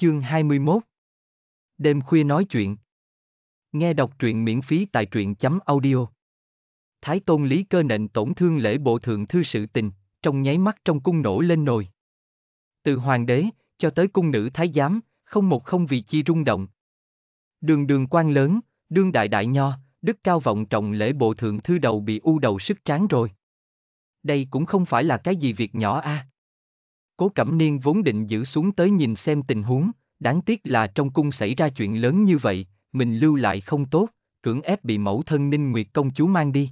Chương 21 Đêm khuya nói chuyện Nghe đọc truyện miễn phí tại truyện chấm audio Thái tôn lý cơ nệnh tổn thương lễ bộ thượng thư sự tình, trong nháy mắt trong cung nổ lên nồi. Từ hoàng đế, cho tới cung nữ thái giám, không một không vì chi rung động. Đường đường quan lớn, đương đại đại nho, đức cao vọng trọng lễ bộ thượng thư đầu bị u đầu sức tráng rồi. Đây cũng không phải là cái gì việc nhỏ a. À. Cố Cẩm Niên vốn định giữ xuống tới nhìn xem tình huống, đáng tiếc là trong cung xảy ra chuyện lớn như vậy, mình lưu lại không tốt, cưỡng ép bị mẫu thân Ninh Nguyệt công chúa mang đi.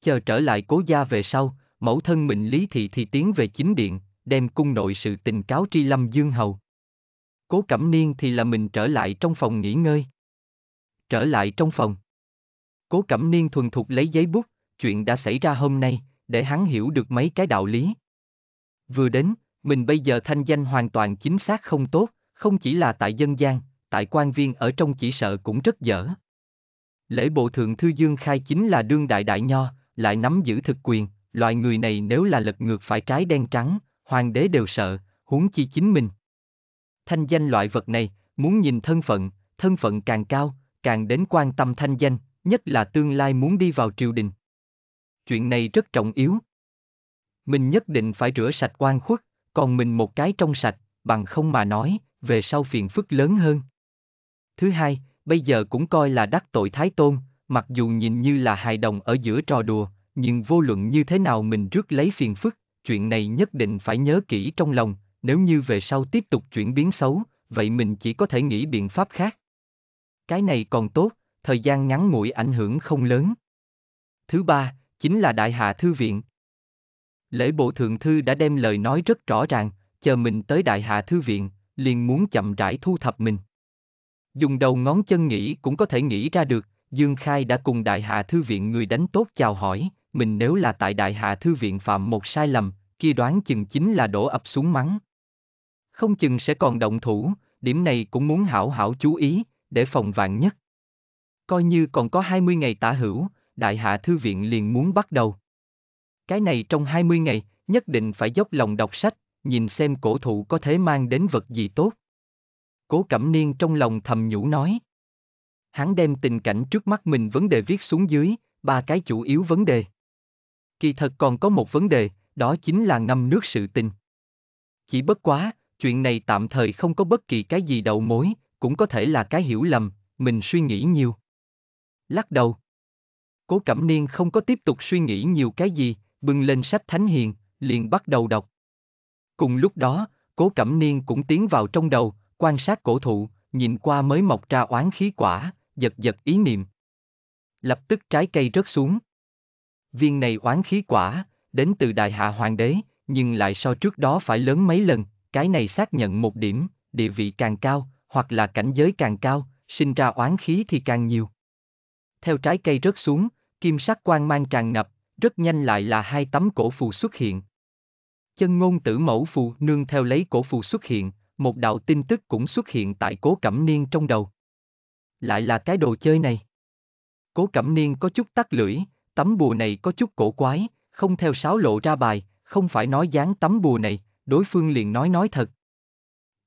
Chờ trở lại cố gia về sau, mẫu thân mình Lý Thị thì tiến về chính điện, đem cung nội sự tình cáo tri lâm dương hầu. Cố Cẩm Niên thì là mình trở lại trong phòng nghỉ ngơi. Trở lại trong phòng. Cố Cẩm Niên thuần thục lấy giấy bút, chuyện đã xảy ra hôm nay, để hắn hiểu được mấy cái đạo lý. Vừa đến, mình bây giờ thanh danh hoàn toàn chính xác không tốt, không chỉ là tại dân gian, tại quan viên ở trong chỉ sợ cũng rất dở. Lễ bộ thượng thư Dương Khai chính là đương đại đại nho, lại nắm giữ thực quyền, loại người này nếu là lật ngược phải trái đen trắng, hoàng đế đều sợ, huống chi chính mình. Thanh danh loại vật này, muốn nhìn thân phận, thân phận càng cao, càng đến quan tâm thanh danh, nhất là tương lai muốn đi vào triều đình. Chuyện này rất trọng yếu. Mình nhất định phải rửa sạch quan khuất, còn mình một cái trong sạch, bằng không mà nói, về sau phiền phức lớn hơn. Thứ hai, bây giờ cũng coi là đắc tội Thái Tôn, mặc dù nhìn như là hài đồng ở giữa trò đùa, nhưng vô luận như thế nào mình rước lấy phiền phức, chuyện này nhất định phải nhớ kỹ trong lòng, nếu như về sau tiếp tục chuyển biến xấu, vậy mình chỉ có thể nghĩ biện pháp khác. Cái này còn tốt, thời gian ngắn ngủi ảnh hưởng không lớn. Thứ ba, chính là Đại Hạ Thư Viện. Lễ bộ thượng thư đã đem lời nói rất rõ ràng, chờ mình tới đại hạ thư viện, liền muốn chậm rãi thu thập mình. Dùng đầu ngón chân nghĩ cũng có thể nghĩ ra được, Dương Khai đã cùng đại hạ thư viện người đánh tốt chào hỏi, mình nếu là tại đại hạ thư viện phạm một sai lầm, kia đoán chừng chính là đổ ập xuống mắng. Không chừng sẽ còn động thủ, điểm này cũng muốn hảo hảo chú ý, để phòng vạn nhất. Coi như còn có 20 ngày tả hữu, đại hạ thư viện liền muốn bắt đầu. Cái này trong 20 ngày, nhất định phải dốc lòng đọc sách, nhìn xem cổ thụ có thể mang đến vật gì tốt. Cố Cẩm Niên trong lòng thầm nhủ nói. Hắn đem tình cảnh trước mắt mình vấn đề viết xuống dưới, ba cái chủ yếu vấn đề. Kỳ thật còn có một vấn đề, đó chính là ngâm nước sự tình. Chỉ bất quá, chuyện này tạm thời không có bất kỳ cái gì đầu mối, cũng có thể là cái hiểu lầm, mình suy nghĩ nhiều. Lắc đầu. Cố Cẩm Niên không có tiếp tục suy nghĩ nhiều cái gì, bưng lên sách thánh hiền, liền bắt đầu đọc. Cùng lúc đó, cố cẩm niên cũng tiến vào trong đầu, quan sát cổ thụ, nhìn qua mới mọc ra oán khí quả, giật giật ý niệm. Lập tức trái cây rớt xuống. Viên này oán khí quả, đến từ đại hạ hoàng đế, nhưng lại so trước đó phải lớn mấy lần, cái này xác nhận một điểm, địa vị càng cao, hoặc là cảnh giới càng cao, sinh ra oán khí thì càng nhiều. Theo trái cây rớt xuống, kim sắc quang mang tràn ngập, rất nhanh lại là hai tấm cổ phù xuất hiện. Chân ngôn tử mẫu phù nương theo lấy cổ phù xuất hiện, một đạo tin tức cũng xuất hiện tại cố cẩm niên trong đầu. Lại là cái đồ chơi này. Cố cẩm niên có chút tắt lưỡi, tấm bùa này có chút cổ quái, không theo sáo lộ ra bài, không phải nói dán tấm bùa này, đối phương liền nói nói thật.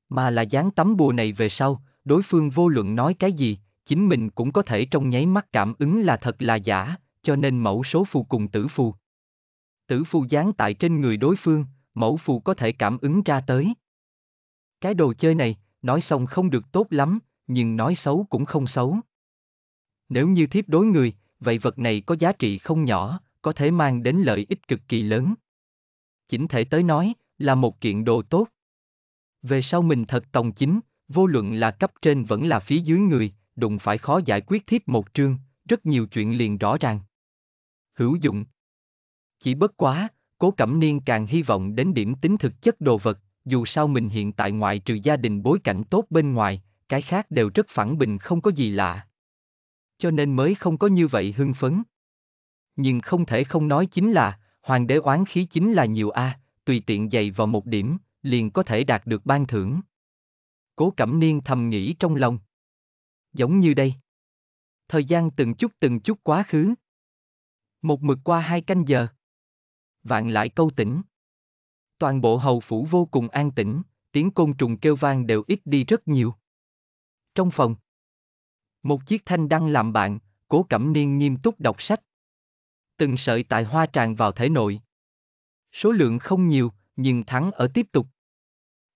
Mà là dán tấm bùa này về sau, đối phương vô luận nói cái gì, chính mình cũng có thể trong nháy mắt cảm ứng là thật là giả, cho nên mẫu số phù cùng tử phù. Tử phù dán tại trên người đối phương, mẫu phù có thể cảm ứng ra tới. Cái đồ chơi này, nói xong không được tốt lắm, nhưng nói xấu cũng không xấu. Nếu như thiếp đối người, vậy vật này có giá trị không nhỏ, có thể mang đến lợi ích cực kỳ lớn. Chỉnh thể tới nói, là một kiện đồ tốt. Về sau mình thật tòng chính, vô luận là cấp trên vẫn là phía dưới người, đụng phải khó giải quyết thiếp một trương, rất nhiều chuyện liền rõ ràng hữu dụng. Chỉ bất quá, cố cẩm niên càng hy vọng đến điểm tính thực chất đồ vật, dù sao mình hiện tại ngoại trừ gia đình bối cảnh tốt bên ngoài, cái khác đều rất phản bình không có gì lạ. Cho nên mới không có như vậy hưng phấn. Nhưng không thể không nói chính là, hoàng đế oán khí chính là nhiều A, tùy tiện dày vào một điểm, liền có thể đạt được ban thưởng. Cố Cẩm Niên thầm nghĩ trong lòng. Giống như đây. Thời gian từng chút từng chút quá khứ. Một mực qua hai canh giờ. Vạn lại câu tỉnh. Toàn bộ hầu phủ vô cùng an tĩnh, tiếng côn trùng kêu vang đều ít đi rất nhiều. Trong phòng, một chiếc thanh đăng làm bạn, cố cẩm niên nghiêm túc đọc sách. Từng sợi tại hoa tràn vào thể nội. Số lượng không nhiều, nhưng thắng ở tiếp tục.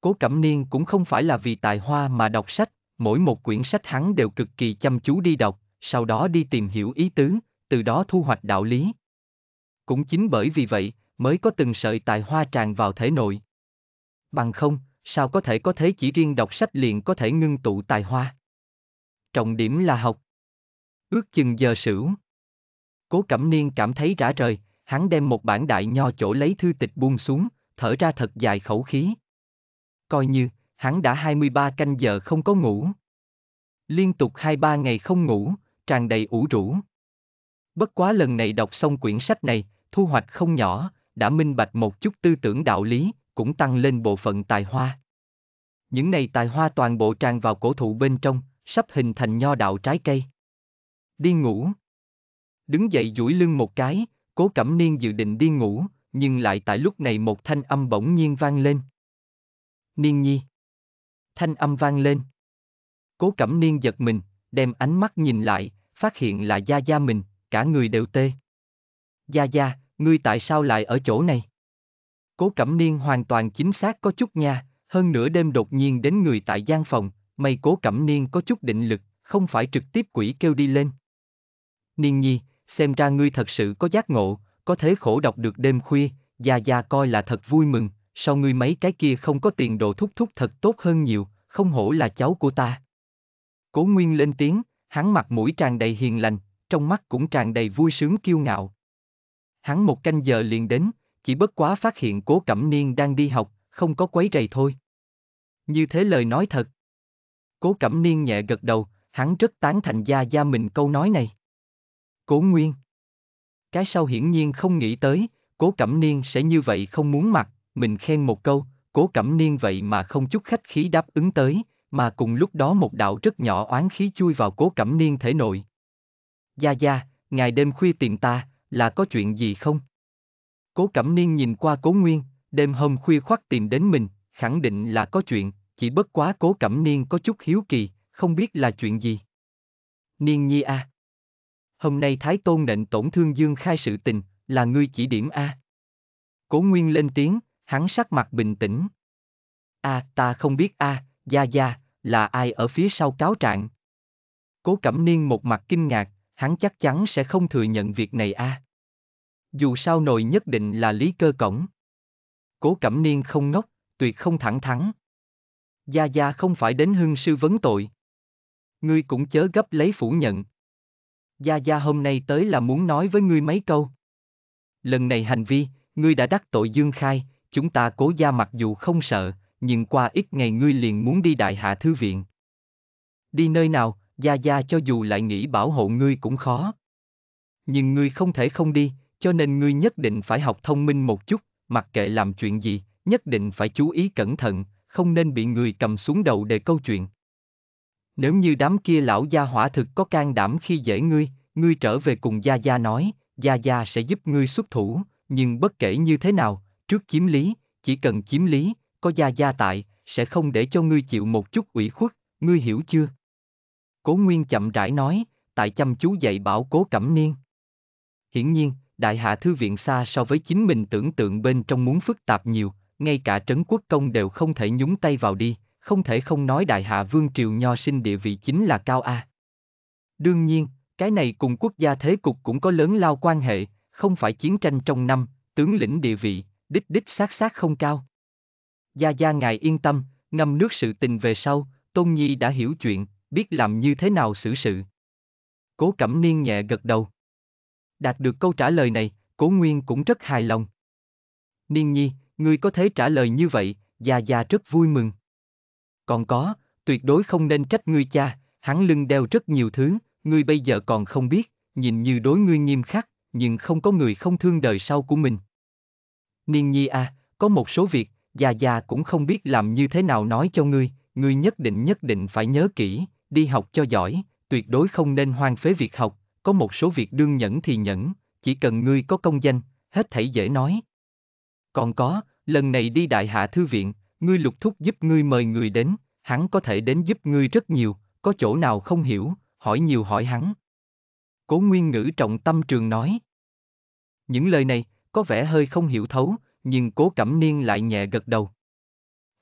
Cố Cẩm Niên cũng không phải là vì tài hoa mà đọc sách, mỗi một quyển sách hắn đều cực kỳ chăm chú đi đọc, sau đó đi tìm hiểu ý tứ, từ đó thu hoạch đạo lý. Cũng chính bởi vì vậy, mới có từng sợi tài hoa tràn vào thể nội. Bằng không, sao có thể có thế chỉ riêng đọc sách liền có thể ngưng tụ tài hoa. Trọng điểm là học. Ước chừng giờ sửu. Cố Cẩm Niên cảm thấy rã rời, hắn đem một bản đại nho chỗ lấy thư tịch buông xuống, thở ra thật dài khẩu khí. Coi như, hắn đã 23 canh giờ không có ngủ. Liên tục 2-3 ngày không ngủ, tràn đầy ủ rũ. Bất quá lần này đọc xong quyển sách này, thu hoạch không nhỏ, đã minh bạch một chút tư tưởng đạo lý, cũng tăng lên bộ phận tài hoa. Những này tài hoa toàn bộ tràn vào cổ thụ bên trong, sắp hình thành nho đạo trái cây. Đi ngủ. Đứng dậy duỗi lưng một cái, cố cẩm niên dự định đi ngủ, nhưng lại tại lúc này một thanh âm bỗng nhiên vang lên. Niên nhi. Thanh âm vang lên. Cố cẩm niên giật mình, đem ánh mắt nhìn lại, phát hiện là gia gia mình, cả người đều tê. Gia Gia, ngươi tại sao lại ở chỗ này? Cố Cẩm Niên hoàn toàn chính xác có chút nha, hơn nửa đêm đột nhiên đến người tại gian phòng, mày Cố Cẩm Niên có chút định lực, không phải trực tiếp quỷ kêu đi lên. Niên nhi, xem ra ngươi thật sự có giác ngộ, có thế khổ đọc được đêm khuya, Gia Gia coi là thật vui mừng, sau ngươi mấy cái kia không có tiền đồ thúc thúc thật tốt hơn nhiều, không hổ là cháu của ta. Cố Nguyên lên tiếng, hắn mặt mũi tràn đầy hiền lành, trong mắt cũng tràn đầy vui sướng kiêu ngạo. Hắn một canh giờ liền đến, chỉ bất quá phát hiện cố cẩm niên đang đi học, không có quấy rầy thôi. Như thế lời nói thật. Cố cẩm niên nhẹ gật đầu, hắn rất tán thành gia gia mình câu nói này. Cố nguyên. Cái sau hiển nhiên không nghĩ tới, cố cẩm niên sẽ như vậy không muốn mặt, mình khen một câu, cố cẩm niên vậy mà không chút khách khí đáp ứng tới, mà cùng lúc đó một đạo rất nhỏ oán khí chui vào cố cẩm niên thể nội, Gia Gia, ngày đêm khuya tìm ta, là có chuyện gì không? Cố Cẩm Niên nhìn qua Cố Nguyên, đêm hôm khuya khoắt tìm đến mình, khẳng định là có chuyện, chỉ bất quá Cố Cẩm Niên có chút hiếu kỳ, không biết là chuyện gì. Niên Nhi a, Hôm nay Thái Tôn nện tổn thương Dương khai sự tình, là ngươi chỉ điểm a. Cố Nguyên lên tiếng, hắn sắc mặt bình tĩnh. A, à, ta không biết a, gia gia, là ai ở phía sau cáo trạng. Cố Cẩm Niên một mặt kinh ngạc, hắn chắc chắn sẽ không thừa nhận việc này a. À. Dù sao nồi nhất định là lý cơ cổng. Cố Cẩm Niên không ngốc, tuyệt không thẳng thắn. Gia Gia không phải đến hưng sư vấn tội. Ngươi cũng chớ gấp lấy phủ nhận. Gia Gia hôm nay tới là muốn nói với ngươi mấy câu. Lần này hành vi, ngươi đã đắc tội Dương Khai, chúng ta cố gia mặc dù không sợ, nhưng qua ít ngày ngươi liền muốn đi Đại Hạ Thư Viện. Đi nơi nào, gia gia cho dù lại nghĩ bảo hộ ngươi cũng khó. Nhưng ngươi không thể không đi, cho nên ngươi nhất định phải học thông minh một chút, mặc kệ làm chuyện gì, nhất định phải chú ý cẩn thận, không nên bị người cầm xuống đầu để câu chuyện. Nếu như đám kia lão gia hỏa thực có can đảm khi dễ ngươi, ngươi trở về cùng gia gia nói, gia gia sẽ giúp ngươi xuất thủ, nhưng bất kể như thế nào, trước chiếm lý, chỉ cần chiếm lý, có gia gia tại, sẽ không để cho ngươi chịu một chút ủy khuất, ngươi hiểu chưa? Cố Nguyên chậm rãi nói, tại chăm chú dạy bảo Cố Cẩm Niên. Hiển nhiên, Đại Hạ Thư Viện xa so với chính mình tưởng tượng bên trong muốn phức tạp nhiều, ngay cả trấn quốc công đều không thể nhúng tay vào đi, không thể không nói Đại Hạ Vương Triều Nho sinh địa vị chính là cao A. Đương nhiên, cái này cùng quốc gia thế cục cũng có lớn lao quan hệ, không phải chiến tranh trong năm, tướng lĩnh địa vị, đích đích sát sát không cao. Gia Gia ngài yên tâm, ngâm nước sự tình về sau, Tôn Nhi đã hiểu chuyện, biết làm như thế nào xử sự. Cố Cẩm Niên nhẹ gật đầu. Đạt được câu trả lời này, Cố Nguyên cũng rất hài lòng. Niên nhi, ngươi có thể trả lời như vậy, già già rất vui mừng. Còn có, tuyệt đối không nên trách ngươi cha, hắn lưng đeo rất nhiều thứ, ngươi bây giờ còn không biết, nhìn như đối ngươi nghiêm khắc, nhưng không có người không thương đời sau của mình. Niên nhi à, có một số việc, già già cũng không biết làm như thế nào nói cho ngươi, ngươi nhất định nhất định phải nhớ kỹ, đi học cho giỏi, tuyệt đối không nên hoang phế việc học, có một số việc đương nhẫn thì nhẫn, chỉ cần ngươi có công danh, hết thảy dễ nói. Còn có, lần này đi đại hạ thư viện, ngươi lục thúc giúp ngươi mời người đến, hắn có thể đến giúp ngươi rất nhiều, có chỗ nào không hiểu, hỏi nhiều hỏi hắn. Cố Nguyên Ngữ trọng tâm trường nói. Những lời này, có vẻ hơi không hiểu thấu, nhưng cố Cẩm Niên lại nhẹ gật đầu.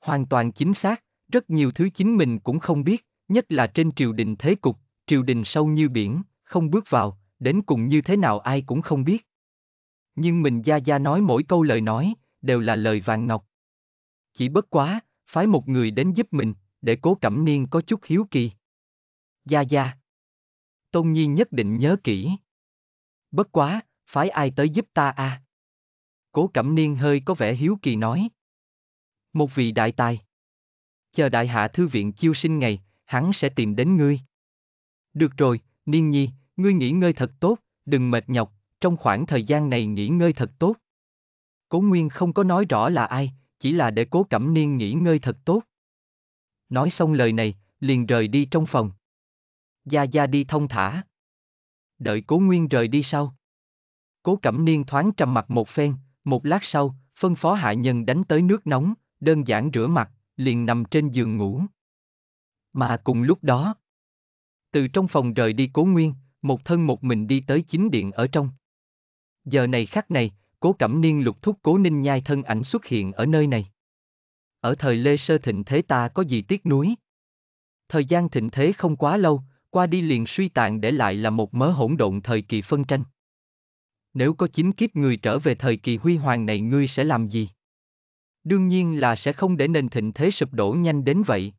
Hoàn toàn chính xác, rất nhiều thứ chính mình cũng không biết, nhất là trên triều đình thế cục, triều đình sâu như biển, không bước vào, đến cùng như thế nào ai cũng không biết. Nhưng mình Gia Gia nói mỗi câu lời nói, đều là lời vàng ngọc. Chỉ bất quá, phái một người đến giúp mình, để cố cẩm niên có chút hiếu kỳ. Gia Gia Tôn Nhi nhất định nhớ kỹ. Bất quá, phái ai tới giúp ta à? Cố Cẩm Niên hơi có vẻ hiếu kỳ nói. Một vị đại tài. Chờ đại hạ thư viện chiêu sinh ngày, hắn sẽ tìm đến ngươi. Được rồi, Niên Nhi, ngươi nghỉ ngơi thật tốt, đừng mệt nhọc, trong khoảng thời gian này nghỉ ngơi thật tốt. Cố Nguyên không có nói rõ là ai, chỉ là để cố cẩm niên nghỉ ngơi thật tốt. Nói xong lời này, liền rời đi trong phòng. Gia Gia đi thông thả. Đợi cố Nguyên rời đi sau. Cố cẩm niên thoáng trầm mặt một phen, một lát sau, phân phó hạ nhân đánh tới nước nóng, đơn giản rửa mặt, liền nằm trên giường ngủ. Mà cùng lúc đó, từ trong phòng rời đi cố nguyên, một thân một mình đi tới chính điện ở trong. Giờ này khắc này, cố cẩm niên lục thúc cố ninh nhai thân ảnh xuất hiện ở nơi này. Ở thời Lê Sơ Thịnh Thế ta có gì tiếc nuối? Thời gian thịnh thế không quá lâu, qua đi liền suy tàn để lại là một mớ hỗn độn thời kỳ phân tranh. Nếu có chính kiếp người trở về thời kỳ huy hoàng này ngươi sẽ làm gì? Đương nhiên là sẽ không để nền thịnh thế sụp đổ nhanh đến vậy.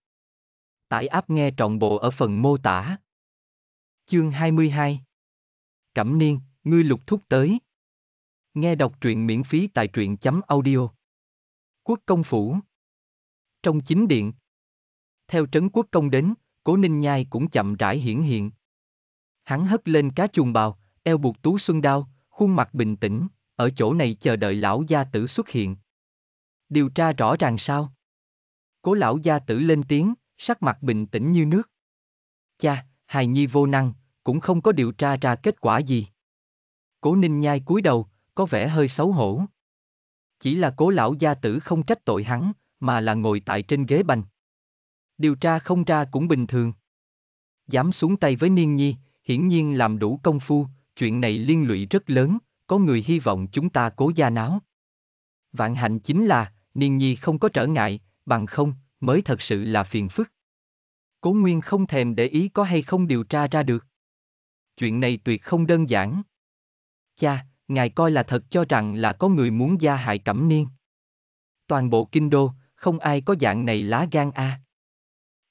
Tải app nghe trọn bộ ở phần mô tả. Chương 22 Cẩm niên, ngươi lục thúc tới. Nghe đọc truyện miễn phí tại truyện chấm audio. Quốc công phủ. Trong chính điện. Theo trấn quốc công đến, cố ninh nhai cũng chậm rãi hiển hiện. Hắn hất lên cá chuồng bào, eo buộc tú xuân đao, khuôn mặt bình tĩnh, ở chỗ này chờ đợi lão gia tử xuất hiện. Điều tra rõ ràng sao? Cố lão gia tử lên tiếng, sắc mặt bình tĩnh như nước. Cha, hài nhi vô năng, cũng không có điều tra ra kết quả gì. Cố ninh nhai cúi đầu, có vẻ hơi xấu hổ. Chỉ là cố lão gia tử không trách tội hắn, mà là ngồi tại trên ghế bành. Điều tra không ra cũng bình thường. Dám xuống tay với niên nhi, hiển nhiên làm đủ công phu, chuyện này liên lụy rất lớn, có người hy vọng chúng ta cố gia náo. Vạn hạnh chính là, niên nhi không có trở ngại, bằng không, mới thật sự là phiền phức. Cố Nguyên không thèm để ý có hay không điều tra ra được. Chuyện này tuyệt không đơn giản. Cha, ngài coi là thật cho rằng là có người muốn gia hại cẩm niên. Toàn bộ kinh đô, không ai có dạng này lá gan a. À.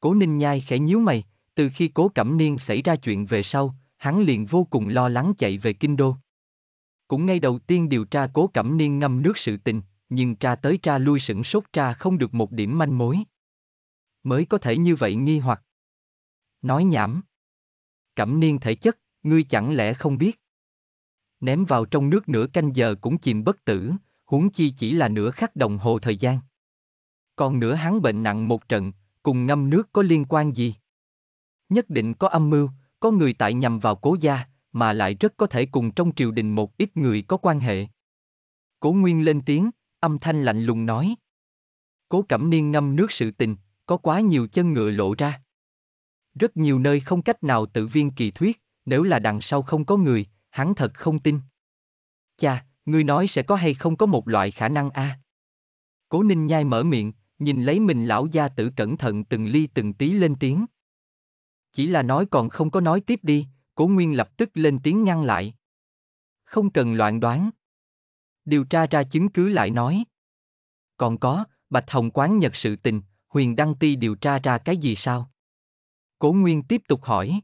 Cố Ninh Nhai khẽ nhíu mày, từ khi cố cẩm niên xảy ra chuyện về sau, hắn liền vô cùng lo lắng chạy về kinh đô. Cũng ngay đầu tiên điều tra cố cẩm niên ngâm nước sự tình, nhưng tra tới tra lui sửng sốt tra không được một điểm manh mối mới có thể như vậy nghi hoặc. Nói nhảm. Cẩm niên thể chất, ngươi chẳng lẽ không biết. Ném vào trong nước nửa canh giờ cũng chìm bất tử, huống chi chỉ là nửa khắc đồng hồ thời gian. Còn nửa hắn bệnh nặng một trận, cùng ngâm nước có liên quan gì? Nhất định có âm mưu, có người tại nhằm vào cố gia, mà lại rất có thể cùng trong triều đình một ít người có quan hệ. Cố Nguyên lên tiếng, âm thanh lạnh lùng nói. Cố Cẩm Niên ngâm nước sự tình, có quá nhiều chân ngựa lộ ra. Rất nhiều nơi không cách nào tự viên kỳ thuyết, nếu là đằng sau không có người, hắn thật không tin. Chà, ngươi nói sẽ có hay không có một loại khả năng a? À? Cố Ninh Nhai mở miệng, nhìn lấy mình lão gia tử cẩn thận từng ly từng tí lên tiếng. Chỉ là nói còn không có nói tiếp đi, Cố Nguyên lập tức lên tiếng ngăn lại. Không cần loạn đoán. Điều tra ra chứng cứ lại nói. Còn có, Bạch Hồng quán nhật sự tình, Huyền Đăng Ti điều tra ra cái gì sao? Cố Nguyên tiếp tục hỏi.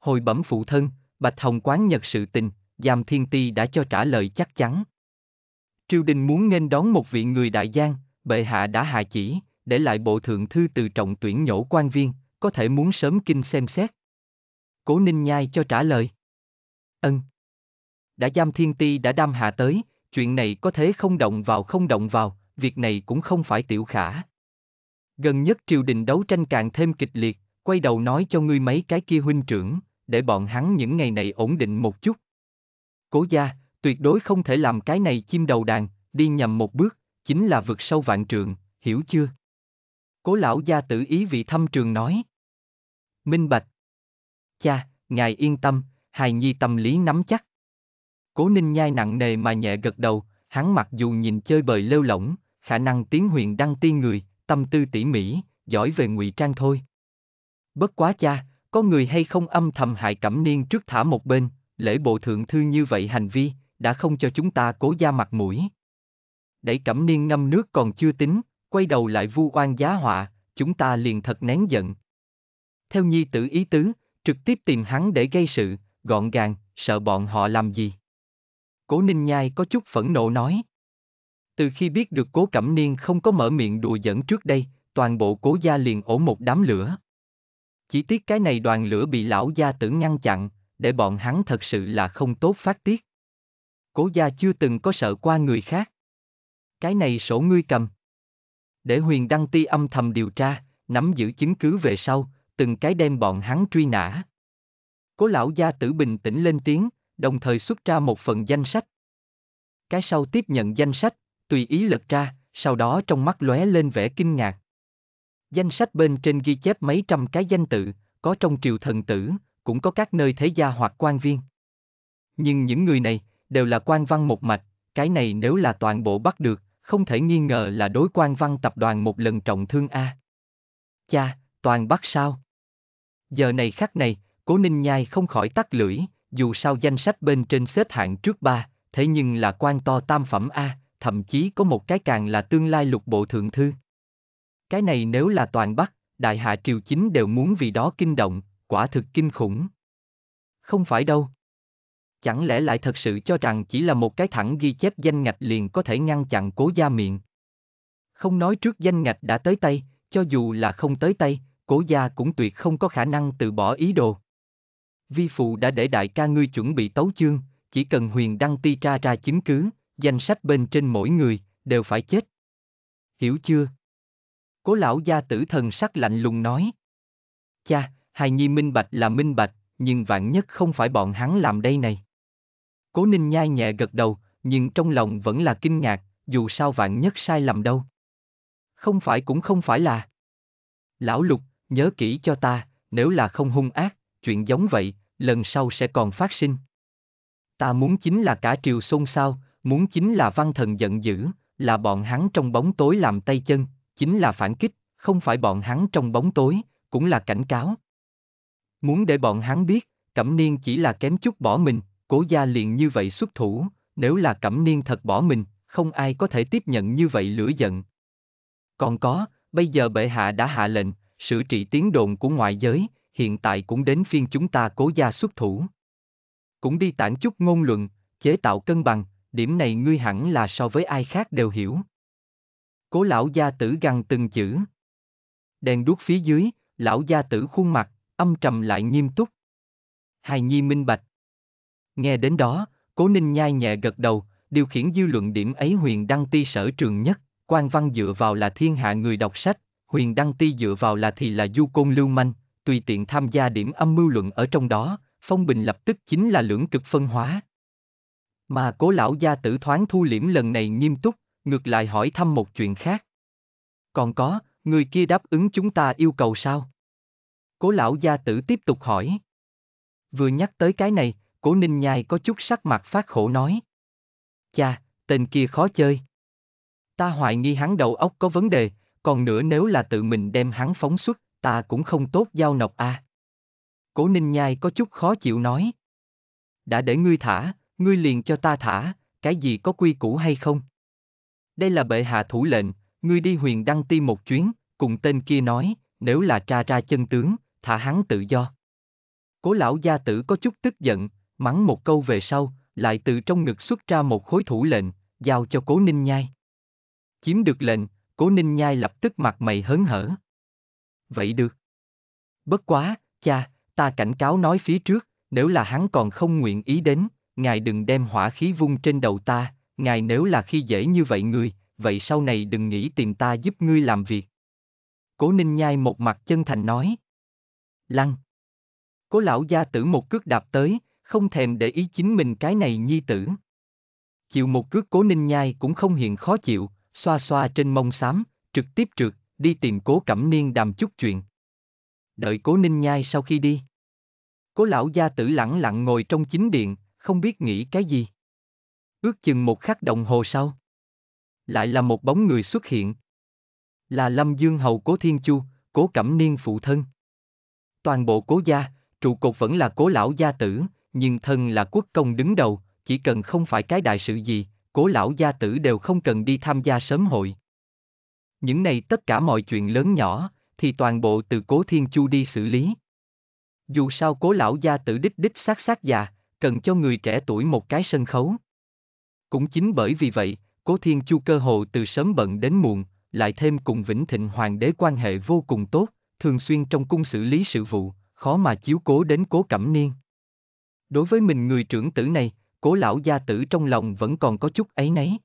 Hồi bẩm phụ thân, Bạch Hồng Quán Nhật sự tình, Giam Thiên Ti đã cho trả lời chắc chắn. Triều đình muốn nghênh đón một vị người đại giang, bệ hạ đã hạ chỉ, để lại bộ thượng thư từ trọng tuyển nhổ quan viên, có thể muốn sớm kinh xem xét. Cố Ninh Nhai cho trả lời. Ân. Đã Giam Thiên Ti đã đam hạ tới, chuyện này có thế không động vào không động vào, việc này cũng không phải tiểu khả. Gần nhất triều đình đấu tranh càng thêm kịch liệt, quay đầu nói cho ngươi mấy cái kia huynh trưởng, để bọn hắn những ngày này ổn định một chút. Cố gia, tuyệt đối không thể làm cái này chim đầu đàn, đi nhầm một bước, chính là vực sâu vạn trường, hiểu chưa? Cố lão gia tử ý vị thăm trường nói. Minh bạch. Cha, ngài yên tâm, hài nhi tâm lý nắm chắc. Cố ninh nhai nặng nề mà nhẹ gật đầu, hắn mặc dù nhìn chơi bời lêu lỏng, khả năng tiếng huyền đăng tiên người, tâm tư tỉ mỉ, giỏi về ngụy trang thôi. Bất quá cha, có người hay không âm thầm hại cẩm niên trước thả một bên, lễ bộ thượng thư như vậy hành vi, đã không cho chúng ta cố gia mặt mũi. Đẩy cẩm niên ngâm nước còn chưa tính, quay đầu lại vu oan giá họa, chúng ta liền thật nén giận. Theo nhi tử ý tứ, trực tiếp tìm hắn để gây sự, gọn gàng, sợ bọn họ làm gì. Cố Ninh Nhai có chút phẫn nộ nói. Từ khi biết được cố cẩm niên không có mở miệng đùa giỡn trước đây, toàn bộ cố gia liền ổ một đám lửa. Chỉ tiếc cái này đoàn lửa bị lão gia tử ngăn chặn, để bọn hắn thật sự là không tốt phát tiết. Cố gia chưa từng có sợ qua người khác. Cái này sổ ngươi cầm. Để huyền đăng ti âm thầm điều tra, nắm giữ chứng cứ về sau, từng cái đem bọn hắn truy nã. Cố lão gia tử bình tĩnh lên tiếng, đồng thời xuất ra một phần danh sách. Cái sau tiếp nhận danh sách, tùy ý lật ra, sau đó trong mắt lóe lên vẻ kinh ngạc. Danh sách bên trên ghi chép mấy trăm cái danh tự, có trong triều thần tử, cũng có các nơi thế gia hoặc quan viên. Nhưng những người này, đều là quan văn một mạch, cái này nếu là toàn bộ bắt được, không thể nghi ngờ là đối quan văn tập đoàn một lần trọng thương A. Cha, toàn bắt sao? Giờ này khắc này, cố ninh nhai không khỏi tắt lưỡi, dù sao danh sách bên trên xếp hạng trước ba, thế nhưng là quan to tam phẩm A, thậm chí có một cái càng là tương lai lục bộ thượng thư. Cái này nếu là toàn Bắc, đại hạ triều chính đều muốn vì đó kinh động, quả thực kinh khủng. Không phải đâu. Chẳng lẽ lại thật sự cho rằng chỉ là một cái thẳng ghi chép danh ngạch liền có thể ngăn chặn cố gia miệng. Không nói trước danh ngạch đã tới tay, cho dù là không tới tay, cố gia cũng tuyệt không có khả năng từ bỏ ý đồ. Vi phụ đã để đại ca ngươi chuẩn bị tấu chương, chỉ cần huyền đăng ti tra ra chứng cứ, danh sách bên trên mỗi người, đều phải chết. Hiểu chưa? Cố lão gia tử thần sắc lạnh lùng nói. Cha, hài nhi minh bạch là minh bạch, nhưng vạn nhất không phải bọn hắn làm đây này. Cố ninh nhai nhẹ gật đầu, nhưng trong lòng vẫn là kinh ngạc, dù sao vạn nhất sai lầm đâu. Không phải cũng không phải là. Lão lục, nhớ kỹ cho ta, nếu là không hung ác, chuyện giống vậy, lần sau sẽ còn phát sinh. Ta muốn chính là cả triều xôn xao, Muốn chính là văn thần giận dữ, là bọn hắn trong bóng tối làm tay chân, chính là phản kích, không phải bọn hắn trong bóng tối, cũng là cảnh cáo. Muốn để bọn hắn biết, Cẩm Niên chỉ là kém chút bỏ mình, cố gia liền như vậy xuất thủ, nếu là Cẩm Niên thật bỏ mình, không ai có thể tiếp nhận như vậy lửa giận. Còn có, bây giờ bệ hạ đã hạ lệnh, sự trị tiếng đồn của ngoại giới, hiện tại cũng đến phiên chúng ta cố gia xuất thủ. Cũng đi tản chút ngôn luận, chế tạo cân bằng, điểm này ngươi hẳn là so với ai khác đều hiểu. Cố lão gia tử gằn từng chữ. Đèn đuốc phía dưới, lão gia tử khuôn mặt, âm trầm lại nghiêm túc. Hài nhi minh bạch. Nghe đến đó, cố ninh nhai nhẹ gật đầu, điều khiển dư luận điểm ấy huyền đăng ti sở trường nhất, quan văn dựa vào là thiên hạ người đọc sách, huyền đăng ti dựa vào là thì là du côn lưu manh, tùy tiện tham gia điểm âm mưu luận ở trong đó, phong bình lập tức chính là lưỡng cực phân hóa, mà cố lão gia tử thoáng thu liễm lần này nghiêm túc, ngược lại hỏi thăm một chuyện khác. Còn có, người kia đáp ứng chúng ta yêu cầu sao? Cố lão gia tử tiếp tục hỏi. Vừa nhắc tới cái này, cố ninh nhai có chút sắc mặt phát khổ nói. cha, tên kia khó chơi. Ta hoài nghi hắn đầu óc có vấn đề, còn nữa nếu là tự mình đem hắn phóng xuất, ta cũng không tốt giao nộp a. À. Cố ninh nhai có chút khó chịu nói. Đã để ngươi thả, ngươi liền cho ta thả, cái gì có quy củ hay không? Đây là bệ hạ thủ lệnh, ngươi đi huyền đăng ti một chuyến, cùng tên kia nói, nếu là tra ra chân tướng, thả hắn tự do. Cố lão gia tử có chút tức giận, mắng một câu về sau, lại từ trong ngực xuất ra một khối thủ lệnh, giao cho cố ninh nhai. Chiếm được lệnh, cố ninh nhai lập tức mặt mày hớn hở. Vậy được. Bất quá, cha, ta cảnh cáo nói phía trước, nếu là hắn còn không nguyện ý đến, ngài đừng đem hỏa khí vung trên đầu ta, ngài nếu là khi dễ như vậy người, vậy sau này đừng nghĩ tìm ta giúp ngươi làm việc. Cố ninh nhai một mặt chân thành nói. Lăng. Cố lão gia tử một cước đạp tới, không thèm để ý chính mình cái này nhi tử. Chịu một cước cố ninh nhai cũng không hiện khó chịu, xoa xoa trên mông xám, trực tiếp trượt, đi tìm cố cẩm niên đàm chút chuyện. Đợi cố ninh nhai sau khi đi. Cố lão gia tử lặng lặng ngồi trong chính điện, không biết nghĩ cái gì. Ước chừng một khắc đồng hồ sau. Lại là một bóng người xuất hiện. Là Lâm Dương Hầu Cố Thiên Chu, Cố Cẩm Niên phụ thân. Toàn bộ cố gia, trụ cột vẫn là cố lão gia tử, nhưng thân là quốc công đứng đầu, chỉ cần không phải cái đại sự gì, cố lão gia tử đều không cần đi tham gia sớm hội. Những này tất cả mọi chuyện lớn nhỏ, thì toàn bộ từ cố thiên chu đi xử lý. Dù sao cố lão gia tử đích đích xác xác già, cần cho người trẻ tuổi một cái sân khấu. Cũng chính bởi vì vậy, Cố Thiên Chu cơ hồ từ sớm bận đến muộn, lại thêm cùng Vĩnh Thịnh Hoàng đế quan hệ vô cùng tốt, thường xuyên trong cung xử lý sự vụ, khó mà chiếu cố đến Cố Cẩm Niên. Đối với mình người trưởng tử này, Cố lão gia tử trong lòng vẫn còn có chút ấy nấy.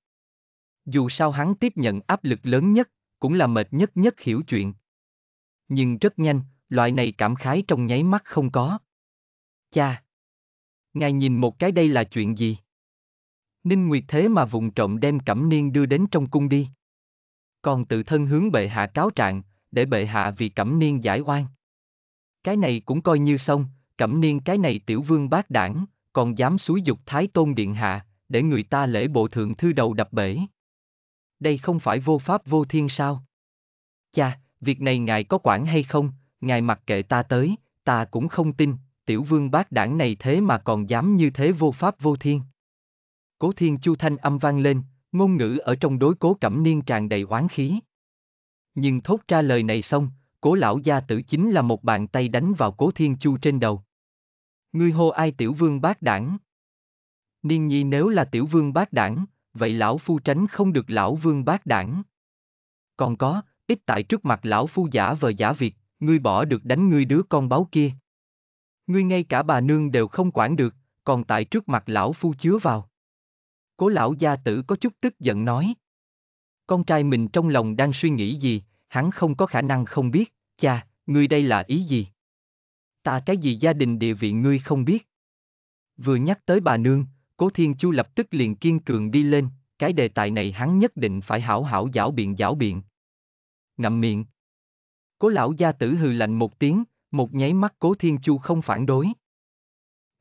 Dù sao hắn tiếp nhận áp lực lớn nhất, cũng là mệt nhất nhất hiểu chuyện. Nhưng rất nhanh, loại này cảm khái trong nháy mắt không có. Cha! Ngài nhìn một cái đây là chuyện gì? Ninh Nguyệt thế mà vùng trộm đem Cẩm Niên đưa đến trong cung đi. Còn tự thân hướng bệ hạ cáo trạng, để bệ hạ vì Cẩm Niên giải oan. Cái này cũng coi như xong, Cẩm Niên cái này tiểu vương bác đảng, còn dám xúi dục Thái Tôn Điện Hạ, để người ta lễ bộ thượng thư đầu đập bể. Đây không phải vô pháp vô thiên sao? Cha, việc này ngài có quản hay không, ngài mặc kệ ta tới, ta cũng không tin, tiểu vương bác đảng này thế mà còn dám như thế vô pháp vô thiên. Cố thiên chu thanh âm vang lên, ngôn ngữ ở trong đối cố cẩm niên tràn đầy oán khí. Nhưng thốt ra lời này xong, cố lão gia tử chính là một bàn tay đánh vào cố thiên chu trên đầu. Ngươi hô ai tiểu vương bác đảng? Niên nhi nếu là tiểu vương bác đảng, vậy lão phu tránh không được lão vương bác đảng. Còn có, ít tại trước mặt lão phu giả vờ giả việc, ngươi bỏ được đánh ngươi đứa con báo kia, ngươi ngay cả bà nương đều không quản được, còn tại trước mặt lão phu chứa vào. Cố lão gia tử có chút tức giận nói. Con trai mình trong lòng đang suy nghĩ gì, hắn không có khả năng không biết, cha, ngươi đây là ý gì? Ta cái gì gia đình địa vị ngươi không biết? Vừa nhắc tới bà nương, cố thiên chu lập tức liền kiên cường đi lên, cái đề tài này hắn nhất định phải hảo hảo giảo biện giảo biện. Ngậm miệng. Cố lão gia tử hừ lạnh một tiếng, một nháy mắt cố Thiên Chu không phản đối.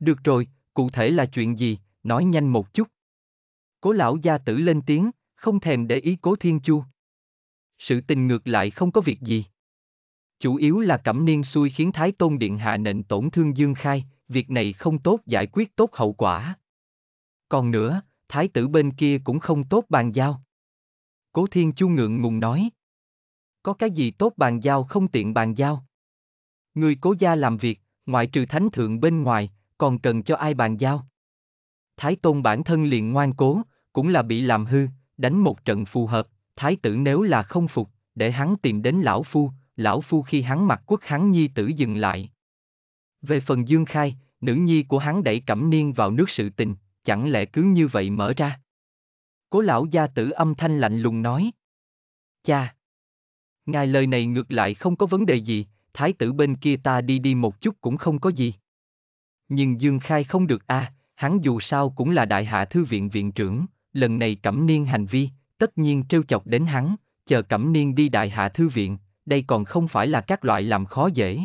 Được rồi, cụ thể là chuyện gì, nói nhanh một chút. Cố lão gia tử lên tiếng, không thèm để ý cố Thiên Chu. Sự tình ngược lại không có việc gì. Chủ yếu là cẩm niên xui khiến Thái Tôn Điện Hạ nện tổn thương Dương Khai, việc này không tốt giải quyết tốt hậu quả. Còn nữa, Thái tử bên kia cũng không tốt bàn giao. Cố Thiên Chu ngượng ngùng nói. Có cái gì tốt bàn giao không tiện bàn giao? Người cố gia làm việc, ngoại trừ thánh thượng bên ngoài, còn cần cho ai bàn giao. Thái tôn bản thân liền ngoan cố, cũng là bị làm hư, đánh một trận phù hợp, thái tử nếu là không phục, để hắn tìm đến lão phu, lão phu khi hắn mặc quốc hắn nhi tử dừng lại. Về phần dương khai, nữ nhi của hắn đẩy cẩm niên vào nước sự tình, chẳng lẽ cứ như vậy mở ra. Cố lão gia tử âm thanh lạnh lùng nói. Cha! Ngài lời này ngược lại không có vấn đề gì, thái tử bên kia ta đi đi một chút cũng không có gì. Nhưng Dương Khai không được a, à, hắn dù sao cũng là đại hạ thư viện viện trưởng, lần này Cẩm Niên hành vi, tất nhiên trêu chọc đến hắn, chờ Cẩm Niên đi đại hạ thư viện, đây còn không phải là các loại làm khó dễ.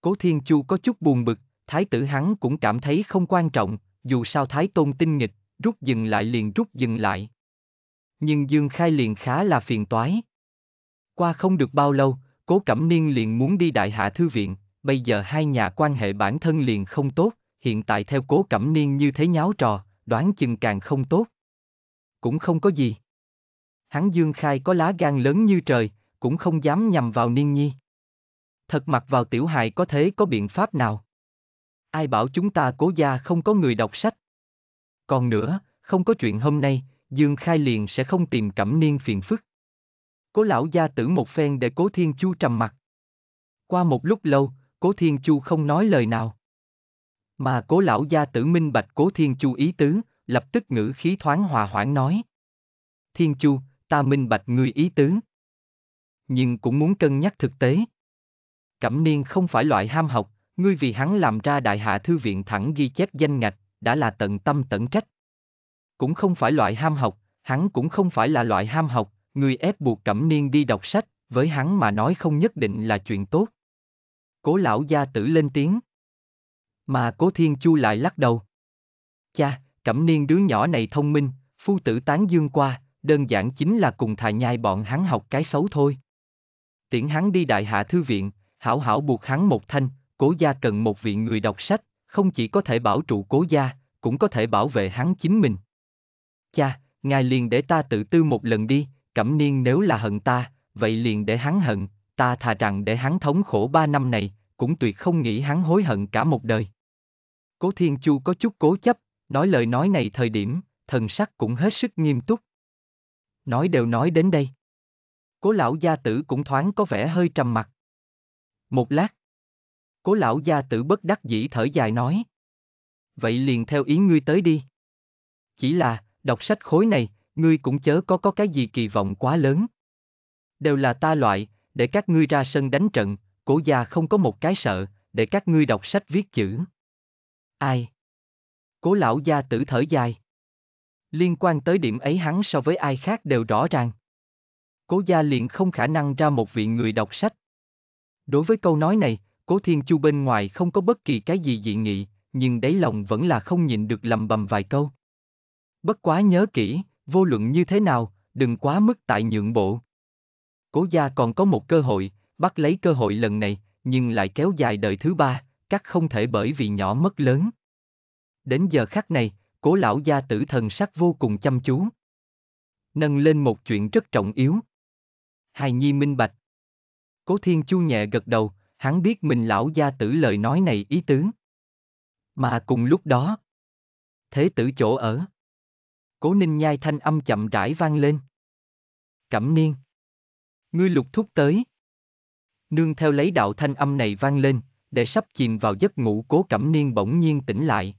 Cố Thiên Chu có chút buồn bực, thái tử hắn cũng cảm thấy không quan trọng, dù sao thái tôn tinh nghịch, rút dừng lại liền rút dừng lại. Nhưng Dương Khai liền khá là phiền toái. Qua không được bao lâu, Cố Cẩm Niên liền muốn đi Đại Hạ Thư Viện, bây giờ hai nhà quan hệ bản thân liền không tốt, hiện tại theo Cố Cẩm Niên như thế nháo trò, đoán chừng càng không tốt. Cũng không có gì. Hắn Dương Khai có lá gan lớn như trời, cũng không dám nhằm vào Niên Nhi. Thật mặt vào tiểu hài có thế có biện pháp nào? Ai bảo chúng ta cố gia không có người đọc sách? Còn nữa, không có chuyện hôm nay, Dương Khai liền sẽ không tìm Cẩm Niên phiền phức. Cố lão gia tử một phen để cố thiên chu trầm mặt. Qua một lúc lâu, cố thiên chu không nói lời nào. Mà cố lão gia tử minh bạch cố thiên chu ý tứ, lập tức ngữ khí thoáng hòa hoãn nói. Thiên chu, ta minh bạch ngươi ý tứ. Nhưng cũng muốn cân nhắc thực tế. Cẩm niên không phải loại ham học, ngươi vì hắn làm ra đại hạ thư viện thẳng ghi chép danh ngạch, đã là tận tâm tận trách. Cũng không phải loại ham học, hắn cũng không phải là loại ham học, người ép buộc cẩm niên đi đọc sách, với hắn mà nói không nhất định là chuyện tốt. Cố lão gia tử lên tiếng. Mà cố thiên chu lại lắc đầu. Cha, cẩm niên đứa nhỏ này thông minh, phu tử tán dương qua, đơn giản chính là cùng thà nhai bọn hắn học cái xấu thôi. Tiễn hắn đi đại hạ thư viện, hảo hảo buộc hắn một thanh, cố gia cần một vị người đọc sách, không chỉ có thể bảo trụ cố gia, cũng có thể bảo vệ hắn chính mình. Cha, ngài liền để ta tự tư một lần đi, Cẩm niên nếu là hận ta, vậy liền để hắn hận, ta thà rằng để hắn thống khổ ba năm này, cũng tuyệt không nghĩ hắn hối hận cả một đời. Cố Thiên Chu có chút cố chấp, nói lời nói này thời điểm, thần sắc cũng hết sức nghiêm túc. Nói đều nói đến đây. Cố lão gia tử cũng thoáng có vẻ hơi trầm mặt. Một lát. Cố lão gia tử bất đắc dĩ thở dài nói. Vậy liền theo ý ngươi tới đi. Chỉ là, đọc sách khối này, ngươi cũng chớ có có cái gì kỳ vọng quá lớn. Đều là ta loại, để các ngươi ra sân đánh trận, cổ gia không có một cái sợ, để các ngươi đọc sách viết chữ. Ai? Cố lão gia tử thở dài. Liên quan tới điểm ấy hắn so với ai khác đều rõ ràng. Cố gia liền không khả năng ra một vị người đọc sách. Đối với câu nói này, cố thiên chu bên ngoài không có bất kỳ cái gì dị nghị, nhưng đáy lòng vẫn là không nhịn được lầm bầm vài câu. Bất quá nhớ kỹ, vô luận như thế nào, đừng quá mức tại nhượng bộ. Cố gia còn có một cơ hội, bắt lấy cơ hội lần này, nhưng lại kéo dài đời thứ ba, các không thể bởi vì nhỏ mất lớn. Đến giờ khắc này, cố lão gia tử thần sắc vô cùng chăm chú. Nâng lên một chuyện rất trọng yếu. Hài nhi minh bạch. Cố thiên chu nhẹ gật đầu, hắn biết mình lão gia tử lời nói này ý tứ. Mà cùng lúc đó, thế tử chỗ ở. Cố ninh nhai thanh âm chậm rãi vang lên. Cẩm niên. Ngươi lục thúc tới. Nương theo lấy đạo thanh âm này vang lên, để sắp chìm vào giấc ngủ cố cẩm niên bỗng nhiên tỉnh lại.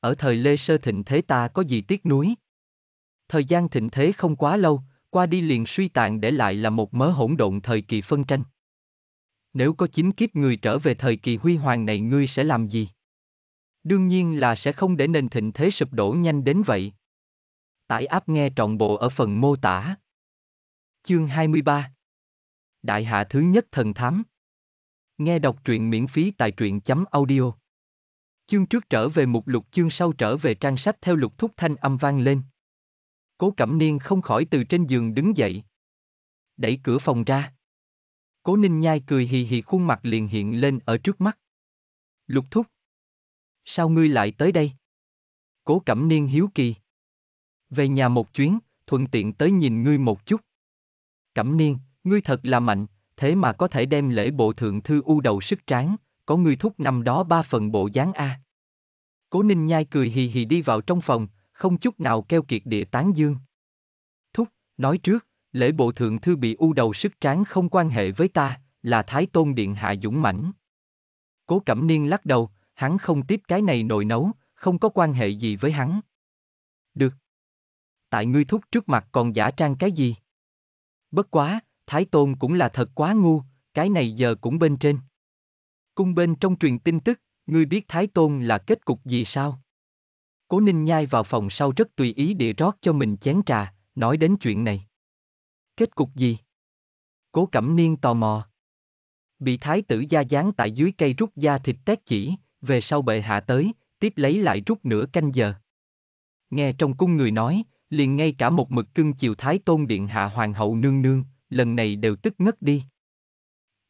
Ở thời Lê Sơ Thịnh Thế ta có gì tiếc nuối? Thời gian thịnh thế không quá lâu, qua đi liền suy tàn để lại là một mớ hỗn độn thời kỳ phân tranh. Nếu có chính kiếp người trở về thời kỳ huy hoàng này ngươi sẽ làm gì? Đương nhiên là sẽ không để nền thịnh thế sụp đổ nhanh đến vậy. Tải áp nghe trọn bộ ở phần mô tả. Chương 23 Đại hạ thứ nhất thần thám Nghe đọc truyện miễn phí tại truyện chấm audio Chương trước trở về mục lục chương sau trở về trang sách theo lục thúc thanh âm vang lên. Cố Cẩm Niên không khỏi từ trên giường đứng dậy. Đẩy cửa phòng ra. Cố Ninh Nhai cười hì hì khuôn mặt liền hiện lên ở trước mắt. Lục thúc. Sao ngươi lại tới đây? Cố Cẩm Niên hiếu kỳ. Về nhà một chuyến, thuận tiện tới nhìn ngươi một chút. Cẩm niên, ngươi thật là mạnh, thế mà có thể đem lễ bộ thượng thư u đầu sức tráng, có ngươi thúc năm đó ba phần bộ dáng A. Cố ninh nhai cười hì hì đi vào trong phòng, không chút nào keo kiệt địa tán dương. Thúc, nói trước, lễ bộ thượng thư bị u đầu sức tráng không quan hệ với ta, là Thái Tôn Điện Hạ Dũng Mãnh. Cố Cẩm Niên lắc đầu, hắn không tiếp cái này nồi nấu, không có quan hệ gì với hắn tại ngươi thúc trước mặt còn giả trang cái gì? Bất quá, Thái Tôn cũng là thật quá ngu, cái này giờ cũng bên trên. Cung bên trong truyền tin tức, ngươi biết Thái Tôn là kết cục gì sao? Cố Ninh nhai vào phòng sau rất tùy ý địa rót cho mình chén trà, nói đến chuyện này. Kết cục gì? Cố Cẩm Niên tò mò. Bị thái tử gia dán tại dưới cây rút da thịt tét chỉ, về sau bệ hạ tới, tiếp lấy lại rút nửa canh giờ. Nghe trong cung người nói, liền ngay cả một mực cưng chiều Thái Tôn Điện Hạ Hoàng hậu nương nương, lần này đều tức ngất đi.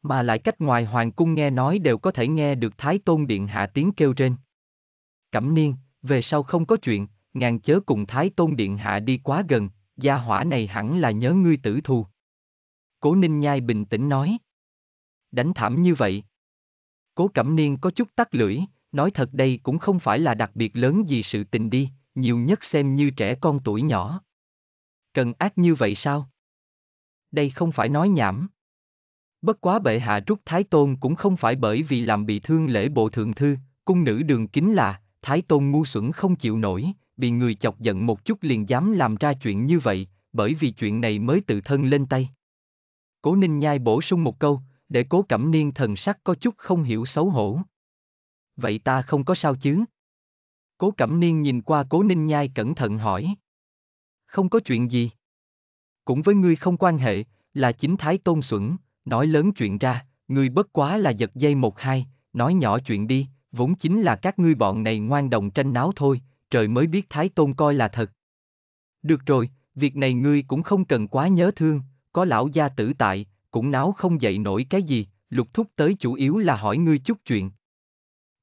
Mà lại cách ngoài Hoàng cung nghe nói đều có thể nghe được Thái Tôn Điện Hạ tiếng kêu trên. Cẩm niên, về sau không có chuyện, ngàn chớ cùng Thái Tôn Điện Hạ đi quá gần, gia hỏa này hẳn là nhớ ngươi tử thù. Cố Ninh Nhai bình tĩnh nói. Đánh thảm như vậy. Cố Cẩm Niên có chút tắc lưỡi, nói thật đây cũng không phải là đặc biệt lớn gì sự tình đi, nhiều nhất xem như trẻ con tuổi nhỏ. Cần ác như vậy sao? Đây không phải nói nhảm. Bất quá bệ hạ rút Thái Tôn cũng không phải bởi vì làm bị thương lễ bộ thượng thư, cung nữ đường kính là, Thái Tôn ngu xuẩn không chịu nổi, bị người chọc giận một chút liền dám làm ra chuyện như vậy, bởi vì chuyện này mới tự thân lên tay. Cố Ninh Nhai bổ sung một câu, để cố cẩm niên thần sắc có chút không hiểu xấu hổ. Vậy ta không có sao chứ? Cố Cẩm Niên nhìn qua Cố Ninh Nhai cẩn thận hỏi. Không có chuyện gì. Cũng với ngươi không quan hệ, là chính thái tôn xuẩn, nói lớn chuyện ra, ngươi bất quá là giật dây một hai, nói nhỏ chuyện đi, vốn chính là các ngươi bọn này ngoan đồng tranh náo thôi, trời mới biết thái tôn coi là thật. Được rồi, việc này ngươi cũng không cần quá nhớ thương, có lão gia tử tại, cũng náo không dậy nổi cái gì, lục thúc tới chủ yếu là hỏi ngươi chút chuyện.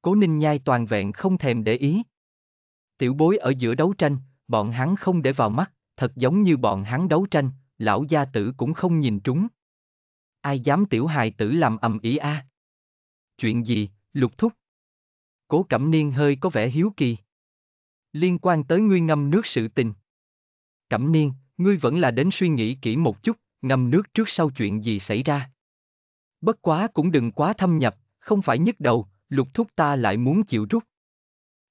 Cố ninh nhai toàn vẹn không thèm để ý. Tiểu bối ở giữa đấu tranh, bọn hắn không để vào mắt, thật giống như bọn hắn đấu tranh, lão gia tử cũng không nhìn trúng. Ai dám tiểu hài tử làm ầm ĩ a? À? Chuyện gì, lục thúc? Cố Cẩm Niên hơi có vẻ hiếu kỳ. Liên quan tới ngươi ngâm nước sự tình. Cẩm Niên, ngươi vẫn là đến suy nghĩ kỹ một chút, ngâm nước trước sau chuyện gì xảy ra. Bất quá cũng đừng quá thâm nhập, không phải nhức đầu, lục thúc ta lại muốn chịu rút.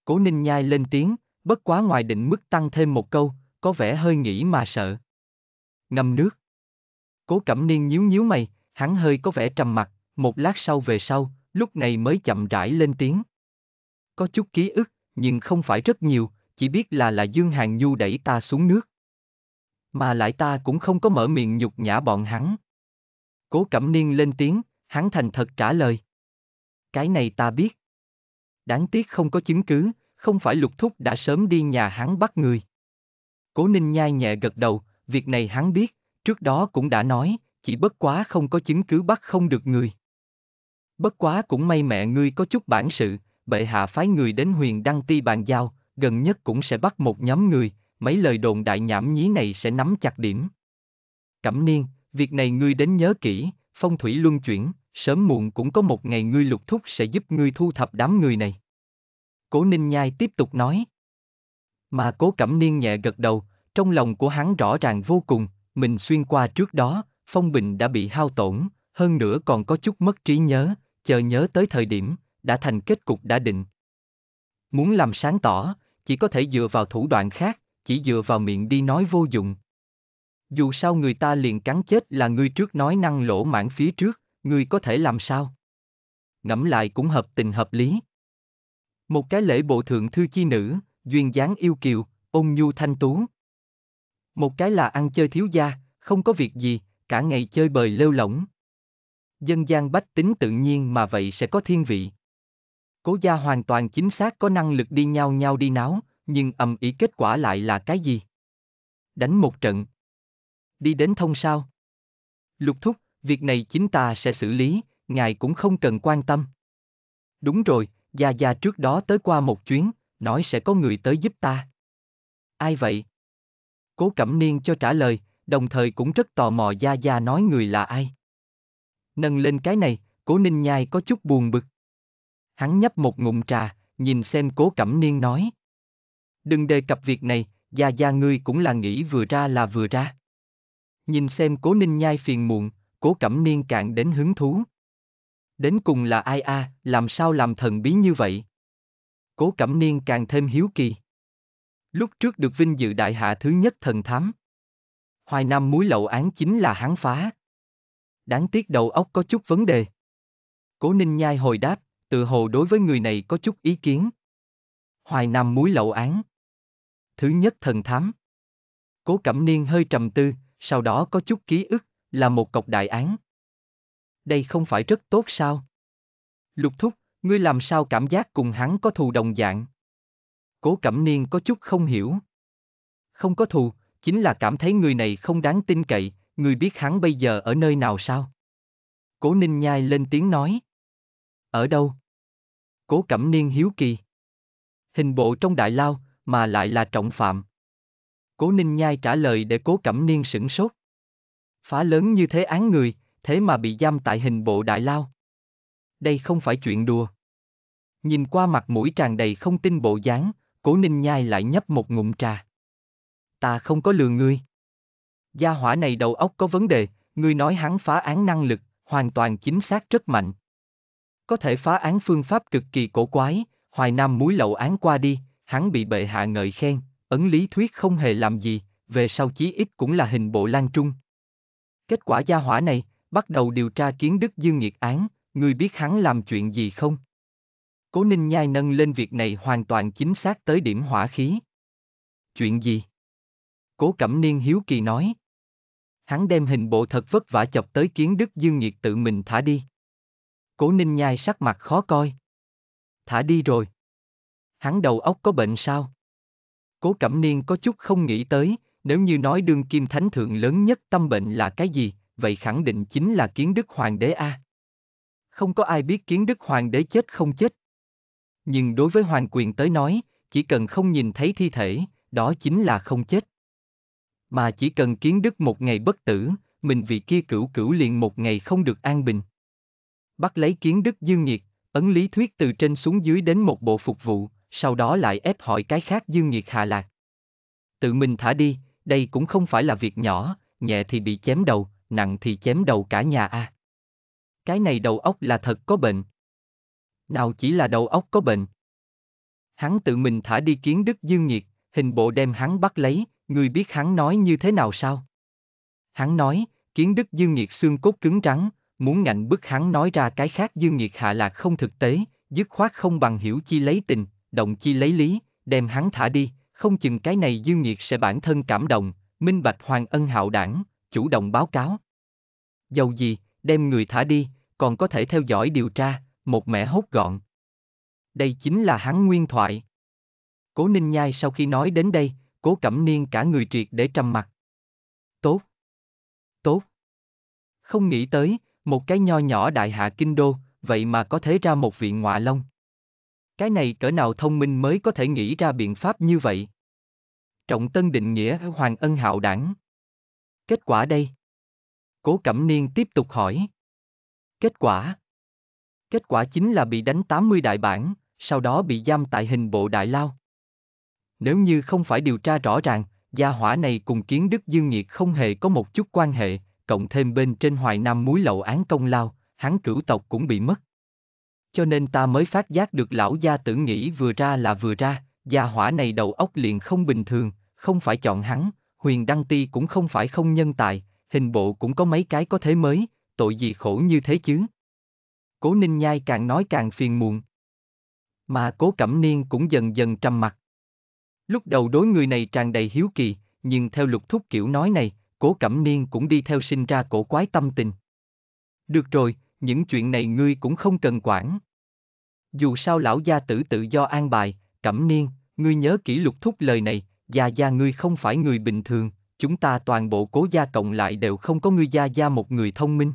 Cố Ninh Nhai lên tiếng, bất quá ngoài định mức tăng thêm một câu, có vẻ hơi nghĩ mà sợ. Ngâm nước. Cố Cẩm Niên nhíu nhíu mày, hắn hơi có vẻ trầm mặt, một lát sau về sau, lúc này mới chậm rãi lên tiếng. Có chút ký ức, nhưng không phải rất nhiều, chỉ biết là là Dương Hàng Nhu đẩy ta xuống nước. Mà lại ta cũng không có mở miệng nhục nhã bọn hắn. Cố Cẩm Niên lên tiếng, hắn thành thật trả lời. Cái này ta biết đáng tiếc không có chứng cứ, không phải lục thúc đã sớm đi nhà hắn bắt người. Cố Ninh nhai nhẹ gật đầu, việc này hắn biết, trước đó cũng đã nói, chỉ bất quá không có chứng cứ bắt không được người. Bất quá cũng may mẹ ngươi có chút bản sự, bệ hạ phái người đến huyền đăng ti bàn giao, gần nhất cũng sẽ bắt một nhóm người, mấy lời đồn đại nhảm nhí này sẽ nắm chặt điểm. Cẩm niên, việc này ngươi đến nhớ kỹ, phong thủy luân chuyển, sớm muộn cũng có một ngày ngươi lục thúc sẽ giúp ngươi thu thập đám người này. Cố Ninh Nhai tiếp tục nói. Mà cố cẩm niên nhẹ gật đầu, trong lòng của hắn rõ ràng vô cùng, mình xuyên qua trước đó, phong bình đã bị hao tổn, hơn nữa còn có chút mất trí nhớ, chờ nhớ tới thời điểm, đã thành kết cục đã định. Muốn làm sáng tỏ, chỉ có thể dựa vào thủ đoạn khác, chỉ dựa vào miệng đi nói vô dụng. Dù sao người ta liền cắn chết là ngươi trước nói năng lỗ mãn phía trước, ngươi có thể làm sao? Ngẫm lại cũng hợp tình hợp lý. Một cái lễ bộ thượng thư chi nữ, duyên dáng yêu kiều, ôn nhu thanh tú. Một cái là ăn chơi thiếu gia, không có việc gì, cả ngày chơi bời lêu lỏng. Dân gian bách tính tự nhiên mà vậy sẽ có thiên vị. Cố gia hoàn toàn chính xác có năng lực đi nhau nhau đi náo, nhưng ầm ý kết quả lại là cái gì? Đánh một trận. Đi đến thông sao? Lục thúc, việc này chính ta sẽ xử lý, ngài cũng không cần quan tâm. Đúng rồi, Gia Gia trước đó tới qua một chuyến, nói sẽ có người tới giúp ta. Ai vậy? Cố Cẩm Niên cho trả lời, đồng thời cũng rất tò mò Gia Gia nói người là ai. Nâng lên cái này, cố Ninh Nhai có chút buồn bực. Hắn nhấp một ngụm trà, nhìn xem cố Cẩm Niên nói. Đừng đề cập việc này, Gia Gia ngươi cũng là nghĩ vừa ra là vừa ra. Nhìn xem cố Ninh Nhai phiền muộn, cố cẩm niên càng đến hứng thú. Đến cùng là ai a, à, làm sao làm thần bí như vậy? Cố cẩm niên càng thêm hiếu kỳ. Lúc trước được vinh dự đại hạ thứ nhất thần thám. Hoài Nam muối lậu án chính là hắn phá. Đáng tiếc đầu óc có chút vấn đề. Cố Ninh Nhai hồi đáp, tự hồ đối với người này có chút ý kiến. Hoài Nam muối lậu án. Thứ nhất thần thám. Cố Cẩm Niên hơi trầm tư, sau đó có chút ký ức, là một cọc đại án. Đây không phải rất tốt sao? Lục thúc, ngươi làm sao cảm giác cùng hắn có thù đồng dạng? Cố Cẩm Niên có chút không hiểu. Không có thù, chính là cảm thấy người này không đáng tin cậy, Người biết hắn bây giờ ở nơi nào sao? Cố Ninh nhai lên tiếng nói. Ở đâu? Cố Cẩm Niên hiếu kỳ. Hình bộ trong đại lao, mà lại là trọng phạm. Cố Ninh Nhai trả lời để Cố Cẩm Niên sửng sốt phá lớn như thế án người, thế mà bị giam tại hình bộ đại lao. Đây không phải chuyện đùa. Nhìn qua mặt mũi tràn đầy không tin bộ dáng, cố ninh nhai lại nhấp một ngụm trà. Ta không có lừa ngươi. Gia hỏa này đầu óc có vấn đề, ngươi nói hắn phá án năng lực, hoàn toàn chính xác rất mạnh. Có thể phá án phương pháp cực kỳ cổ quái, Hoài Nam muối lậu án qua đi, hắn bị bệ hạ ngợi khen, ấn lý thuyết không hề làm gì, về sau chí ít cũng là hình bộ lan trung. Kết quả gia hỏa này, bắt đầu điều tra kiến đức dương nghiệt án, người biết hắn làm chuyện gì không? Cố Ninh Nhai nâng lên việc này hoàn toàn chính xác tới điểm hỏa khí. Chuyện gì? Cố Cẩm Niên hiếu kỳ nói. Hắn đem hình bộ thật vất vả chọc tới kiến đức dương nghiệt tự mình thả đi. Cố Ninh Nhai sắc mặt khó coi. Thả đi rồi. Hắn đầu óc có bệnh sao? Cố Cẩm Niên có chút không nghĩ tới, nếu như nói đương kim thánh thượng lớn nhất tâm bệnh là cái gì, vậy khẳng định chính là kiến đức hoàng đế A. Không có ai biết kiến đức hoàng đế chết không chết. Nhưng đối với hoàng quyền tới nói, chỉ cần không nhìn thấy thi thể, đó chính là không chết. Mà chỉ cần kiến đức một ngày bất tử, mình vị kia cửu cửu liền một ngày không được an bình. Bắt lấy kiến đức dương nghiệt, ấn lý thuyết từ trên xuống dưới đến một bộ phục vụ, sau đó lại ép hỏi cái khác dương nghiệt hà lạc. Tự mình thả đi, đây cũng không phải là việc nhỏ, nhẹ thì bị chém đầu, nặng thì chém đầu cả nhà a. À. Cái này đầu óc là thật có bệnh. Nào chỉ là đầu óc có bệnh. Hắn tự mình thả đi kiến đức dương nhiệt, hình bộ đem hắn bắt lấy, người biết hắn nói như thế nào sao? Hắn nói, kiến đức dương nhiệt xương cốt cứng rắn, muốn ngạnh bức hắn nói ra cái khác dương nhiệt hạ lạc không thực tế, dứt khoát không bằng hiểu chi lấy tình, động chi lấy lý, đem hắn thả đi, không chừng cái này dư nghiệt sẽ bản thân cảm động, minh bạch hoàng ân hạo đảng, chủ động báo cáo. Dầu gì, đem người thả đi, còn có thể theo dõi điều tra, một mẻ hốt gọn. Đây chính là hắn nguyên thoại. Cố Ninh Nhai sau khi nói đến đây, cố cẩm niên cả người triệt để trầm mặt. Tốt. Tốt. Không nghĩ tới, một cái nho nhỏ đại hạ kinh đô, vậy mà có thế ra một vị ngọa long. Cái này cỡ nào thông minh mới có thể nghĩ ra biện pháp như vậy? Trọng Tân định nghĩa Hoàng Ân Hạo đảng. Kết quả đây? Cố Cẩm Niên tiếp tục hỏi. Kết quả? Kết quả chính là bị đánh 80 đại bản, sau đó bị giam tại hình bộ đại lao. Nếu như không phải điều tra rõ ràng, gia hỏa này cùng kiến đức dương nhiệt không hề có một chút quan hệ, cộng thêm bên trên hoài nam muối lậu án công lao, hắn cửu tộc cũng bị mất cho nên ta mới phát giác được lão gia tử nghĩ vừa ra là vừa ra, gia hỏa này đầu óc liền không bình thường, không phải chọn hắn, huyền đăng ti cũng không phải không nhân tài, hình bộ cũng có mấy cái có thế mới, tội gì khổ như thế chứ. Cố Ninh Nhai càng nói càng phiền muộn. Mà cố Cẩm Niên cũng dần dần trầm mặt. Lúc đầu đối người này tràn đầy hiếu kỳ, nhưng theo lục thúc kiểu nói này, cố Cẩm Niên cũng đi theo sinh ra cổ quái tâm tình. Được rồi, những chuyện này ngươi cũng không cần quản. Dù sao lão gia tử tự do an bài, cẩm niên, ngươi nhớ kỹ lục thúc lời này, gia gia ngươi không phải người bình thường, chúng ta toàn bộ cố gia cộng lại đều không có ngươi gia gia một người thông minh.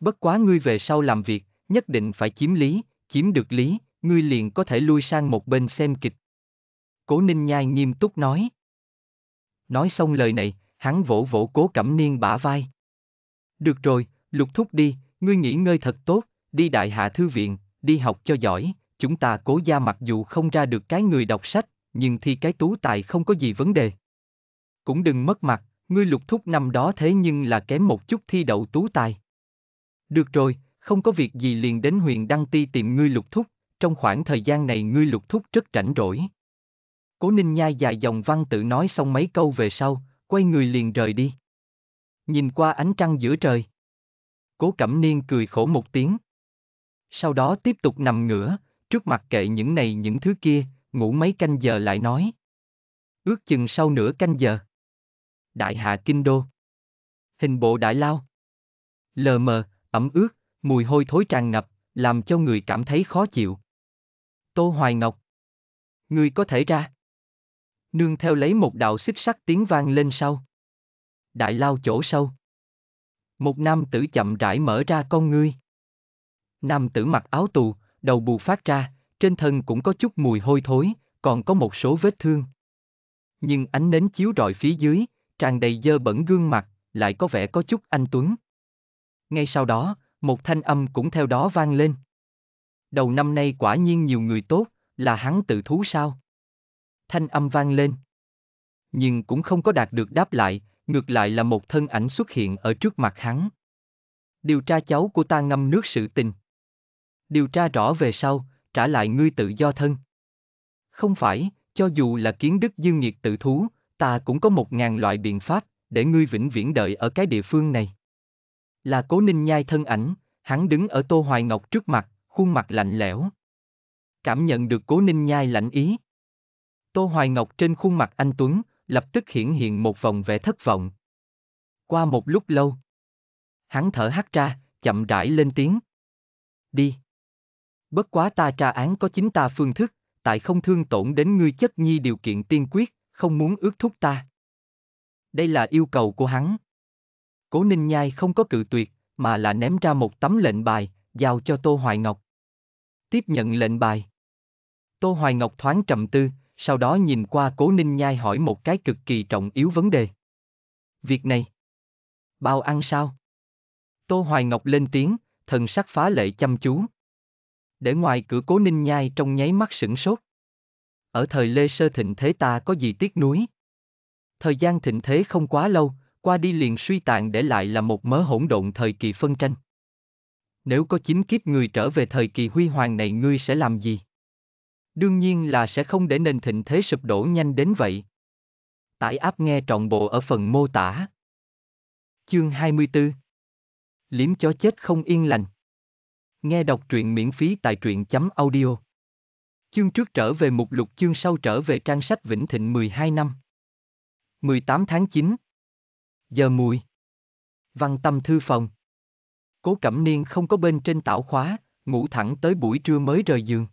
Bất quá ngươi về sau làm việc, nhất định phải chiếm lý, chiếm được lý, ngươi liền có thể lui sang một bên xem kịch. Cố Ninh Nhai nghiêm túc nói. Nói xong lời này, hắn vỗ vỗ cố cẩm niên bả vai. Được rồi, lục thúc đi, Ngươi nghỉ ngơi thật tốt, đi đại hạ thư viện, đi học cho giỏi, chúng ta cố gia mặc dù không ra được cái người đọc sách, nhưng thi cái tú tài không có gì vấn đề. Cũng đừng mất mặt, ngươi lục thúc năm đó thế nhưng là kém một chút thi đậu tú tài. Được rồi, không có việc gì liền đến Huyền Đăng Ti tìm ngươi lục thúc, trong khoảng thời gian này ngươi lục thúc rất rảnh rỗi. Cố Ninh Nhai dài dòng văn tự nói xong mấy câu về sau, quay người liền rời đi. Nhìn qua ánh trăng giữa trời. Cố Cẩm Niên cười khổ một tiếng. Sau đó tiếp tục nằm ngửa, trước mặt kệ những này những thứ kia, ngủ mấy canh giờ lại nói. Ước chừng sau nửa canh giờ. Đại hạ kinh đô. Hình bộ đại lao. Lờ mờ, ẩm ướt, mùi hôi thối tràn ngập, làm cho người cảm thấy khó chịu. Tô Hoài Ngọc. Người có thể ra. Nương theo lấy một đạo xích sắc tiếng vang lên sau. Đại lao chỗ sâu. Một nam tử chậm rãi mở ra con ngươi. Nam tử mặc áo tù, đầu bù phát ra, trên thân cũng có chút mùi hôi thối, còn có một số vết thương. Nhưng ánh nến chiếu rọi phía dưới, tràn đầy dơ bẩn gương mặt, lại có vẻ có chút anh tuấn. Ngay sau đó, một thanh âm cũng theo đó vang lên. Đầu năm nay quả nhiên nhiều người tốt, là hắn tự thú sao? Thanh âm vang lên. Nhưng cũng không có đạt được đáp lại, ngược lại là một thân ảnh xuất hiện ở trước mặt hắn. Điều tra cháu của ta ngâm nước sự tình. Điều tra rõ về sau, trả lại ngươi tự do thân. Không phải, cho dù là kiến đức dương nghiệt tự thú, ta cũng có một ngàn loại biện pháp, để ngươi vĩnh viễn đợi ở cái địa phương này. Là cố ninh nhai thân ảnh, hắn đứng ở tô hoài ngọc trước mặt, khuôn mặt lạnh lẽo. Cảm nhận được cố ninh nhai lạnh ý. Tô hoài ngọc trên khuôn mặt anh Tuấn, lập tức hiển hiện một vòng vẻ thất vọng. Qua một lúc lâu, hắn thở hắt ra, chậm rãi lên tiếng. Đi. Bất quá ta tra án có chính ta phương thức, tại không thương tổn đến ngươi chất nhi điều kiện tiên quyết, không muốn ước thúc ta. Đây là yêu cầu của hắn. Cố Ninh Nhai không có cự tuyệt, mà là ném ra một tấm lệnh bài, giao cho Tô Hoài Ngọc. Tiếp nhận lệnh bài. Tô Hoài Ngọc thoáng trầm tư, sau đó nhìn qua cố ninh nhai hỏi một cái cực kỳ trọng yếu vấn đề. Việc này. Bao ăn sao? Tô Hoài Ngọc lên tiếng, thần sắc phá lệ chăm chú. Để ngoài cửa cố ninh nhai trong nháy mắt sửng sốt. Ở thời Lê Sơ Thịnh Thế ta có gì tiếc nuối? Thời gian thịnh thế không quá lâu, qua đi liền suy tàn để lại là một mớ hỗn độn thời kỳ phân tranh. Nếu có chính kiếp người trở về thời kỳ huy hoàng này ngươi sẽ làm gì? Đương nhiên là sẽ không để nền thịnh thế sụp đổ nhanh đến vậy. Tải áp nghe trọn bộ ở phần mô tả. Chương 24 Liếm chó chết không yên lành Nghe đọc truyện miễn phí tại truyện chấm audio Chương trước trở về mục lục chương sau trở về trang sách Vĩnh Thịnh 12 năm 18 tháng 9 Giờ mùi Văn tâm thư phòng Cố Cẩm Niên không có bên trên tảo khóa, ngủ thẳng tới buổi trưa mới rời giường.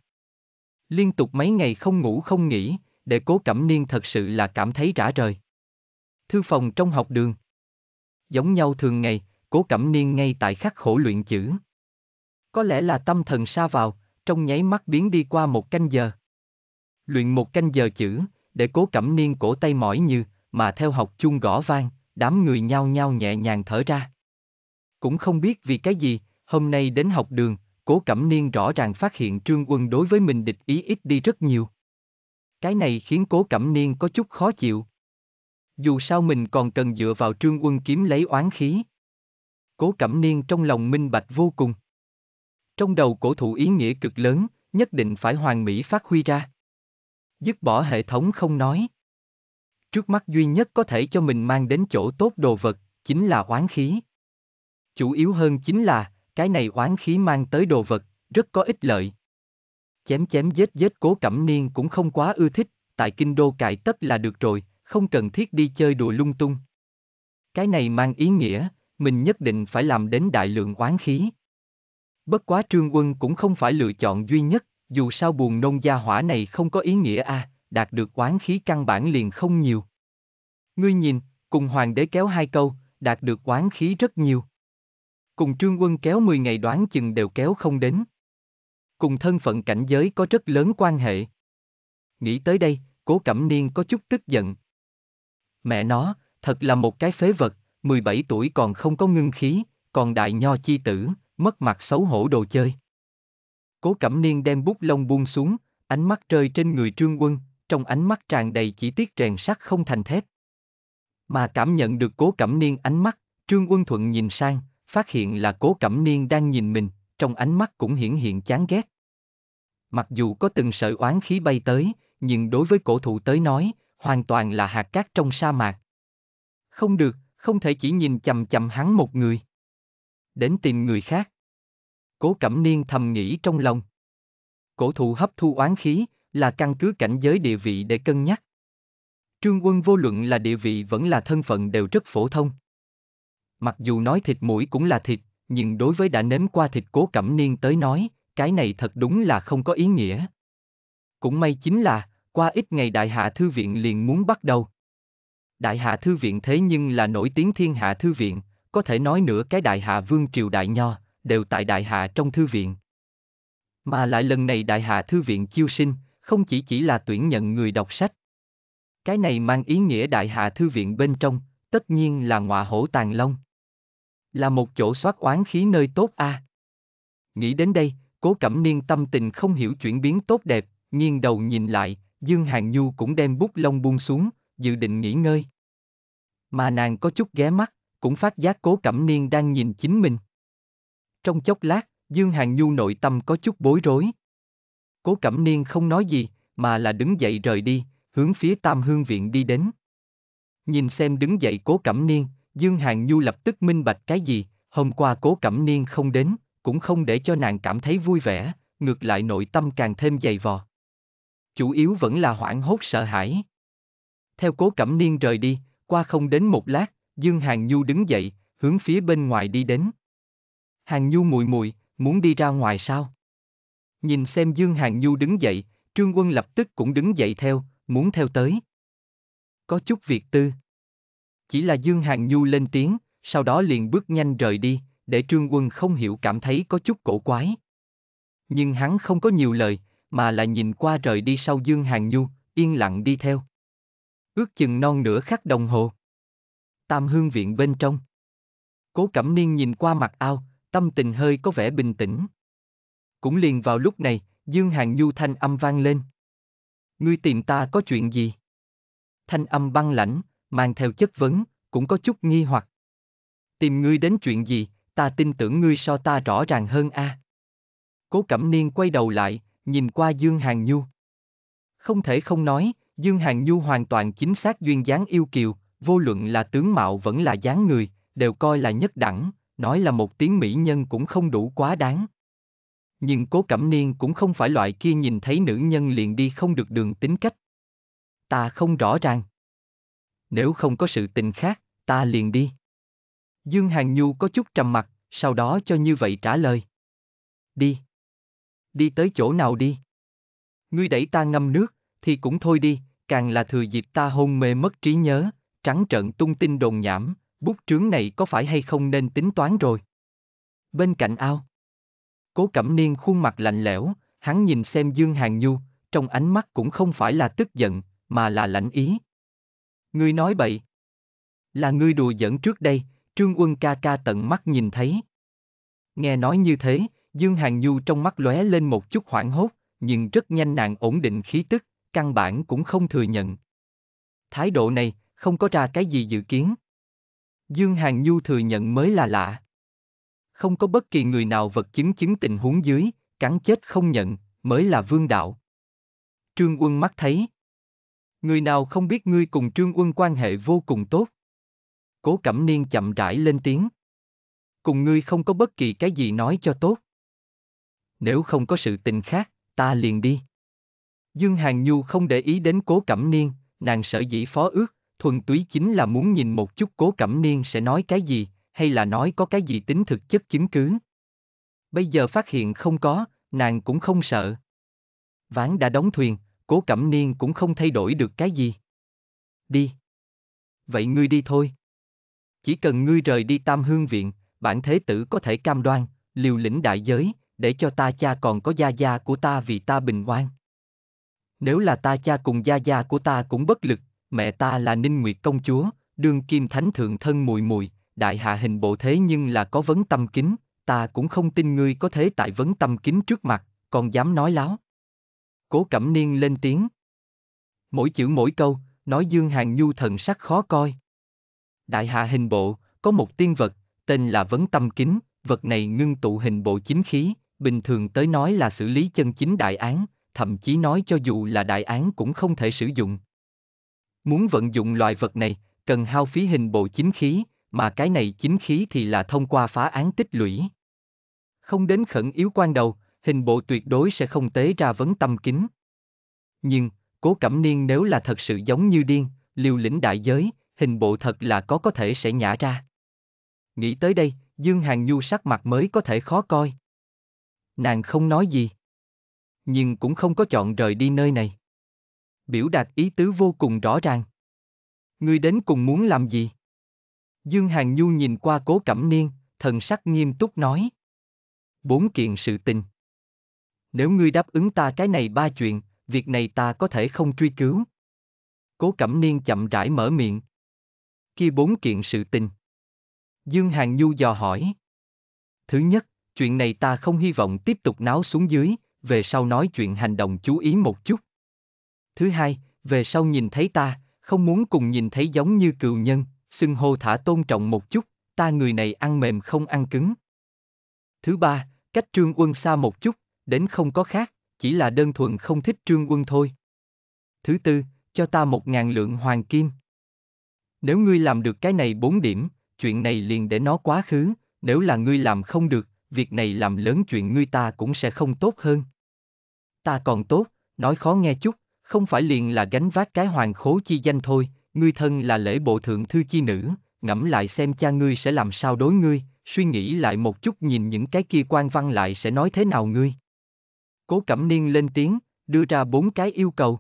Liên tục mấy ngày không ngủ không nghỉ, để cố cẩm niên thật sự là cảm thấy rã rời. Thư phòng trong học đường. Giống nhau thường ngày, cố cẩm niên ngay tại khắc khổ luyện chữ. Có lẽ là tâm thần xa vào, trong nháy mắt biến đi qua một canh giờ. Luyện một canh giờ chữ, để cố cẩm niên cổ tay mỏi như, mà theo học chung gõ vang, đám người nhao nhao nhẹ nhàng thở ra. Cũng không biết vì cái gì, hôm nay đến học đường, Cố Cẩm Niên rõ ràng phát hiện Trương Quân đối với mình địch ý ít đi rất nhiều. Cái này khiến Cố Cẩm Niên có chút khó chịu. Dù sao mình còn cần dựa vào Trương Quân kiếm lấy oán khí. Cố Cẩm Niên trong lòng minh bạch vô cùng. Trong đầu cổ thụ ý nghĩa cực lớn, nhất định phải hoàn mỹ phát huy ra. Dứt bỏ hệ thống không nói. Trước mắt duy nhất có thể cho mình mang đến chỗ tốt đồ vật, chính là oán khí. Chủ yếu hơn chính là, cái này oán khí mang tới đồ vật, rất có ích lợi. Chém chém giết giết cố cẩm niên cũng không quá ưa thích, tại kinh đô cải tất là được rồi, không cần thiết đi chơi đùa lung tung. Cái này mang ý nghĩa, mình nhất định phải làm đến đại lượng oán khí. Bất quá trương quân cũng không phải lựa chọn duy nhất, dù sao buồn nôn gia hỏa này không có ý nghĩa a, à, đạt được oán khí căn bản liền không nhiều. Ngươi nhìn, cùng hoàng đế kéo hai câu, đạt được oán khí rất nhiều. Cùng trương quân kéo 10 ngày đoán chừng đều kéo không đến. Cùng thân phận cảnh giới có rất lớn quan hệ. Nghĩ tới đây, cố cẩm niên có chút tức giận. Mẹ nó, thật là một cái phế vật, 17 tuổi còn không có ngưng khí, còn đại nho chi tử, mất mặt xấu hổ đồ chơi. Cố Cẩm Niên đem bút lông buông xuống, ánh mắt rơi trên người Trương Quân, trong ánh mắt tràn đầy chỉ tiết rèn sắt không thành thép. Mà cảm nhận được Cố Cẩm Niên ánh mắt, Trương Quân Thuận nhìn sang, phát hiện là cố cẩm niên đang nhìn mình, trong ánh mắt cũng hiển hiện chán ghét. Mặc dù có từng sợi oán khí bay tới, nhưng đối với cổ thụ tới nói, hoàn toàn là hạt cát trong sa mạc. Không được, không thể chỉ nhìn chầm chầm hắn một người. Đến tìm người khác. Cố Cẩm Niên thầm nghĩ trong lòng. Cổ thụ hấp thu oán khí là căn cứ cảnh giới địa vị để cân nhắc. Trương quân vô luận là địa vị vẫn là thân phận đều rất phổ thông mặc dù nói thịt mũi cũng là thịt, nhưng đối với đã nếm qua thịt cố cẩm niên tới nói, cái này thật đúng là không có ý nghĩa. Cũng may chính là, qua ít ngày Đại Hạ Thư Viện liền muốn bắt đầu. Đại Hạ Thư Viện thế nhưng là nổi tiếng Thiên Hạ Thư Viện, có thể nói nữa cái Đại Hạ Vương Triều Đại Nho, đều tại Đại Hạ trong Thư Viện. Mà lại lần này Đại Hạ Thư Viện chiêu sinh, không chỉ chỉ là tuyển nhận người đọc sách. Cái này mang ý nghĩa Đại Hạ Thư Viện bên trong, tất nhiên là ngọa hổ tàng long là một chỗ soát oán khí nơi tốt a. À. Nghĩ đến đây, cố cẩm niên tâm tình không hiểu chuyển biến tốt đẹp, nghiêng đầu nhìn lại, Dương Hàng Nhu cũng đem bút lông buông xuống, dự định nghỉ ngơi. Mà nàng có chút ghé mắt, cũng phát giác cố cẩm niên đang nhìn chính mình. Trong chốc lát, Dương Hàng Nhu nội tâm có chút bối rối. Cố cẩm niên không nói gì, mà là đứng dậy rời đi, hướng phía Tam Hương Viện đi đến. Nhìn xem đứng dậy cố cẩm niên, Dương Hàng Nhu lập tức minh bạch cái gì, hôm qua cố cẩm niên không đến, cũng không để cho nàng cảm thấy vui vẻ, ngược lại nội tâm càng thêm dày vò. Chủ yếu vẫn là hoảng hốt sợ hãi. Theo cố cẩm niên rời đi, qua không đến một lát, Dương Hàng Nhu đứng dậy, hướng phía bên ngoài đi đến. Hàng Nhu mùi mùi, muốn đi ra ngoài sao? Nhìn xem Dương Hàng Nhu đứng dậy, Trương Quân lập tức cũng đứng dậy theo, muốn theo tới. Có chút việc tư. Chỉ là Dương Hàng Nhu lên tiếng, sau đó liền bước nhanh rời đi, để Trương Quân không hiểu cảm thấy có chút cổ quái. Nhưng hắn không có nhiều lời, mà là nhìn qua rời đi sau Dương Hàng Nhu, yên lặng đi theo. Ước chừng non nửa khắc đồng hồ. Tam hương viện bên trong. Cố Cẩm Niên nhìn qua mặt ao, tâm tình hơi có vẻ bình tĩnh. Cũng liền vào lúc này, Dương Hàng Nhu thanh âm vang lên. Ngươi tìm ta có chuyện gì? Thanh âm băng lãnh, mang theo chất vấn, cũng có chút nghi hoặc. Tìm ngươi đến chuyện gì, ta tin tưởng ngươi so ta rõ ràng hơn a. À? Cố Cẩm Niên quay đầu lại, nhìn qua Dương Hàng Nhu. Không thể không nói, Dương Hàng Nhu hoàn toàn chính xác duyên dáng yêu kiều, vô luận là tướng mạo vẫn là dáng người, đều coi là nhất đẳng, nói là một tiếng mỹ nhân cũng không đủ quá đáng. Nhưng Cố Cẩm Niên cũng không phải loại kia nhìn thấy nữ nhân liền đi không được đường tính cách. Ta không rõ ràng nếu không có sự tình khác, ta liền đi. Dương Hàng Nhu có chút trầm mặt, sau đó cho như vậy trả lời. Đi. Đi tới chỗ nào đi? Ngươi đẩy ta ngâm nước, thì cũng thôi đi, càng là thừa dịp ta hôn mê mất trí nhớ, trắng trợn tung tin đồn nhảm, bút trướng này có phải hay không nên tính toán rồi. Bên cạnh ao, cố cẩm niên khuôn mặt lạnh lẽo, hắn nhìn xem Dương Hàng Nhu, trong ánh mắt cũng không phải là tức giận, mà là lạnh ý. Ngươi nói bậy. Là ngươi đùa giỡn trước đây, Trương Quân ca ca tận mắt nhìn thấy. Nghe nói như thế, Dương Hàng Nhu trong mắt lóe lên một chút hoảng hốt, nhưng rất nhanh nàng ổn định khí tức, căn bản cũng không thừa nhận. Thái độ này, không có ra cái gì dự kiến. Dương Hàng Nhu thừa nhận mới là lạ. Không có bất kỳ người nào vật chứng chứng tình huống dưới, cắn chết không nhận, mới là vương đạo. Trương quân mắt thấy. Người nào không biết ngươi cùng Trương Quân quan hệ vô cùng tốt. Cố Cẩm Niên chậm rãi lên tiếng. Cùng ngươi không có bất kỳ cái gì nói cho tốt. Nếu không có sự tình khác, ta liền đi. Dương Hàng Nhu không để ý đến Cố Cẩm Niên, nàng sở dĩ phó ước, thuần túy chính là muốn nhìn một chút Cố Cẩm Niên sẽ nói cái gì, hay là nói có cái gì tính thực chất chứng cứ. Bây giờ phát hiện không có, nàng cũng không sợ. Ván đã đóng thuyền, cố cẩm niên cũng không thay đổi được cái gì. Đi. Vậy ngươi đi thôi. Chỉ cần ngươi rời đi tam hương viện, bản thế tử có thể cam đoan, liều lĩnh đại giới, để cho ta cha còn có gia gia của ta vì ta bình oan. Nếu là ta cha cùng gia gia của ta cũng bất lực, mẹ ta là Ninh Nguyệt công chúa, đương kim thánh thượng thân mùi mùi, đại hạ hình bộ thế nhưng là có vấn tâm kính, ta cũng không tin ngươi có thế tại vấn tâm kính trước mặt, còn dám nói láo. Cố Cẩm Niên lên tiếng. Mỗi chữ mỗi câu, nói Dương Hàng Nhu thần sắc khó coi. Đại hạ hình bộ, có một tiên vật, tên là Vấn Tâm Kính, vật này ngưng tụ hình bộ chính khí, bình thường tới nói là xử lý chân chính đại án, thậm chí nói cho dù là đại án cũng không thể sử dụng. Muốn vận dụng loại vật này, cần hao phí hình bộ chính khí, mà cái này chính khí thì là thông qua phá án tích lũy. Không đến khẩn yếu quan đầu, hình bộ tuyệt đối sẽ không tế ra vấn tâm kính. Nhưng, cố cẩm niên nếu là thật sự giống như điên, liều lĩnh đại giới, hình bộ thật là có có thể sẽ nhả ra. Nghĩ tới đây, Dương Hàng Nhu sắc mặt mới có thể khó coi. Nàng không nói gì. Nhưng cũng không có chọn rời đi nơi này. Biểu đạt ý tứ vô cùng rõ ràng. Ngươi đến cùng muốn làm gì? Dương Hàng Nhu nhìn qua cố cẩm niên, thần sắc nghiêm túc nói. Bốn kiện sự tình nếu ngươi đáp ứng ta cái này ba chuyện, việc này ta có thể không truy cứu. Cố Cẩm Niên chậm rãi mở miệng. Kia bốn kiện sự tình. Dương Hàng Nhu dò hỏi. Thứ nhất, chuyện này ta không hy vọng tiếp tục náo xuống dưới, về sau nói chuyện hành động chú ý một chút. Thứ hai, về sau nhìn thấy ta, không muốn cùng nhìn thấy giống như cựu nhân, xưng hô thả tôn trọng một chút, ta người này ăn mềm không ăn cứng. Thứ ba, cách trương quân xa một chút, đến không có khác, chỉ là đơn thuần không thích trương quân thôi. Thứ tư, cho ta một ngàn lượng hoàng kim. Nếu ngươi làm được cái này bốn điểm, chuyện này liền để nó quá khứ, nếu là ngươi làm không được, việc này làm lớn chuyện ngươi ta cũng sẽ không tốt hơn. Ta còn tốt, nói khó nghe chút, không phải liền là gánh vác cái hoàng khố chi danh thôi, ngươi thân là lễ bộ thượng thư chi nữ, ngẫm lại xem cha ngươi sẽ làm sao đối ngươi, suy nghĩ lại một chút nhìn những cái kia quan văn lại sẽ nói thế nào ngươi. Cố Cẩm Niên lên tiếng, đưa ra bốn cái yêu cầu.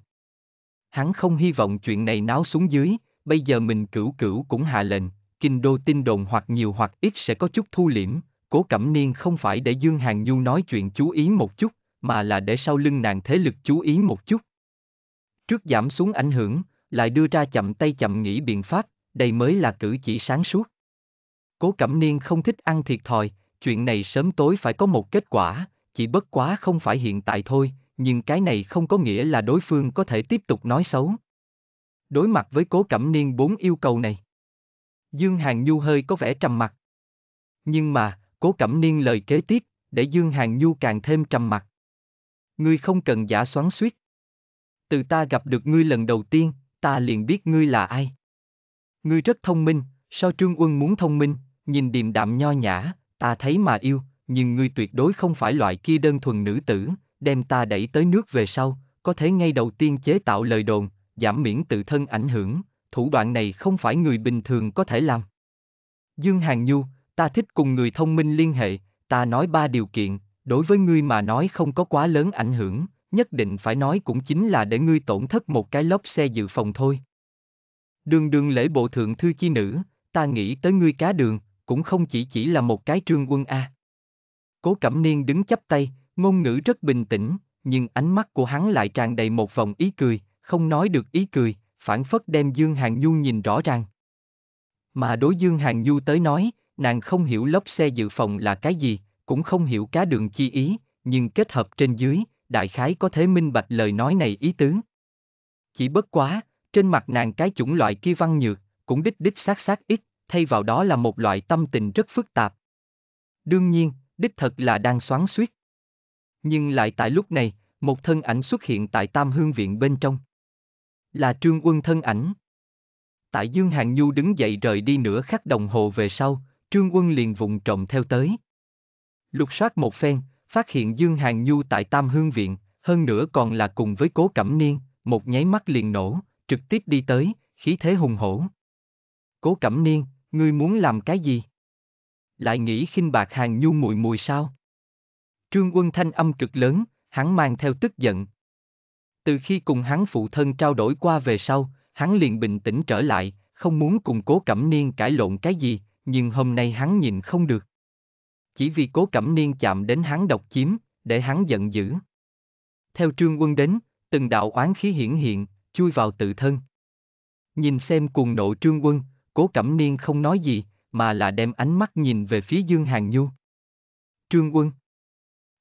Hắn không hy vọng chuyện này náo xuống dưới, bây giờ mình cửu cửu cũng hạ lệnh, kinh đô tin đồn hoặc nhiều hoặc ít sẽ có chút thu liễm, Cố Cẩm Niên không phải để Dương Hàng Nhu nói chuyện chú ý một chút, mà là để sau lưng nàng thế lực chú ý một chút. Trước giảm xuống ảnh hưởng, lại đưa ra chậm tay chậm nghĩ biện pháp, đây mới là cử chỉ sáng suốt. Cố Cẩm Niên không thích ăn thiệt thòi, chuyện này sớm tối phải có một kết quả, chỉ bất quá không phải hiện tại thôi, nhưng cái này không có nghĩa là đối phương có thể tiếp tục nói xấu. Đối mặt với cố cẩm niên bốn yêu cầu này. Dương Hàng Nhu hơi có vẻ trầm mặt. Nhưng mà, cố cẩm niên lời kế tiếp, để Dương Hàng Nhu càng thêm trầm mặt. Ngươi không cần giả xoắn suýt. Từ ta gặp được ngươi lần đầu tiên, ta liền biết ngươi là ai. Ngươi rất thông minh, so trương quân muốn thông minh, nhìn điềm đạm nho nhã, ta thấy mà yêu, nhưng ngươi tuyệt đối không phải loại kia đơn thuần nữ tử, đem ta đẩy tới nước về sau, có thể ngay đầu tiên chế tạo lời đồn, giảm miễn tự thân ảnh hưởng, thủ đoạn này không phải người bình thường có thể làm. Dương Hàn Nhu, ta thích cùng người thông minh liên hệ, ta nói ba điều kiện, đối với ngươi mà nói không có quá lớn ảnh hưởng, nhất định phải nói cũng chính là để ngươi tổn thất một cái lốp xe dự phòng thôi. Đường đường lễ bộ thượng thư chi nữ, ta nghĩ tới ngươi cá đường, cũng không chỉ chỉ là một cái trương quân A. Cố Cẩm Niên đứng chắp tay, ngôn ngữ rất bình tĩnh, nhưng ánh mắt của hắn lại tràn đầy một vòng ý cười, không nói được ý cười, phản phất đem Dương Hàng Nhu nhìn rõ ràng. Mà đối Dương Hàng Nhu tới nói, nàng không hiểu lốp xe dự phòng là cái gì, cũng không hiểu cá đường chi ý, nhưng kết hợp trên dưới, đại khái có thể minh bạch lời nói này ý tứ. Chỉ bất quá, trên mặt nàng cái chủng loại kia văn nhược, cũng đích đích xác xác ít, thay vào đó là một loại tâm tình rất phức tạp. Đương nhiên, đích thật là đang xoắn suýt. Nhưng lại tại lúc này, một thân ảnh xuất hiện tại Tam Hương Viện bên trong. Là trương quân thân ảnh. Tại Dương Hàng Nhu đứng dậy rời đi nửa khắc đồng hồ về sau, trương quân liền vùng trộm theo tới. Lục soát một phen, phát hiện Dương Hàng Nhu tại Tam Hương Viện, hơn nữa còn là cùng với cố cẩm niên, một nháy mắt liền nổ, trực tiếp đi tới, khí thế hùng hổ. Cố cẩm niên, ngươi muốn làm cái gì? lại nghĩ khinh bạc hàng nhu mùi mùi sao? Trương Quân Thanh âm cực lớn, hắn mang theo tức giận. Từ khi cùng hắn phụ thân trao đổi qua về sau, hắn liền bình tĩnh trở lại, không muốn cùng cố cẩm niên cãi lộn cái gì, nhưng hôm nay hắn nhìn không được. Chỉ vì cố cẩm niên chạm đến hắn độc chiếm, để hắn giận dữ. Theo trương quân đến, từng đạo oán khí hiển hiện, chui vào tự thân. Nhìn xem cuồng nộ trương quân, cố cẩm niên không nói gì, mà là đem ánh mắt nhìn về phía Dương Hàng Nhu. Trương Quân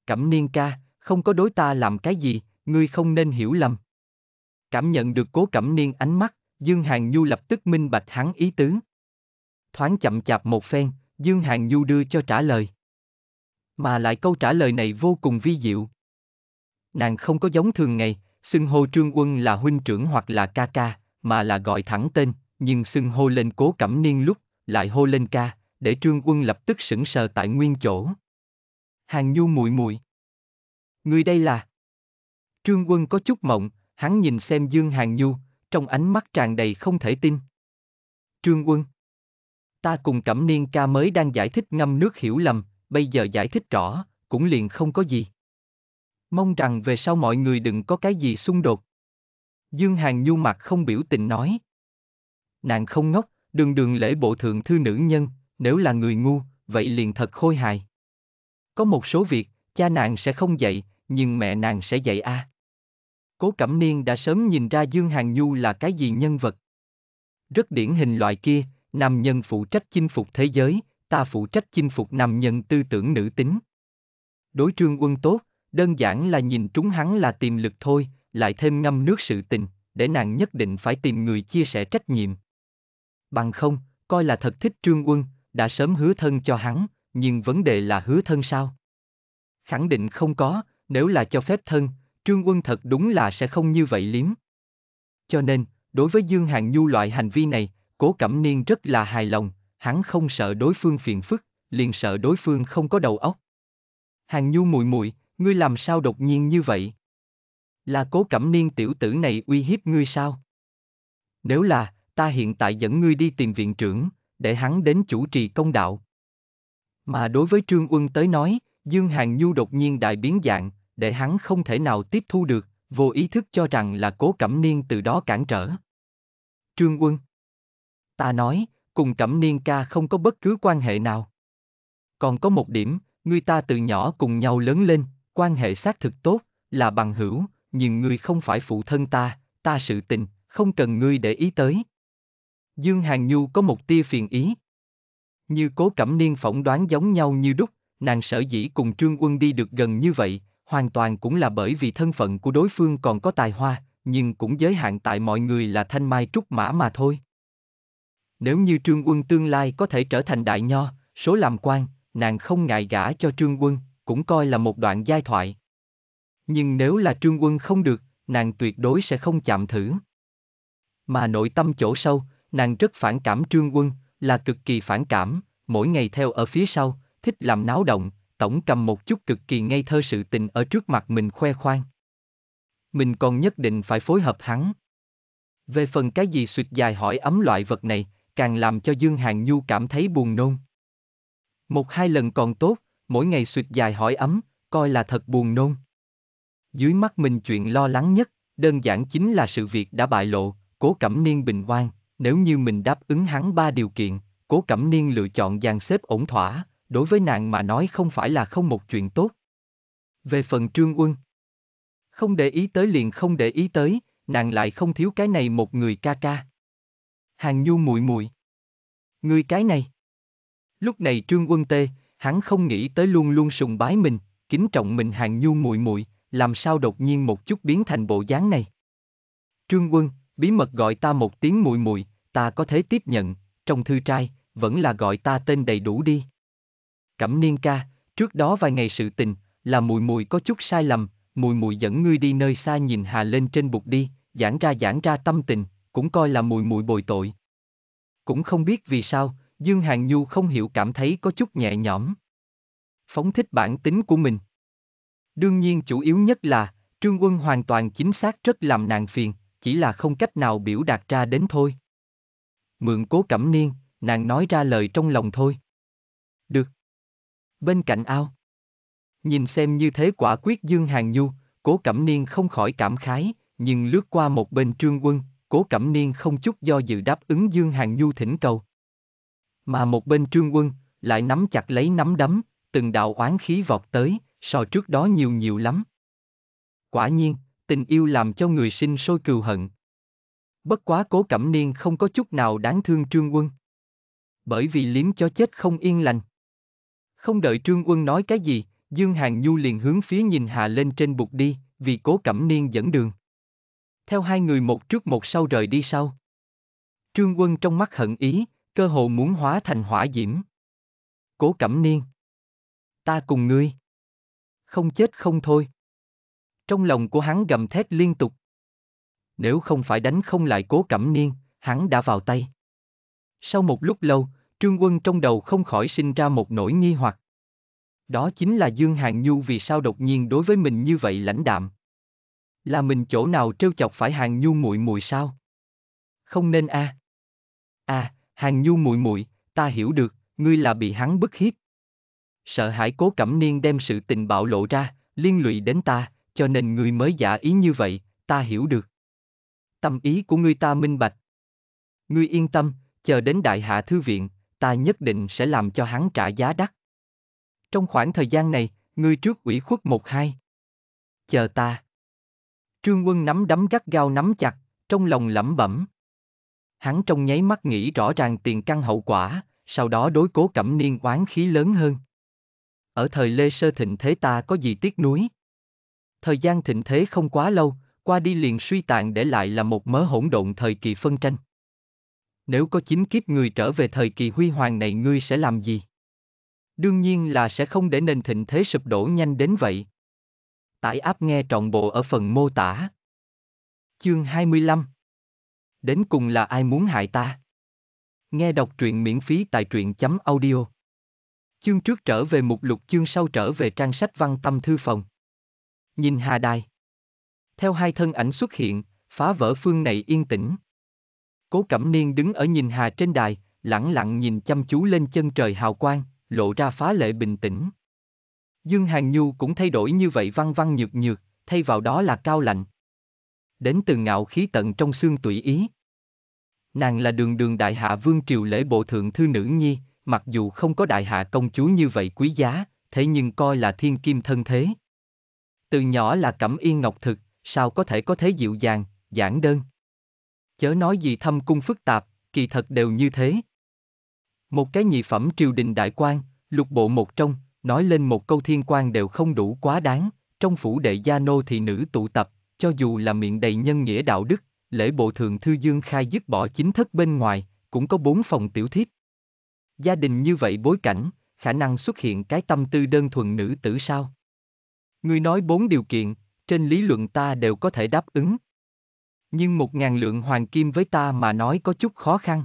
Cẩm niên ca, không có đối ta làm cái gì, ngươi không nên hiểu lầm. Cảm nhận được cố cẩm niên ánh mắt, Dương Hàng Nhu lập tức minh bạch hắn ý tứ. Thoáng chậm chạp một phen, Dương Hàng Nhu đưa cho trả lời. Mà lại câu trả lời này vô cùng vi diệu. Nàng không có giống thường ngày, xưng hô trương quân là huynh trưởng hoặc là ca ca, mà là gọi thẳng tên, nhưng xưng hô lên cố cẩm niên lúc lại hô lên ca, để trương quân lập tức sững sờ tại nguyên chỗ. Hàng nhu muội muội Người đây là... Trương quân có chút mộng, hắn nhìn xem Dương Hàng Nhu, trong ánh mắt tràn đầy không thể tin. Trương quân Ta cùng Cẩm Niên ca mới đang giải thích ngâm nước hiểu lầm, bây giờ giải thích rõ, cũng liền không có gì. Mong rằng về sau mọi người đừng có cái gì xung đột. Dương Hàng Nhu mặt không biểu tình nói. Nàng không ngốc, đường đường lễ bộ thượng thư nữ nhân, nếu là người ngu, vậy liền thật khôi hài. Có một số việc, cha nàng sẽ không dạy, nhưng mẹ nàng sẽ dạy a. À. Cố Cẩm Niên đã sớm nhìn ra Dương Hàn Nhu là cái gì nhân vật. Rất điển hình loại kia, nam nhân phụ trách chinh phục thế giới, ta phụ trách chinh phục nam nhân tư tưởng nữ tính. Đối trương quân tốt, đơn giản là nhìn trúng hắn là tiềm lực thôi, lại thêm ngâm nước sự tình, để nàng nhất định phải tìm người chia sẻ trách nhiệm bằng không, coi là thật thích trương quân, đã sớm hứa thân cho hắn, nhưng vấn đề là hứa thân sao? Khẳng định không có, nếu là cho phép thân, trương quân thật đúng là sẽ không như vậy liếm. Cho nên, đối với Dương Hàng Nhu loại hành vi này, cố cẩm niên rất là hài lòng, hắn không sợ đối phương phiền phức, liền sợ đối phương không có đầu óc. Hàng Nhu mùi mùi, ngươi làm sao đột nhiên như vậy? Là cố cẩm niên tiểu tử này uy hiếp ngươi sao? Nếu là, ta hiện tại dẫn ngươi đi tìm viện trưởng, để hắn đến chủ trì công đạo. Mà đối với Trương Quân tới nói, Dương Hàng Nhu đột nhiên đại biến dạng, để hắn không thể nào tiếp thu được, vô ý thức cho rằng là cố cẩm niên từ đó cản trở. Trương Quân Ta nói, cùng cẩm niên ca không có bất cứ quan hệ nào. Còn có một điểm, ngươi ta từ nhỏ cùng nhau lớn lên, quan hệ xác thực tốt, là bằng hữu, nhưng ngươi không phải phụ thân ta, ta sự tình, không cần ngươi để ý tới, Dương Hàng Nhu có một tia phiền ý. Như cố cẩm niên phỏng đoán giống nhau như đúc, nàng sở dĩ cùng Trương Quân đi được gần như vậy, hoàn toàn cũng là bởi vì thân phận của đối phương còn có tài hoa, nhưng cũng giới hạn tại mọi người là thanh mai trúc mã mà thôi. Nếu như Trương Quân tương lai có thể trở thành đại nho, số làm quan, nàng không ngại gả cho Trương Quân, cũng coi là một đoạn giai thoại. Nhưng nếu là Trương Quân không được, nàng tuyệt đối sẽ không chạm thử. Mà nội tâm chỗ sâu, Nàng rất phản cảm trương quân, là cực kỳ phản cảm, mỗi ngày theo ở phía sau, thích làm náo động, tổng cầm một chút cực kỳ ngây thơ sự tình ở trước mặt mình khoe khoang. Mình còn nhất định phải phối hợp hắn. Về phần cái gì suyệt dài hỏi ấm loại vật này, càng làm cho Dương hàn Nhu cảm thấy buồn nôn. Một hai lần còn tốt, mỗi ngày suyệt dài hỏi ấm, coi là thật buồn nôn. Dưới mắt mình chuyện lo lắng nhất, đơn giản chính là sự việc đã bại lộ, cố cẩm niên bình oan, nếu như mình đáp ứng hắn ba điều kiện, cố cẩm niên lựa chọn dàn xếp ổn thỏa, đối với nàng mà nói không phải là không một chuyện tốt. Về phần trương quân, không để ý tới liền không để ý tới, nàng lại không thiếu cái này một người ca ca. Hàng nhu muội muội Người cái này. Lúc này trương quân tê, hắn không nghĩ tới luôn luôn sùng bái mình, kính trọng mình hàng nhu muội muội làm sao đột nhiên một chút biến thành bộ dáng này. Trương quân, bí mật gọi ta một tiếng muội muội ta có thể tiếp nhận, trong thư trai, vẫn là gọi ta tên đầy đủ đi. Cẩm niên ca, trước đó vài ngày sự tình, là mùi mùi có chút sai lầm, mùi mùi dẫn ngươi đi nơi xa nhìn hà lên trên bục đi, giảng ra giảng ra tâm tình, cũng coi là mùi mùi bồi tội. Cũng không biết vì sao, Dương Hàng Nhu không hiểu cảm thấy có chút nhẹ nhõm. Phóng thích bản tính của mình. Đương nhiên chủ yếu nhất là, Trương Quân hoàn toàn chính xác rất làm nàng phiền, chỉ là không cách nào biểu đạt ra đến thôi. Mượn cố cẩm niên, nàng nói ra lời trong lòng thôi. Được. Bên cạnh ao. Nhìn xem như thế quả quyết Dương Hàng Nhu, cố cẩm niên không khỏi cảm khái, nhưng lướt qua một bên trương quân, cố cẩm niên không chút do dự đáp ứng Dương Hàng Nhu thỉnh cầu. Mà một bên trương quân, lại nắm chặt lấy nắm đấm, từng đạo oán khí vọt tới, so trước đó nhiều nhiều lắm. Quả nhiên, tình yêu làm cho người sinh sôi cừu hận, Bất quá cố cẩm niên không có chút nào đáng thương trương quân. Bởi vì liếm cho chết không yên lành. Không đợi trương quân nói cái gì, Dương Hàng Nhu liền hướng phía nhìn hà lên trên bục đi, vì cố cẩm niên dẫn đường. Theo hai người một trước một sau rời đi sau. Trương quân trong mắt hận ý, cơ hồ muốn hóa thành hỏa diễm. Cố cẩm niên. Ta cùng ngươi. Không chết không thôi. Trong lòng của hắn gầm thét liên tục nếu không phải đánh không lại cố cẩm niên, hắn đã vào tay. Sau một lúc lâu, trương quân trong đầu không khỏi sinh ra một nỗi nghi hoặc. Đó chính là Dương Hàng Nhu vì sao đột nhiên đối với mình như vậy lãnh đạm. Là mình chỗ nào trêu chọc phải Hàng Nhu muội muội sao? Không nên a. À. À, Hàng Nhu muội muội, ta hiểu được, ngươi là bị hắn bức hiếp. Sợ hãi cố cẩm niên đem sự tình bạo lộ ra, liên lụy đến ta, cho nên ngươi mới giả ý như vậy, ta hiểu được. Tâm ý của ngươi ta minh bạch. Ngươi yên tâm, chờ đến đại hạ thư viện, ta nhất định sẽ làm cho hắn trả giá đắt. Trong khoảng thời gian này, ngươi trước ủy khuất một hai. Chờ ta. Trương quân nắm đấm gắt gao nắm chặt, trong lòng lẩm bẩm. Hắn trong nháy mắt nghĩ rõ ràng tiền căn hậu quả, sau đó đối cố cẩm niên oán khí lớn hơn. Ở thời Lê Sơ Thịnh Thế ta có gì tiếc nuối? Thời gian thịnh thế không quá lâu, qua đi liền suy tàn để lại là một mớ hỗn độn thời kỳ phân tranh. Nếu có chín kiếp người trở về thời kỳ huy hoàng này ngươi sẽ làm gì? Đương nhiên là sẽ không để nền thịnh thế sụp đổ nhanh đến vậy. Tải áp nghe trọn bộ ở phần mô tả. Chương 25 Đến cùng là ai muốn hại ta? Nghe đọc truyện miễn phí tại truyện chấm audio. Chương trước trở về mục lục chương sau trở về trang sách văn tâm thư phòng. Nhìn Hà Đài theo hai thân ảnh xuất hiện, phá vỡ phương này yên tĩnh. Cố Cẩm Niên đứng ở nhìn hà trên đài, lặng lặng nhìn chăm chú lên chân trời hào quang, lộ ra phá lệ bình tĩnh. Dương Hàng Nhu cũng thay đổi như vậy văn văn nhược nhược, thay vào đó là cao lạnh. Đến từ ngạo khí tận trong xương tùy ý. Nàng là đường đường đại hạ vương triều lễ bộ thượng thư nữ nhi, mặc dù không có đại hạ công chúa như vậy quý giá, thế nhưng coi là thiên kim thân thế. Từ nhỏ là cẩm yên ngọc thực, sao có thể có thế dịu dàng, giản đơn. Chớ nói gì thâm cung phức tạp, kỳ thật đều như thế. Một cái nhị phẩm triều đình đại quan, lục bộ một trong, nói lên một câu thiên quan đều không đủ quá đáng, trong phủ đệ gia nô thì nữ tụ tập, cho dù là miệng đầy nhân nghĩa đạo đức, lễ bộ thường thư dương khai dứt bỏ chính thất bên ngoài, cũng có bốn phòng tiểu thiếp. Gia đình như vậy bối cảnh, khả năng xuất hiện cái tâm tư đơn thuần nữ tử sao? người nói bốn điều kiện, trên lý luận ta đều có thể đáp ứng. Nhưng một ngàn lượng hoàng kim với ta mà nói có chút khó khăn.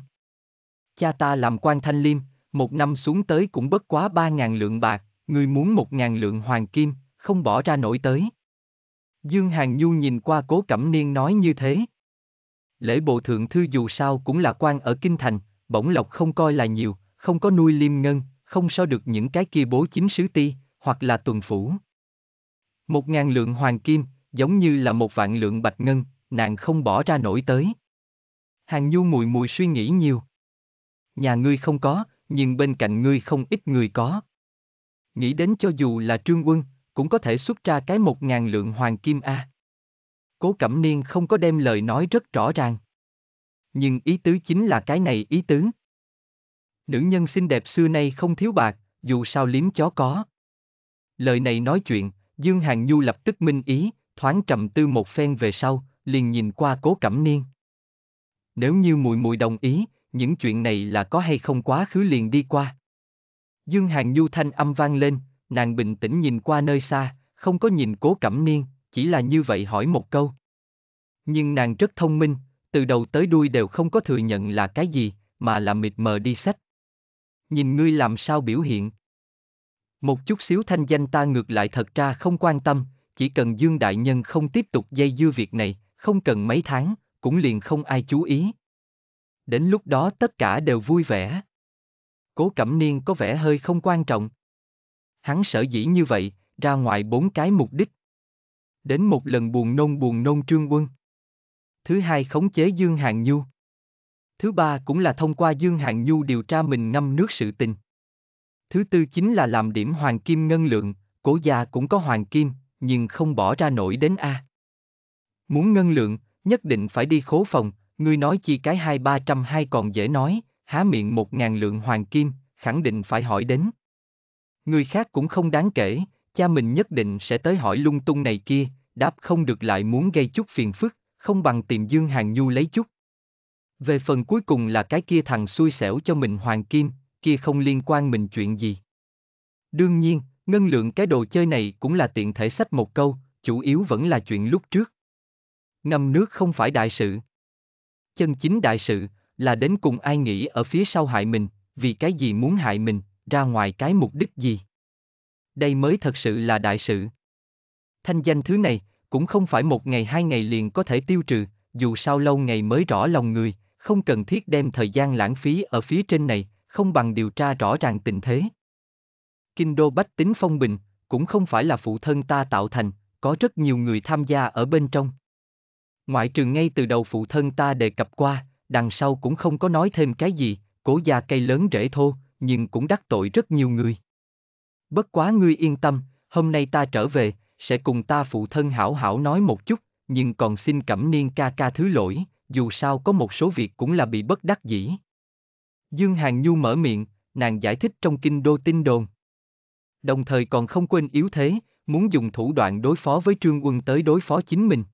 Cha ta làm quan thanh liêm, một năm xuống tới cũng bất quá ba ngàn lượng bạc, người muốn một ngàn lượng hoàng kim, không bỏ ra nổi tới. Dương Hàng Nhu nhìn qua cố cẩm niên nói như thế. Lễ bộ thượng thư dù sao cũng là quan ở Kinh Thành, bổng lộc không coi là nhiều, không có nuôi liêm ngân, không so được những cái kia bố chính sứ ti, hoặc là tuần phủ. Một ngàn lượng hoàng kim, giống như là một vạn lượng bạch ngân, nàng không bỏ ra nổi tới. Hàng nhu mùi mùi suy nghĩ nhiều. Nhà ngươi không có, nhưng bên cạnh ngươi không ít người có. Nghĩ đến cho dù là trương quân, cũng có thể xuất ra cái một ngàn lượng hoàng kim A. À. Cố Cẩm Niên không có đem lời nói rất rõ ràng. Nhưng ý tứ chính là cái này ý tứ. Nữ nhân xinh đẹp xưa nay không thiếu bạc, dù sao liếm chó có. Lời này nói chuyện, Dương Hàng Nhu lập tức minh ý, thoáng trầm tư một phen về sau, liền nhìn qua cố cẩm niên. Nếu như mùi mùi đồng ý, những chuyện này là có hay không quá khứ liền đi qua. Dương Hàng Nhu thanh âm vang lên, nàng bình tĩnh nhìn qua nơi xa, không có nhìn cố cẩm niên, chỉ là như vậy hỏi một câu. Nhưng nàng rất thông minh, từ đầu tới đuôi đều không có thừa nhận là cái gì, mà là mịt mờ đi sách. Nhìn ngươi làm sao biểu hiện. Một chút xíu thanh danh ta ngược lại thật ra không quan tâm, chỉ cần Dương Đại Nhân không tiếp tục dây dưa việc này, không cần mấy tháng, cũng liền không ai chú ý. Đến lúc đó tất cả đều vui vẻ. Cố Cẩm Niên có vẻ hơi không quan trọng. Hắn sở dĩ như vậy, ra ngoài bốn cái mục đích. Đến một lần buồn nôn buồn nôn trương quân. Thứ hai khống chế Dương hạng Nhu. Thứ ba cũng là thông qua Dương hạng Nhu điều tra mình ngâm nước sự tình. Thứ tư chính là làm điểm hoàng kim ngân lượng, cổ già cũng có hoàng kim, nhưng không bỏ ra nổi đến A. Muốn ngân lượng, nhất định phải đi khố phòng, ngươi nói chi cái hai ba trăm hai còn dễ nói, há miệng một ngàn lượng hoàng kim, khẳng định phải hỏi đến. Người khác cũng không đáng kể, cha mình nhất định sẽ tới hỏi lung tung này kia, đáp không được lại muốn gây chút phiền phức, không bằng tìm Dương Hàng Nhu lấy chút. Về phần cuối cùng là cái kia thằng xui xẻo cho mình hoàng kim, kia không liên quan mình chuyện gì. Đương nhiên, ngân lượng cái đồ chơi này cũng là tiện thể sách một câu, chủ yếu vẫn là chuyện lúc trước. Ngâm nước không phải đại sự. Chân chính đại sự, là đến cùng ai nghĩ ở phía sau hại mình, vì cái gì muốn hại mình, ra ngoài cái mục đích gì. Đây mới thật sự là đại sự. Thanh danh thứ này, cũng không phải một ngày hai ngày liền có thể tiêu trừ, dù sao lâu ngày mới rõ lòng người, không cần thiết đem thời gian lãng phí ở phía trên này, không bằng điều tra rõ ràng tình thế. Kinh đô bách tính phong bình, cũng không phải là phụ thân ta tạo thành, có rất nhiều người tham gia ở bên trong. Ngoại trừ ngay từ đầu phụ thân ta đề cập qua, đằng sau cũng không có nói thêm cái gì, cố gia cây lớn rễ thô, nhưng cũng đắc tội rất nhiều người. Bất quá ngươi yên tâm, hôm nay ta trở về, sẽ cùng ta phụ thân hảo hảo nói một chút, nhưng còn xin cẩm niên ca ca thứ lỗi, dù sao có một số việc cũng là bị bất đắc dĩ. Dương Hàng Nhu mở miệng, nàng giải thích trong kinh đô tin đồn. Đồng thời còn không quên yếu thế, muốn dùng thủ đoạn đối phó với trương quân tới đối phó chính mình.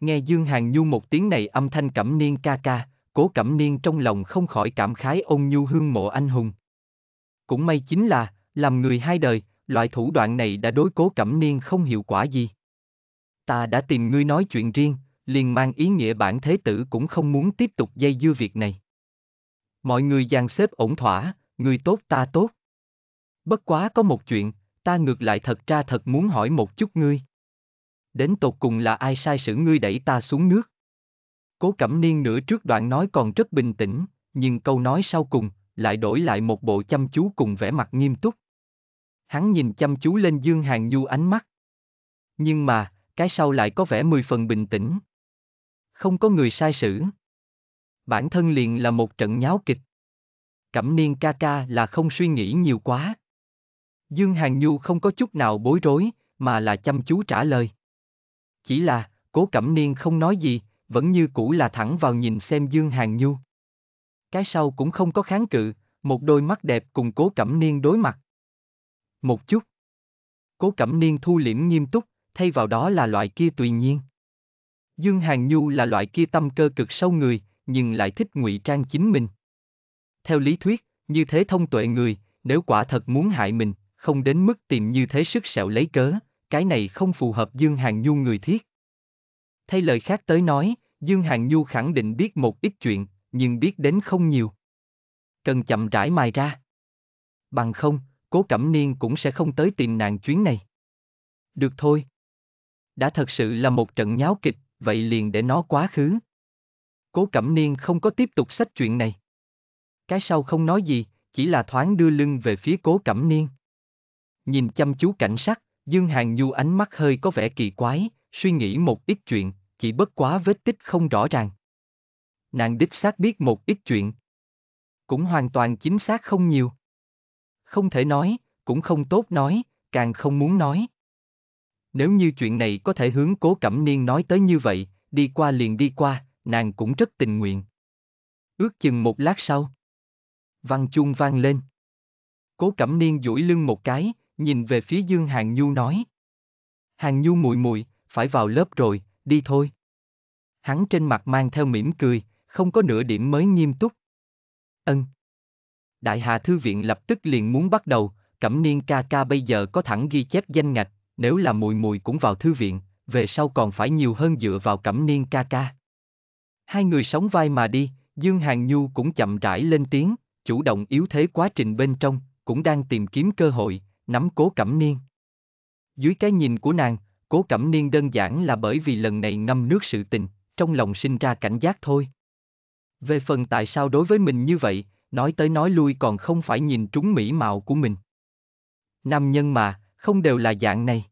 Nghe Dương Hàng Nhu một tiếng này âm thanh cẩm niên ca ca, cố cẩm niên trong lòng không khỏi cảm khái ôn nhu hương mộ anh hùng. Cũng may chính là, làm người hai đời, loại thủ đoạn này đã đối cố cẩm niên không hiệu quả gì. Ta đã tìm ngươi nói chuyện riêng, liền mang ý nghĩa bản thế tử cũng không muốn tiếp tục dây dưa việc này. Mọi người dàn xếp ổn thỏa, người tốt ta tốt. Bất quá có một chuyện, ta ngược lại thật ra thật muốn hỏi một chút ngươi. Đến tột cùng là ai sai sử ngươi đẩy ta xuống nước? Cố Cẩm Niên nửa trước đoạn nói còn rất bình tĩnh, nhưng câu nói sau cùng, lại đổi lại một bộ chăm chú cùng vẻ mặt nghiêm túc. Hắn nhìn chăm chú lên Dương Hàng Nhu ánh mắt. Nhưng mà, cái sau lại có vẻ mười phần bình tĩnh. Không có người sai sử bản thân liền là một trận nháo kịch. Cẩm niên ca ca là không suy nghĩ nhiều quá. Dương Hàng Nhu không có chút nào bối rối, mà là chăm chú trả lời. Chỉ là, cố cẩm niên không nói gì, vẫn như cũ là thẳng vào nhìn xem Dương Hàng Nhu. Cái sau cũng không có kháng cự, một đôi mắt đẹp cùng cố cẩm niên đối mặt. Một chút. Cố cẩm niên thu liễm nghiêm túc, thay vào đó là loại kia tùy nhiên. Dương Hàng Nhu là loại kia tâm cơ cực sâu người, nhưng lại thích ngụy trang chính mình. Theo lý thuyết, như thế thông tuệ người, nếu quả thật muốn hại mình, không đến mức tìm như thế sức sẹo lấy cớ, cái này không phù hợp Dương Hàng Nhu người thiết. Thay lời khác tới nói, Dương Hàng Nhu khẳng định biết một ít chuyện, nhưng biết đến không nhiều. Cần chậm rãi mài ra. Bằng không, cố cẩm niên cũng sẽ không tới tìm nàng chuyến này. Được thôi. Đã thật sự là một trận nháo kịch, vậy liền để nó quá khứ. Cố Cẩm Niên không có tiếp tục sách chuyện này. Cái sau không nói gì, chỉ là thoáng đưa lưng về phía Cố Cẩm Niên. Nhìn chăm chú cảnh sát, Dương Hàng Nhu ánh mắt hơi có vẻ kỳ quái, suy nghĩ một ít chuyện, chỉ bất quá vết tích không rõ ràng. Nàng đích xác biết một ít chuyện. Cũng hoàn toàn chính xác không nhiều. Không thể nói, cũng không tốt nói, càng không muốn nói. Nếu như chuyện này có thể hướng cố cẩm niên nói tới như vậy, đi qua liền đi qua, nàng cũng rất tình nguyện. Ước chừng một lát sau. Văn chuông vang lên. Cố Cẩm Niên duỗi lưng một cái, nhìn về phía Dương Hàng Nhu nói. Hàng Nhu muội muội, phải vào lớp rồi, đi thôi. Hắn trên mặt mang theo mỉm cười, không có nửa điểm mới nghiêm túc. Ân. Đại Hà Thư Viện lập tức liền muốn bắt đầu, Cẩm Niên ca ca bây giờ có thẳng ghi chép danh ngạch, nếu là mùi mùi cũng vào thư viện, về sau còn phải nhiều hơn dựa vào Cẩm Niên ca ca. Hai người sống vai mà đi, Dương Hàng Nhu cũng chậm rãi lên tiếng, chủ động yếu thế quá trình bên trong, cũng đang tìm kiếm cơ hội, nắm cố cẩm niên. Dưới cái nhìn của nàng, cố cẩm niên đơn giản là bởi vì lần này ngâm nước sự tình, trong lòng sinh ra cảnh giác thôi. Về phần tại sao đối với mình như vậy, nói tới nói lui còn không phải nhìn trúng mỹ mạo của mình. Nam nhân mà, không đều là dạng này.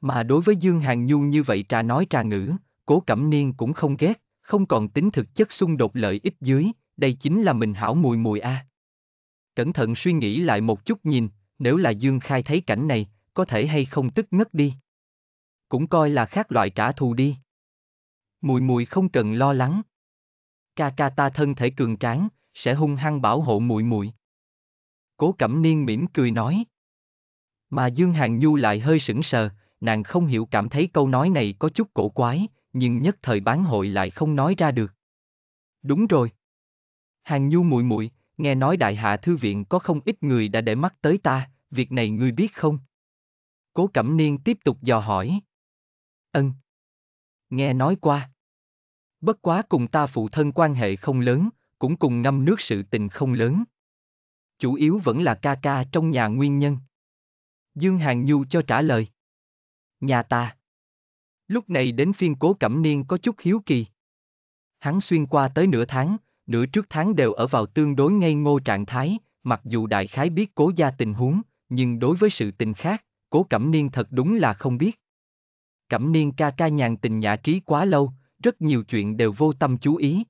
Mà đối với Dương Hàng Nhu như vậy trà nói trà ngữ, cố cẩm niên cũng không ghét không còn tính thực chất xung đột lợi ích dưới, đây chính là mình hảo mùi mùi a. À. Cẩn thận suy nghĩ lại một chút nhìn, nếu là Dương Khai thấy cảnh này, có thể hay không tức ngất đi. Cũng coi là khác loại trả thù đi. Mùi mùi không cần lo lắng. Ca ca ta thân thể cường tráng, sẽ hung hăng bảo hộ mùi mùi. Cố Cẩm Niên mỉm cười nói. Mà Dương Hàn Nhu lại hơi sững sờ, nàng không hiểu cảm thấy câu nói này có chút cổ quái, nhưng nhất thời bán hội lại không nói ra được. Đúng rồi. Hàng Nhu muội muội, nghe nói đại hạ thư viện có không ít người đã để mắt tới ta, việc này ngươi biết không? Cố Cẩm Niên tiếp tục dò hỏi. Ân. Nghe nói qua. Bất quá cùng ta phụ thân quan hệ không lớn, cũng cùng ngâm nước sự tình không lớn. Chủ yếu vẫn là ca ca trong nhà nguyên nhân. Dương Hàng Nhu cho trả lời. Nhà ta. Lúc này đến phiên cố cẩm niên có chút hiếu kỳ. Hắn xuyên qua tới nửa tháng, nửa trước tháng đều ở vào tương đối ngây ngô trạng thái, mặc dù đại khái biết cố gia tình huống, nhưng đối với sự tình khác, cố cẩm niên thật đúng là không biết. Cẩm niên ca ca nhàn tình nhã trí quá lâu, rất nhiều chuyện đều vô tâm chú ý.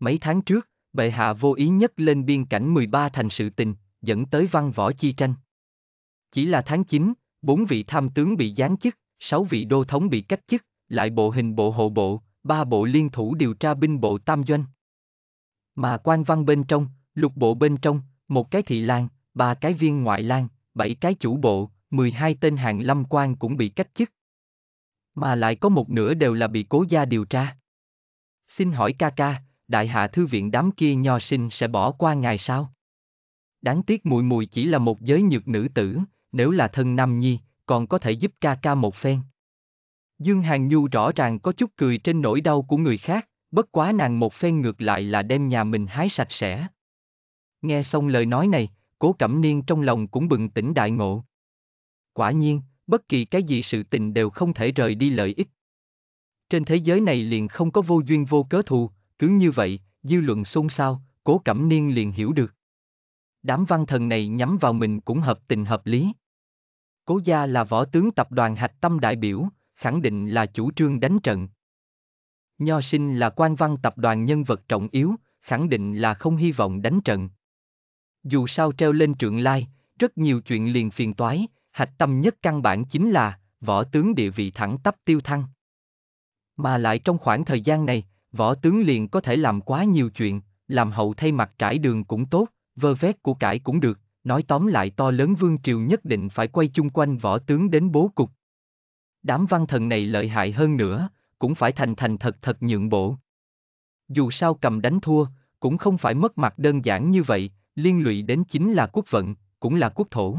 Mấy tháng trước, bệ hạ vô ý nhất lên biên cảnh 13 thành sự tình, dẫn tới văn võ chi tranh. Chỉ là tháng 9, bốn vị tham tướng bị giáng chức, sáu vị đô thống bị cách chức, lại bộ hình bộ hộ bộ, ba bộ liên thủ điều tra binh bộ tam doanh. Mà quan văn bên trong, lục bộ bên trong, một cái thị lang, ba cái viên ngoại lang, bảy cái chủ bộ, 12 tên hàng lâm quan cũng bị cách chức. Mà lại có một nửa đều là bị cố gia điều tra. Xin hỏi ca ca, đại hạ thư viện đám kia nho sinh sẽ bỏ qua ngày sao? Đáng tiếc mùi mùi chỉ là một giới nhược nữ tử, nếu là thân nam nhi, còn có thể giúp ca ca một phen. Dương Hàn Nhu rõ ràng có chút cười trên nỗi đau của người khác, bất quá nàng một phen ngược lại là đem nhà mình hái sạch sẽ. Nghe xong lời nói này, cố cẩm niên trong lòng cũng bừng tỉnh đại ngộ. Quả nhiên, bất kỳ cái gì sự tình đều không thể rời đi lợi ích. Trên thế giới này liền không có vô duyên vô cớ thù, cứ như vậy, dư luận xôn xao, cố cẩm niên liền hiểu được. Đám văn thần này nhắm vào mình cũng hợp tình hợp lý. Cố gia là võ tướng tập đoàn hạch tâm đại biểu, khẳng định là chủ trương đánh trận. Nho sinh là quan văn tập đoàn nhân vật trọng yếu, khẳng định là không hy vọng đánh trận. Dù sao treo lên trượng lai, rất nhiều chuyện liền phiền toái, hạch tâm nhất căn bản chính là võ tướng địa vị thẳng tắp tiêu thăng. Mà lại trong khoảng thời gian này, võ tướng liền có thể làm quá nhiều chuyện, làm hậu thay mặt trải đường cũng tốt, vơ vét của cải cũng được. Nói tóm lại to lớn vương triều nhất định phải quay chung quanh võ tướng đến bố cục. Đám văn thần này lợi hại hơn nữa, cũng phải thành thành thật thật nhượng bộ. Dù sao cầm đánh thua, cũng không phải mất mặt đơn giản như vậy, liên lụy đến chính là quốc vận, cũng là quốc thổ.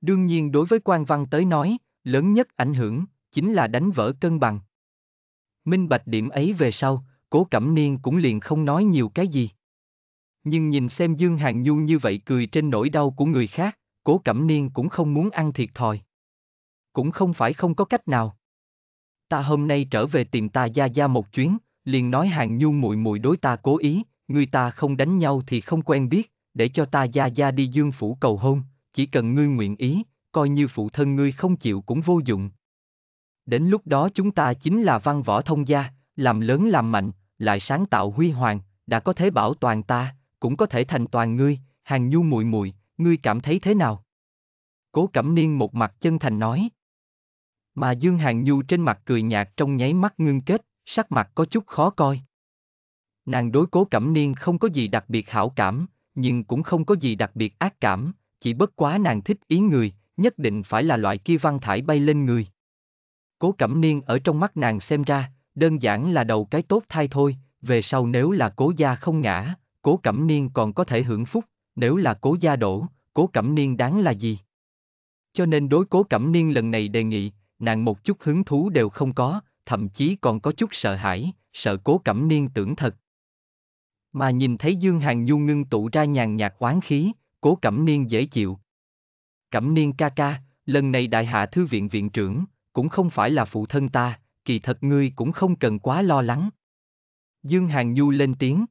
Đương nhiên đối với quan văn tới nói, lớn nhất ảnh hưởng, chính là đánh vỡ cân bằng. Minh bạch điểm ấy về sau, cố cẩm niên cũng liền không nói nhiều cái gì nhưng nhìn xem Dương Hàng Nhu như vậy cười trên nỗi đau của người khác, cố cẩm niên cũng không muốn ăn thiệt thòi. Cũng không phải không có cách nào. Ta hôm nay trở về tìm ta gia gia một chuyến, liền nói Hàng Nhu muội muội đối ta cố ý, người ta không đánh nhau thì không quen biết, để cho ta gia gia đi Dương phủ cầu hôn, chỉ cần ngươi nguyện ý, coi như phụ thân ngươi không chịu cũng vô dụng. Đến lúc đó chúng ta chính là văn võ thông gia, làm lớn làm mạnh, lại sáng tạo huy hoàng, đã có thế bảo toàn ta, cũng có thể thành toàn ngươi, hàng nhu muội muội, ngươi cảm thấy thế nào? Cố Cẩm Niên một mặt chân thành nói. Mà Dương Hàng Nhu trên mặt cười nhạt trong nháy mắt ngưng kết, sắc mặt có chút khó coi. Nàng đối cố Cẩm Niên không có gì đặc biệt hảo cảm, nhưng cũng không có gì đặc biệt ác cảm, chỉ bất quá nàng thích ý người, nhất định phải là loại kia văn thải bay lên người. Cố Cẩm Niên ở trong mắt nàng xem ra, đơn giản là đầu cái tốt thai thôi, về sau nếu là cố gia không ngã, Cố Cẩm Niên còn có thể hưởng phúc, nếu là cố gia đổ, cố Cẩm Niên đáng là gì? Cho nên đối cố Cẩm Niên lần này đề nghị, nàng một chút hứng thú đều không có, thậm chí còn có chút sợ hãi, sợ cố Cẩm Niên tưởng thật. Mà nhìn thấy Dương Hàng Nhu ngưng tụ ra nhàn nhạt oán khí, cố Cẩm Niên dễ chịu. Cẩm Niên ca ca, lần này đại hạ thư viện viện trưởng, cũng không phải là phụ thân ta, kỳ thật ngươi cũng không cần quá lo lắng. Dương Hàng Nhu lên tiếng.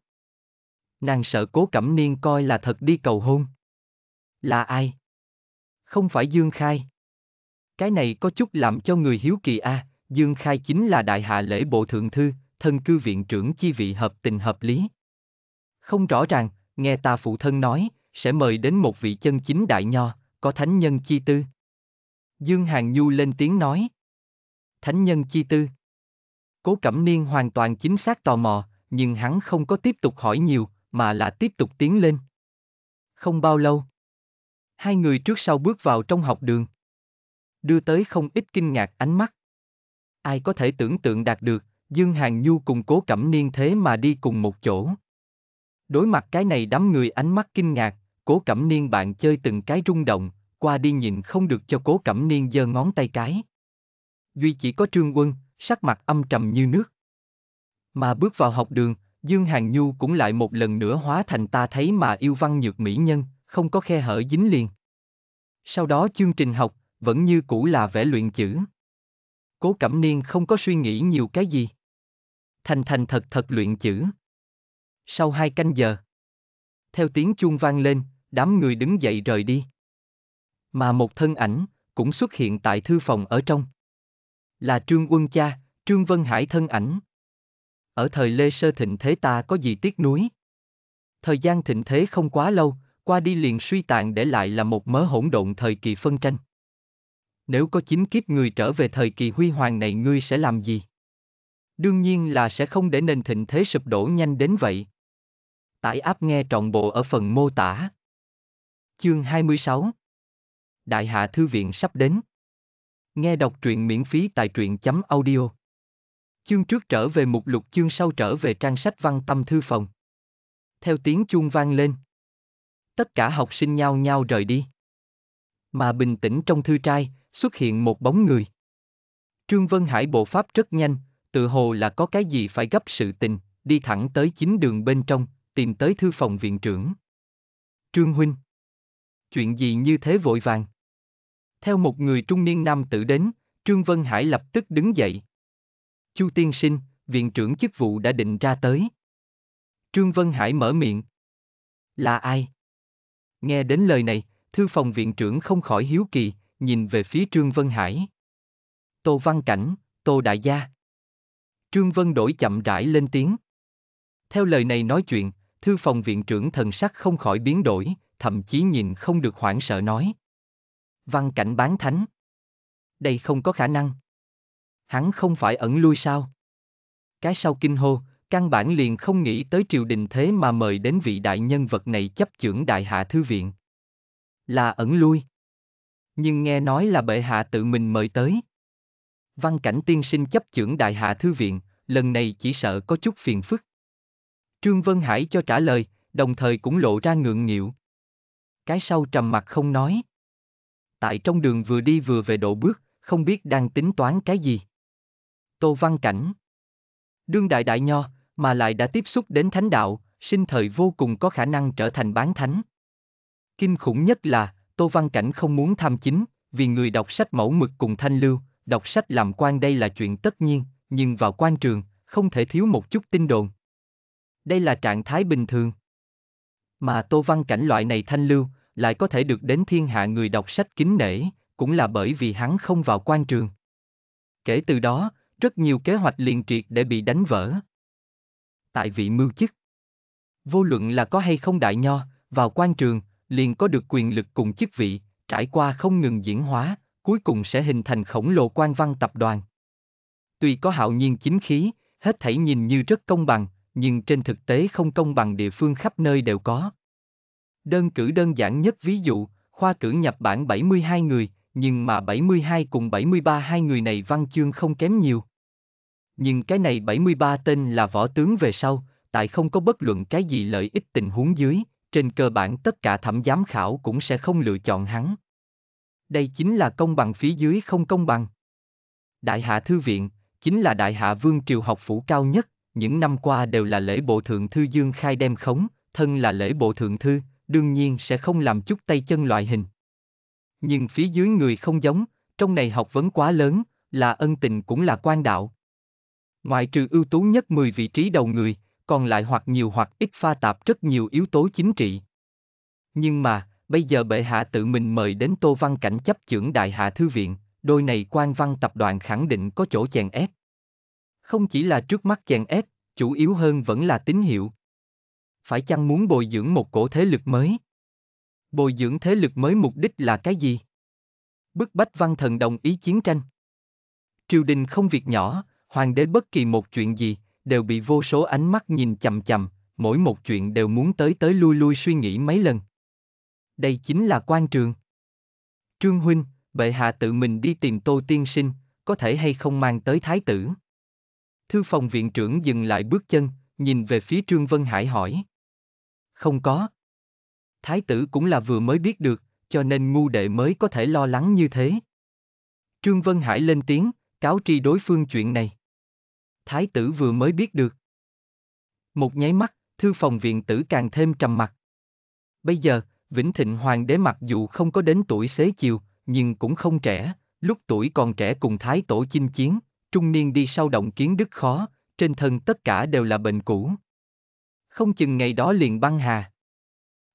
Nàng sợ cố cẩm niên coi là thật đi cầu hôn. Là ai? Không phải Dương Khai. Cái này có chút làm cho người hiếu kỳ a. À. Dương Khai chính là đại hạ lễ bộ thượng thư, thân cư viện trưởng chi vị hợp tình hợp lý. Không rõ ràng, nghe ta phụ thân nói, sẽ mời đến một vị chân chính đại nho, có thánh nhân chi tư. Dương hàn Nhu lên tiếng nói. Thánh nhân chi tư. Cố Cẩm Niên hoàn toàn chính xác tò mò, nhưng hắn không có tiếp tục hỏi nhiều, mà là tiếp tục tiến lên. Không bao lâu, hai người trước sau bước vào trong học đường. Đưa tới không ít kinh ngạc ánh mắt. Ai có thể tưởng tượng đạt được, Dương Hàng Nhu cùng cố cẩm niên thế mà đi cùng một chỗ. Đối mặt cái này đám người ánh mắt kinh ngạc, cố cẩm niên bạn chơi từng cái rung động, qua đi nhìn không được cho cố cẩm niên giơ ngón tay cái. Duy chỉ có trương quân, sắc mặt âm trầm như nước. Mà bước vào học đường, Dương Hàn Nhu cũng lại một lần nữa hóa thành ta thấy mà yêu văn nhược mỹ nhân, không có khe hở dính liền. Sau đó chương trình học, vẫn như cũ là vẽ luyện chữ. Cố Cẩm Niên không có suy nghĩ nhiều cái gì. Thành thành thật thật luyện chữ. Sau hai canh giờ, theo tiếng chuông vang lên, đám người đứng dậy rời đi. Mà một thân ảnh, cũng xuất hiện tại thư phòng ở trong. Là Trương Quân Cha, Trương Vân Hải thân ảnh ở thời Lê Sơ Thịnh Thế ta có gì tiếc nuối. Thời gian thịnh thế không quá lâu, qua đi liền suy tàn để lại là một mớ hỗn độn thời kỳ phân tranh. Nếu có chính kiếp người trở về thời kỳ huy hoàng này ngươi sẽ làm gì? Đương nhiên là sẽ không để nền thịnh thế sụp đổ nhanh đến vậy. Tải áp nghe trọn bộ ở phần mô tả. Chương 26 Đại hạ thư viện sắp đến. Nghe đọc truyện miễn phí tại truyện chấm audio. Chương trước trở về mục lục chương sau trở về trang sách văn tâm thư phòng. Theo tiếng chuông vang lên. Tất cả học sinh nhao nhao rời đi. Mà bình tĩnh trong thư trai, xuất hiện một bóng người. Trương Vân Hải bộ pháp rất nhanh, tự hồ là có cái gì phải gấp sự tình, đi thẳng tới chính đường bên trong, tìm tới thư phòng viện trưởng. Trương Huynh Chuyện gì như thế vội vàng? Theo một người trung niên nam tử đến, Trương Vân Hải lập tức đứng dậy, Chu Tiên Sinh, viện trưởng chức vụ đã định ra tới. Trương Vân Hải mở miệng. Là ai? Nghe đến lời này, thư phòng viện trưởng không khỏi hiếu kỳ, nhìn về phía Trương Vân Hải. Tô Văn Cảnh, Tô Đại Gia. Trương Vân đổi chậm rãi lên tiếng. Theo lời này nói chuyện, thư phòng viện trưởng thần sắc không khỏi biến đổi, thậm chí nhìn không được hoảng sợ nói. Văn Cảnh bán thánh. Đây không có khả năng hắn không phải ẩn lui sao? Cái sau kinh hô, căn bản liền không nghĩ tới triều đình thế mà mời đến vị đại nhân vật này chấp chưởng đại hạ thư viện. Là ẩn lui. Nhưng nghe nói là bệ hạ tự mình mời tới. Văn cảnh tiên sinh chấp chưởng đại hạ thư viện, lần này chỉ sợ có chút phiền phức. Trương Vân Hải cho trả lời, đồng thời cũng lộ ra ngượng nghịu. Cái sau trầm mặt không nói. Tại trong đường vừa đi vừa về độ bước, không biết đang tính toán cái gì. Tô Văn Cảnh. Đương đại đại nho, mà lại đã tiếp xúc đến thánh đạo, sinh thời vô cùng có khả năng trở thành bán thánh. Kinh khủng nhất là, Tô Văn Cảnh không muốn tham chính, vì người đọc sách mẫu mực cùng thanh lưu, đọc sách làm quan đây là chuyện tất nhiên, nhưng vào quan trường, không thể thiếu một chút tin đồn. Đây là trạng thái bình thường. Mà Tô Văn Cảnh loại này thanh lưu, lại có thể được đến thiên hạ người đọc sách kính nể, cũng là bởi vì hắn không vào quan trường. Kể từ đó, rất nhiều kế hoạch liền triệt để bị đánh vỡ. Tại vị mưu chức, vô luận là có hay không đại nho, vào quan trường, liền có được quyền lực cùng chức vị, trải qua không ngừng diễn hóa, cuối cùng sẽ hình thành khổng lồ quan văn tập đoàn. Tuy có hạo nhiên chính khí, hết thảy nhìn như rất công bằng, nhưng trên thực tế không công bằng địa phương khắp nơi đều có. Đơn cử đơn giản nhất ví dụ, khoa cử nhập bản 72 người, nhưng mà 72 cùng 73 hai người này văn chương không kém nhiều. Nhưng cái này 73 tên là võ tướng về sau, tại không có bất luận cái gì lợi ích tình huống dưới, trên cơ bản tất cả thẩm giám khảo cũng sẽ không lựa chọn hắn. Đây chính là công bằng phía dưới không công bằng. Đại hạ thư viện, chính là đại hạ vương triều học phủ cao nhất, những năm qua đều là lễ bộ thượng thư Dương Khai đem khống, thân là lễ bộ thượng thư, đương nhiên sẽ không làm chút tay chân loại hình. Nhưng phía dưới người không giống, trong này học vấn quá lớn, là ân tình cũng là quan đạo. Ngoại trừ ưu tú nhất 10 vị trí đầu người, còn lại hoặc nhiều hoặc ít pha tạp rất nhiều yếu tố chính trị. Nhưng mà, bây giờ bệ hạ tự mình mời đến Tô Văn Cảnh chấp trưởng Đại Hạ Thư Viện, đôi này quan văn tập đoàn khẳng định có chỗ chèn ép. Không chỉ là trước mắt chèn ép, chủ yếu hơn vẫn là tín hiệu. Phải chăng muốn bồi dưỡng một cổ thế lực mới? Bồi dưỡng thế lực mới mục đích là cái gì? Bức bách văn thần đồng ý chiến tranh. Triều đình không việc nhỏ, hoàng đế bất kỳ một chuyện gì, đều bị vô số ánh mắt nhìn chằm chằm, mỗi một chuyện đều muốn tới tới lui lui suy nghĩ mấy lần. Đây chính là quan trường. Trương Huynh, bệ hạ tự mình đi tìm Tô Tiên Sinh, có thể hay không mang tới thái tử? Thư phòng viện trưởng dừng lại bước chân, nhìn về phía Trương Vân Hải hỏi. Không có, thái tử cũng là vừa mới biết được, cho nên ngu đệ mới có thể lo lắng như thế. Trương Vân Hải lên tiếng, cáo tri đối phương chuyện này. Thái tử vừa mới biết được. Một nháy mắt, thư phòng viện tử càng thêm trầm mặt. Bây giờ, Vĩnh Thịnh Hoàng đế mặc dù không có đến tuổi xế chiều, nhưng cũng không trẻ, lúc tuổi còn trẻ cùng Thái tổ chinh chiến, trung niên đi sau động kiến đức khó, trên thân tất cả đều là bệnh cũ. Không chừng ngày đó liền băng hà.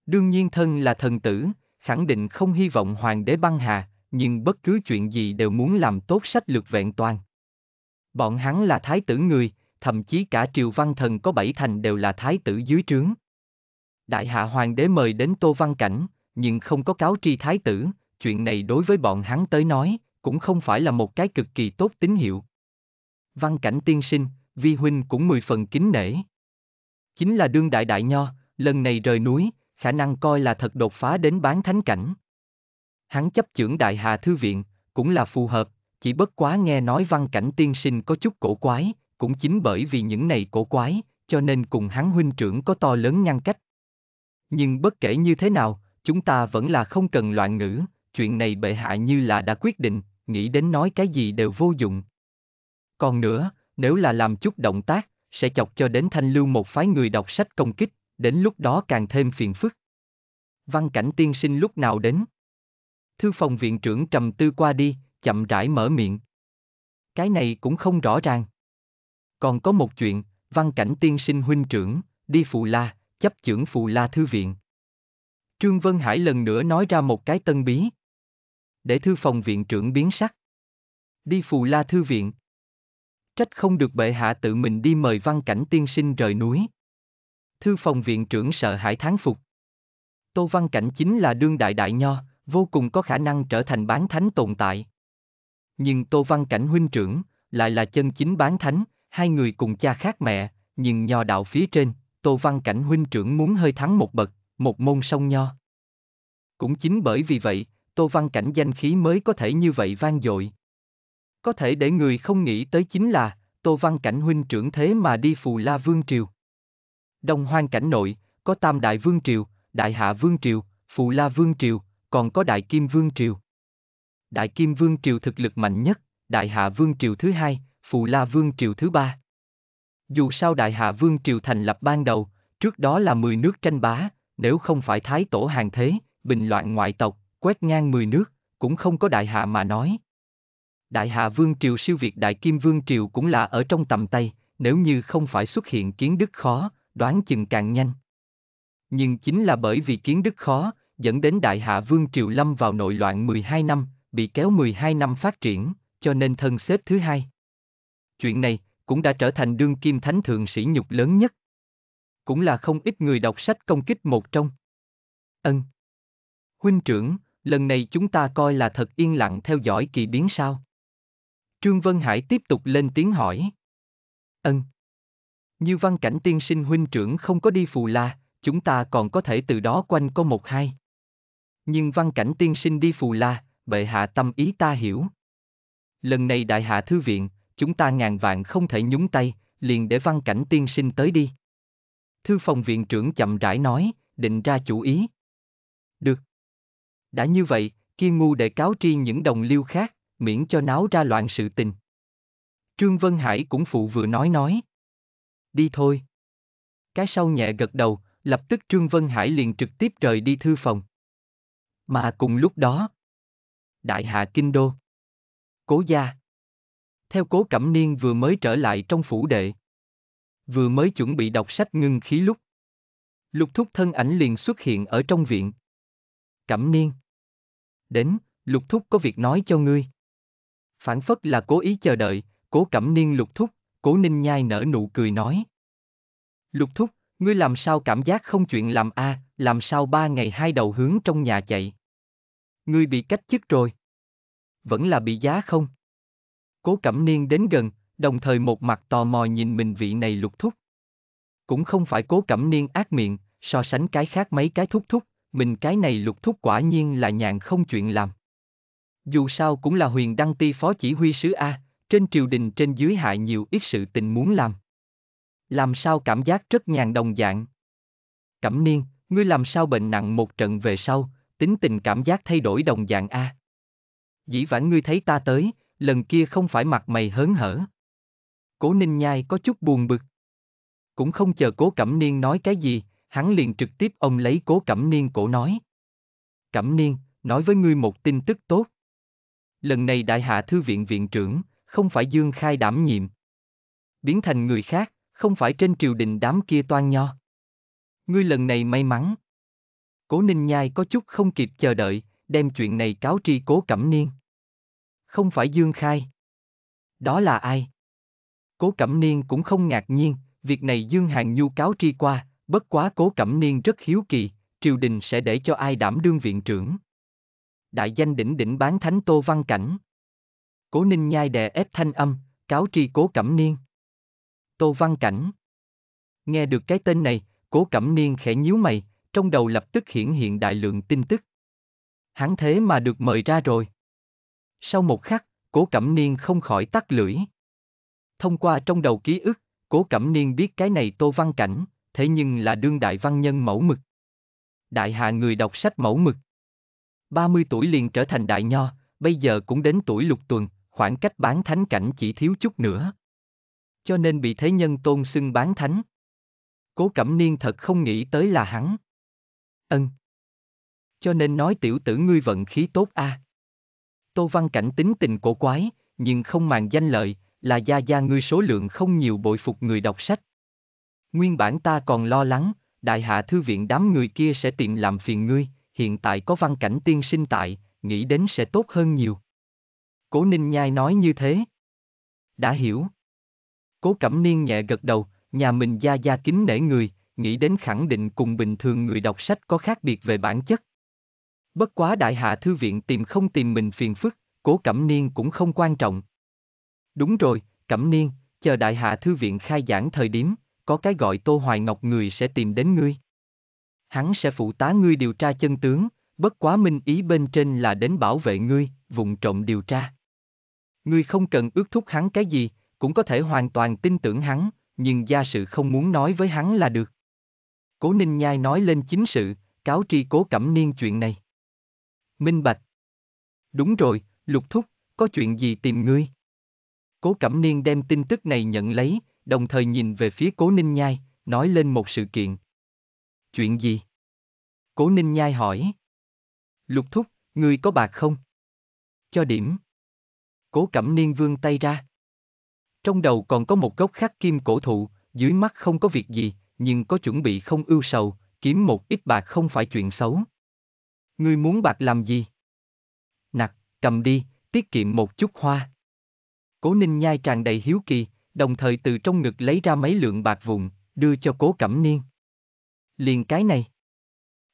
Đương nhiên thân là thần tử, khẳng định không hy vọng hoàng đế băng hà, nhưng bất cứ chuyện gì đều muốn làm tốt sách lược vẹn toàn. Bọn hắn là thái tử người, thậm chí cả triều văn thần có bảy thành đều là thái tử dưới trướng. Đại hạ hoàng đế mời đến Tô Văn Cảnh, nhưng không có cáo tri thái tử, chuyện này đối với bọn hắn tới nói, cũng không phải là một cái cực kỳ tốt tín hiệu. Văn Cảnh tiên sinh, vi huynh cũng mười phần kính nể. Chính là đương đại đại nho, lần này rời núi, khả năng coi là thật đột phá đến bán thánh cảnh. Hắn chấp trưởng Đại Hà Thư Viện, cũng là phù hợp, chỉ bất quá nghe nói văn cảnh tiên sinh có chút cổ quái, cũng chính bởi vì những này cổ quái, cho nên cùng hắn huynh trưởng có to lớn ngăn cách. Nhưng bất kể như thế nào, chúng ta vẫn là không cần loạn ngữ, chuyện này bệ hạ như là đã quyết định, nghĩ đến nói cái gì đều vô dụng. Còn nữa, nếu là làm chút động tác, sẽ chọc cho đến thanh lưu một phái người đọc sách công kích, đến lúc đó càng thêm phiền phức. Văn cảnh tiên sinh lúc nào đến? Thư phòng viện trưởng trầm tư qua đi, chậm rãi mở miệng. Cái này cũng không rõ ràng. Còn có một chuyện, văn cảnh tiên sinh huynh trưởng, đi Phù La, chấp trưởng Phù La Thư viện. Trương Vân Hải lần nữa nói ra một cái tân bí. Để thư phòng viện trưởng biến sắc. Đi Phù La Thư viện. Trách không được bệ hạ tự mình đi mời văn cảnh tiên sinh rời núi. Thư phòng viện trưởng sợ hãi thán phục. Tô Văn Cảnh chính là đương đại đại nho, vô cùng có khả năng trở thành bán thánh tồn tại. Nhưng Tô Văn Cảnh huynh trưởng, lại là chân chính bán thánh, hai người cùng cha khác mẹ, nhưng nho đạo phía trên, Tô Văn Cảnh huynh trưởng muốn hơi thắng một bậc, một môn sông nho. Cũng chính bởi vì vậy, Tô Văn Cảnh danh khí mới có thể như vậy vang dội. Có thể để người không nghĩ tới chính là, Tô Văn Cảnh huynh trưởng thế mà đi phù la vương triều. Đông Hoang cảnh nội, có Tam Đại Vương Triều, Đại Hạ Vương Triều, Phù La Vương Triều, còn có Đại Kim Vương Triều. Đại Kim Vương Triều thực lực mạnh nhất, Đại Hạ Vương Triều thứ hai, Phù La Vương Triều thứ ba. Dù sao Đại Hạ Vương Triều thành lập ban đầu, trước đó là 10 nước tranh bá, nếu không phải Thái Tổ hàng thế, bình loạn ngoại tộc, quét ngang 10 nước, cũng không có Đại Hạ mà nói. Đại Hạ Vương Triều siêu việt Đại Kim Vương Triều cũng là ở trong tầm tay, nếu như không phải xuất hiện kiến đức khó, đoán chừng càng nhanh. Nhưng chính là bởi vì kiến đức khó, dẫn đến Đại Hạ Vương Triều Lâm vào nội loạn 12 năm, bị kéo 12 năm phát triển, cho nên thân xếp thứ hai. Chuyện này cũng đã trở thành đương kim thánh thượng sĩ nhục lớn nhất. Cũng là không ít người đọc sách công kích một trong. Ân. Huynh trưởng, lần này chúng ta coi là thật yên lặng theo dõi kỳ biến sao. Trương Vân Hải tiếp tục lên tiếng hỏi. Ân. Như văn cảnh tiên sinh huynh trưởng không có đi phù la, chúng ta còn có thể từ đó quanh có một hai. Nhưng văn cảnh tiên sinh đi phù la, bệ hạ tâm ý ta hiểu. Lần này đại hạ thư viện, chúng ta ngàn vạn không thể nhúng tay, liền để văn cảnh tiên sinh tới đi. Thư phòng viện trưởng chậm rãi nói, định ra chủ ý. Được. Đã như vậy, kia ngu để cáo tri những đồng liêu khác, miễn cho náo ra loạn sự tình. Trương Vân Hải cũng phụ vừa nói nói đi thôi. Cái sau nhẹ gật đầu, lập tức Trương Vân Hải liền trực tiếp rời đi thư phòng. Mà cùng lúc đó, Đại Hạ Kinh Đô, Cố Gia. Theo Cố Cẩm Niên vừa mới trở lại trong phủ đệ, vừa mới chuẩn bị đọc sách ngưng khí lúc. Lục thúc thân ảnh liền xuất hiện ở trong viện. Cẩm Niên. Đến, lục thúc có việc nói cho ngươi. Phản phất là cố ý chờ đợi, cố cẩm niên lục thúc, cố ninh nhai nở nụ cười nói. Lục thúc, ngươi làm sao cảm giác không chuyện làm a, à, làm sao ba ngày hai đầu hướng trong nhà chạy. Ngươi bị cách chức rồi. Vẫn là bị giá không? Cố Cẩm Niên đến gần, đồng thời một mặt tò mò nhìn mình vị này lục thúc. Cũng không phải Cố Cẩm Niên ác miệng, so sánh cái khác mấy cái thúc thúc, mình cái này lục thúc quả nhiên là nhàn không chuyện làm. Dù sao cũng là huyền đăng ti phó chỉ huy sứ A, trên triều đình trên dưới hại nhiều ít sự tình muốn làm. Làm sao cảm giác rất nhàn đồng dạng. Cẩm niên, ngươi làm sao bệnh nặng một trận về sau, tính tình cảm giác thay đổi đồng dạng a. Dĩ vãng ngươi thấy ta tới, lần kia không phải mặt mày hớn hở. Cố Ninh Nhai có chút buồn bực. Cũng không chờ Cố Cẩm Niên nói cái gì, hắn liền trực tiếp ông lấy Cố Cẩm Niên cổ nói. Cẩm Niên, nói với ngươi một tin tức tốt. Lần này đại hạ thư viện viện trưởng, không phải Dương Khai đảm nhiệm. Biến thành người khác, không phải trên triều đình đám kia toan nho. Ngươi lần này may mắn. Cố Ninh Nhai có chút không kịp chờ đợi, đem chuyện này cáo tri Cố Cẩm Niên. Không phải Dương Khai. Đó là ai? Cố Cẩm Niên cũng không ngạc nhiên, việc này Dương Hàng Nhu cáo tri qua, bất quá Cố Cẩm Niên rất hiếu kỳ, triều đình sẽ để cho ai đảm đương viện trưởng. Đại danh đỉnh đỉnh bán thánh Tô Văn Cảnh. Cố ninh nhai đè ép thanh âm, cáo tri cố cẩm niên. Tô Văn Cảnh Nghe được cái tên này, cố cẩm niên khẽ nhíu mày, trong đầu lập tức hiển hiện đại lượng tin tức. Hắn thế mà được mời ra rồi. Sau một khắc, cố cẩm niên không khỏi tắt lưỡi. Thông qua trong đầu ký ức, cố cẩm niên biết cái này Tô Văn Cảnh, thế nhưng là đương đại văn nhân mẫu mực. Đại hạ người đọc sách mẫu mực. 30 tuổi liền trở thành đại nho, bây giờ cũng đến tuổi lục tuần, khoảng cách bán thánh cảnh chỉ thiếu chút nữa. Cho nên bị thế nhân tôn xưng bán thánh. Cố Cẩm Niên thật không nghĩ tới là hắn. Ân. Cho nên nói tiểu tử ngươi vận khí tốt a. À. Tô Văn Cảnh tính tình cổ quái, nhưng không màng danh lợi, là gia gia ngươi số lượng không nhiều bội phục người đọc sách. Nguyên bản ta còn lo lắng, đại hạ thư viện đám người kia sẽ tìm làm phiền ngươi, hiện tại có văn cảnh tiên sinh tại, nghĩ đến sẽ tốt hơn nhiều. Cố Ninh Nhai nói như thế. Đã hiểu. Cố Cẩm Niên nhẹ gật đầu, nhà mình gia gia kính nể người, nghĩ đến khẳng định cùng bình thường người đọc sách có khác biệt về bản chất. Bất quá đại hạ thư viện tìm không tìm mình phiền phức, cố Cẩm Niên cũng không quan trọng. Đúng rồi, Cẩm Niên, chờ đại hạ thư viện khai giảng thời điểm, có cái gọi Tô Hoài Ngọc người sẽ tìm đến ngươi. Hắn sẽ phụ tá ngươi điều tra chân tướng, bất quá minh ý bên trên là đến bảo vệ ngươi, vùng trộm điều tra. Ngươi không cần ước thúc hắn cái gì, cũng có thể hoàn toàn tin tưởng hắn, nhưng gia sự không muốn nói với hắn là được. Cố Ninh Nhai nói lên chính sự, cáo tri cố cẩm niên chuyện này. Minh Bạch. Đúng rồi, Lục Thúc, có chuyện gì tìm ngươi? Cố Cẩm Niên đem tin tức này nhận lấy, đồng thời nhìn về phía Cố Ninh Nhai, nói lên một sự kiện. Chuyện gì? Cố Ninh Nhai hỏi. Lục Thúc, ngươi có bạc không? Cho điểm. Cố Cẩm Niên vươn tay ra. Trong đầu còn có một gốc khắc kim cổ thụ, dưới mắt không có việc gì, nhưng có chuẩn bị không ưu sầu, kiếm một ít bạc không phải chuyện xấu. Ngươi muốn bạc làm gì? Nặc, cầm đi, tiết kiệm một chút hoa. Cố Ninh Nhai tràn đầy hiếu kỳ, đồng thời từ trong ngực lấy ra mấy lượng bạc vụn, đưa cho Cố Cẩm Niên. Liền cái này.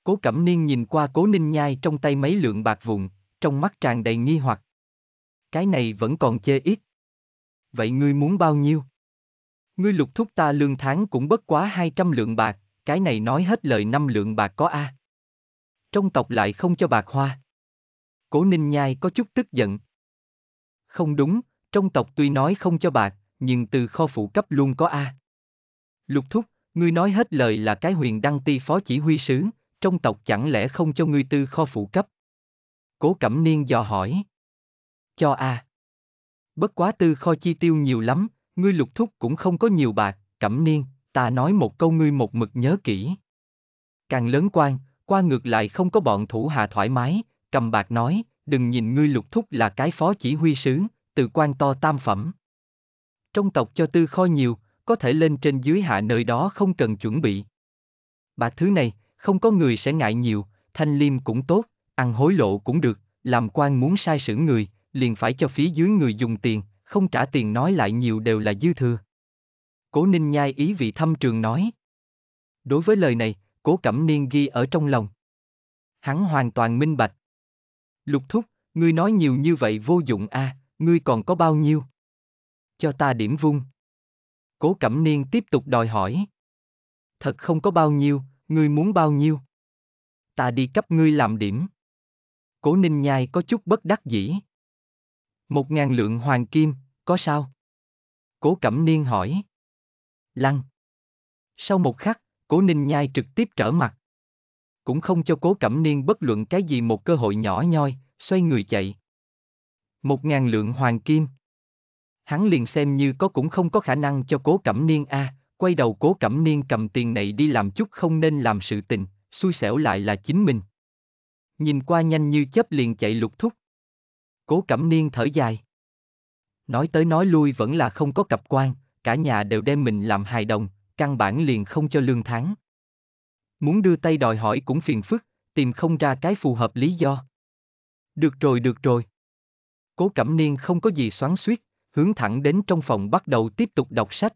Cố Cẩm Niên nhìn qua Cố Ninh Nhai trong tay mấy lượng bạc vụn, trong mắt tràn đầy nghi hoặc cái này vẫn còn chê ít. Vậy ngươi muốn bao nhiêu? Ngươi lục thúc ta lương tháng cũng bất quá 200 lượng bạc, cái này nói hết lời năm lượng bạc có a. Trong tộc lại không cho bạc hoa. Cố Ninh Nhai có chút tức giận. Không đúng, trong tộc tuy nói không cho bạc, nhưng từ kho phụ cấp luôn có a. Lục thúc, ngươi nói hết lời là cái huyền đăng ti phó chỉ huy sứ, trong tộc chẳng lẽ không cho ngươi tư kho phụ cấp? Cố Cẩm Niên dò hỏi cho à. Bất quá tư kho chi tiêu nhiều lắm, ngươi lục thúc cũng không có nhiều bạc, cẩm niên, ta nói một câu ngươi một mực nhớ kỹ. Càng lớn quan, qua ngược lại không có bọn thủ hạ thoải mái, cầm bạc nói, đừng nhìn ngươi lục thúc là cái phó chỉ huy sứ, từ quan to tam phẩm. Trong tộc cho tư kho nhiều, có thể lên trên dưới hạ nơi đó không cần chuẩn bị. Bạc thứ này, không có người sẽ ngại nhiều, thanh liêm cũng tốt, ăn hối lộ cũng được, làm quan muốn sai sử người, liền phải cho phía dưới người dùng tiền, không trả tiền nói lại nhiều đều là dư thừa. Cố Ninh Nhai ý vị thâm trường nói. Đối với lời này, Cố Cẩm Niên ghi ở trong lòng. Hắn hoàn toàn minh bạch. Lục thúc, ngươi nói nhiều như vậy vô dụng a, à, ngươi còn có bao nhiêu? Cho ta điểm vung. Cố Cẩm Niên tiếp tục đòi hỏi. Thật không có bao nhiêu, ngươi muốn bao nhiêu? Ta đi cấp ngươi làm điểm. Cố Ninh Nhai có chút bất đắc dĩ. Một ngàn lượng hoàng kim, có sao? Cố Cẩm Niên hỏi. Lăng. Sau một khắc, Cố Ninh Nhai trực tiếp trở mặt. Cũng không cho Cố Cẩm Niên bất luận cái gì một cơ hội nhỏ nhoi, xoay người chạy. Một ngàn lượng hoàng kim. Hắn liền xem như có cũng không có khả năng cho Cố Cẩm Niên a. À, quay đầu Cố Cẩm Niên cầm tiền này đi làm chút không nên làm sự tình, xui xẻo lại là chính mình. Nhìn qua nhanh như chớp liền chạy lục thúc. Cố Cẩm Niên thở dài. Nói tới nói lui vẫn là không có cặp quan, cả nhà đều đem mình làm hài đồng, căn bản liền không cho lương tháng. Muốn đưa tay đòi hỏi cũng phiền phức, tìm không ra cái phù hợp lý do. Được rồi được rồi. Cố Cẩm Niên không có gì xoắn suýt, hướng thẳng đến trong phòng bắt đầu tiếp tục đọc sách.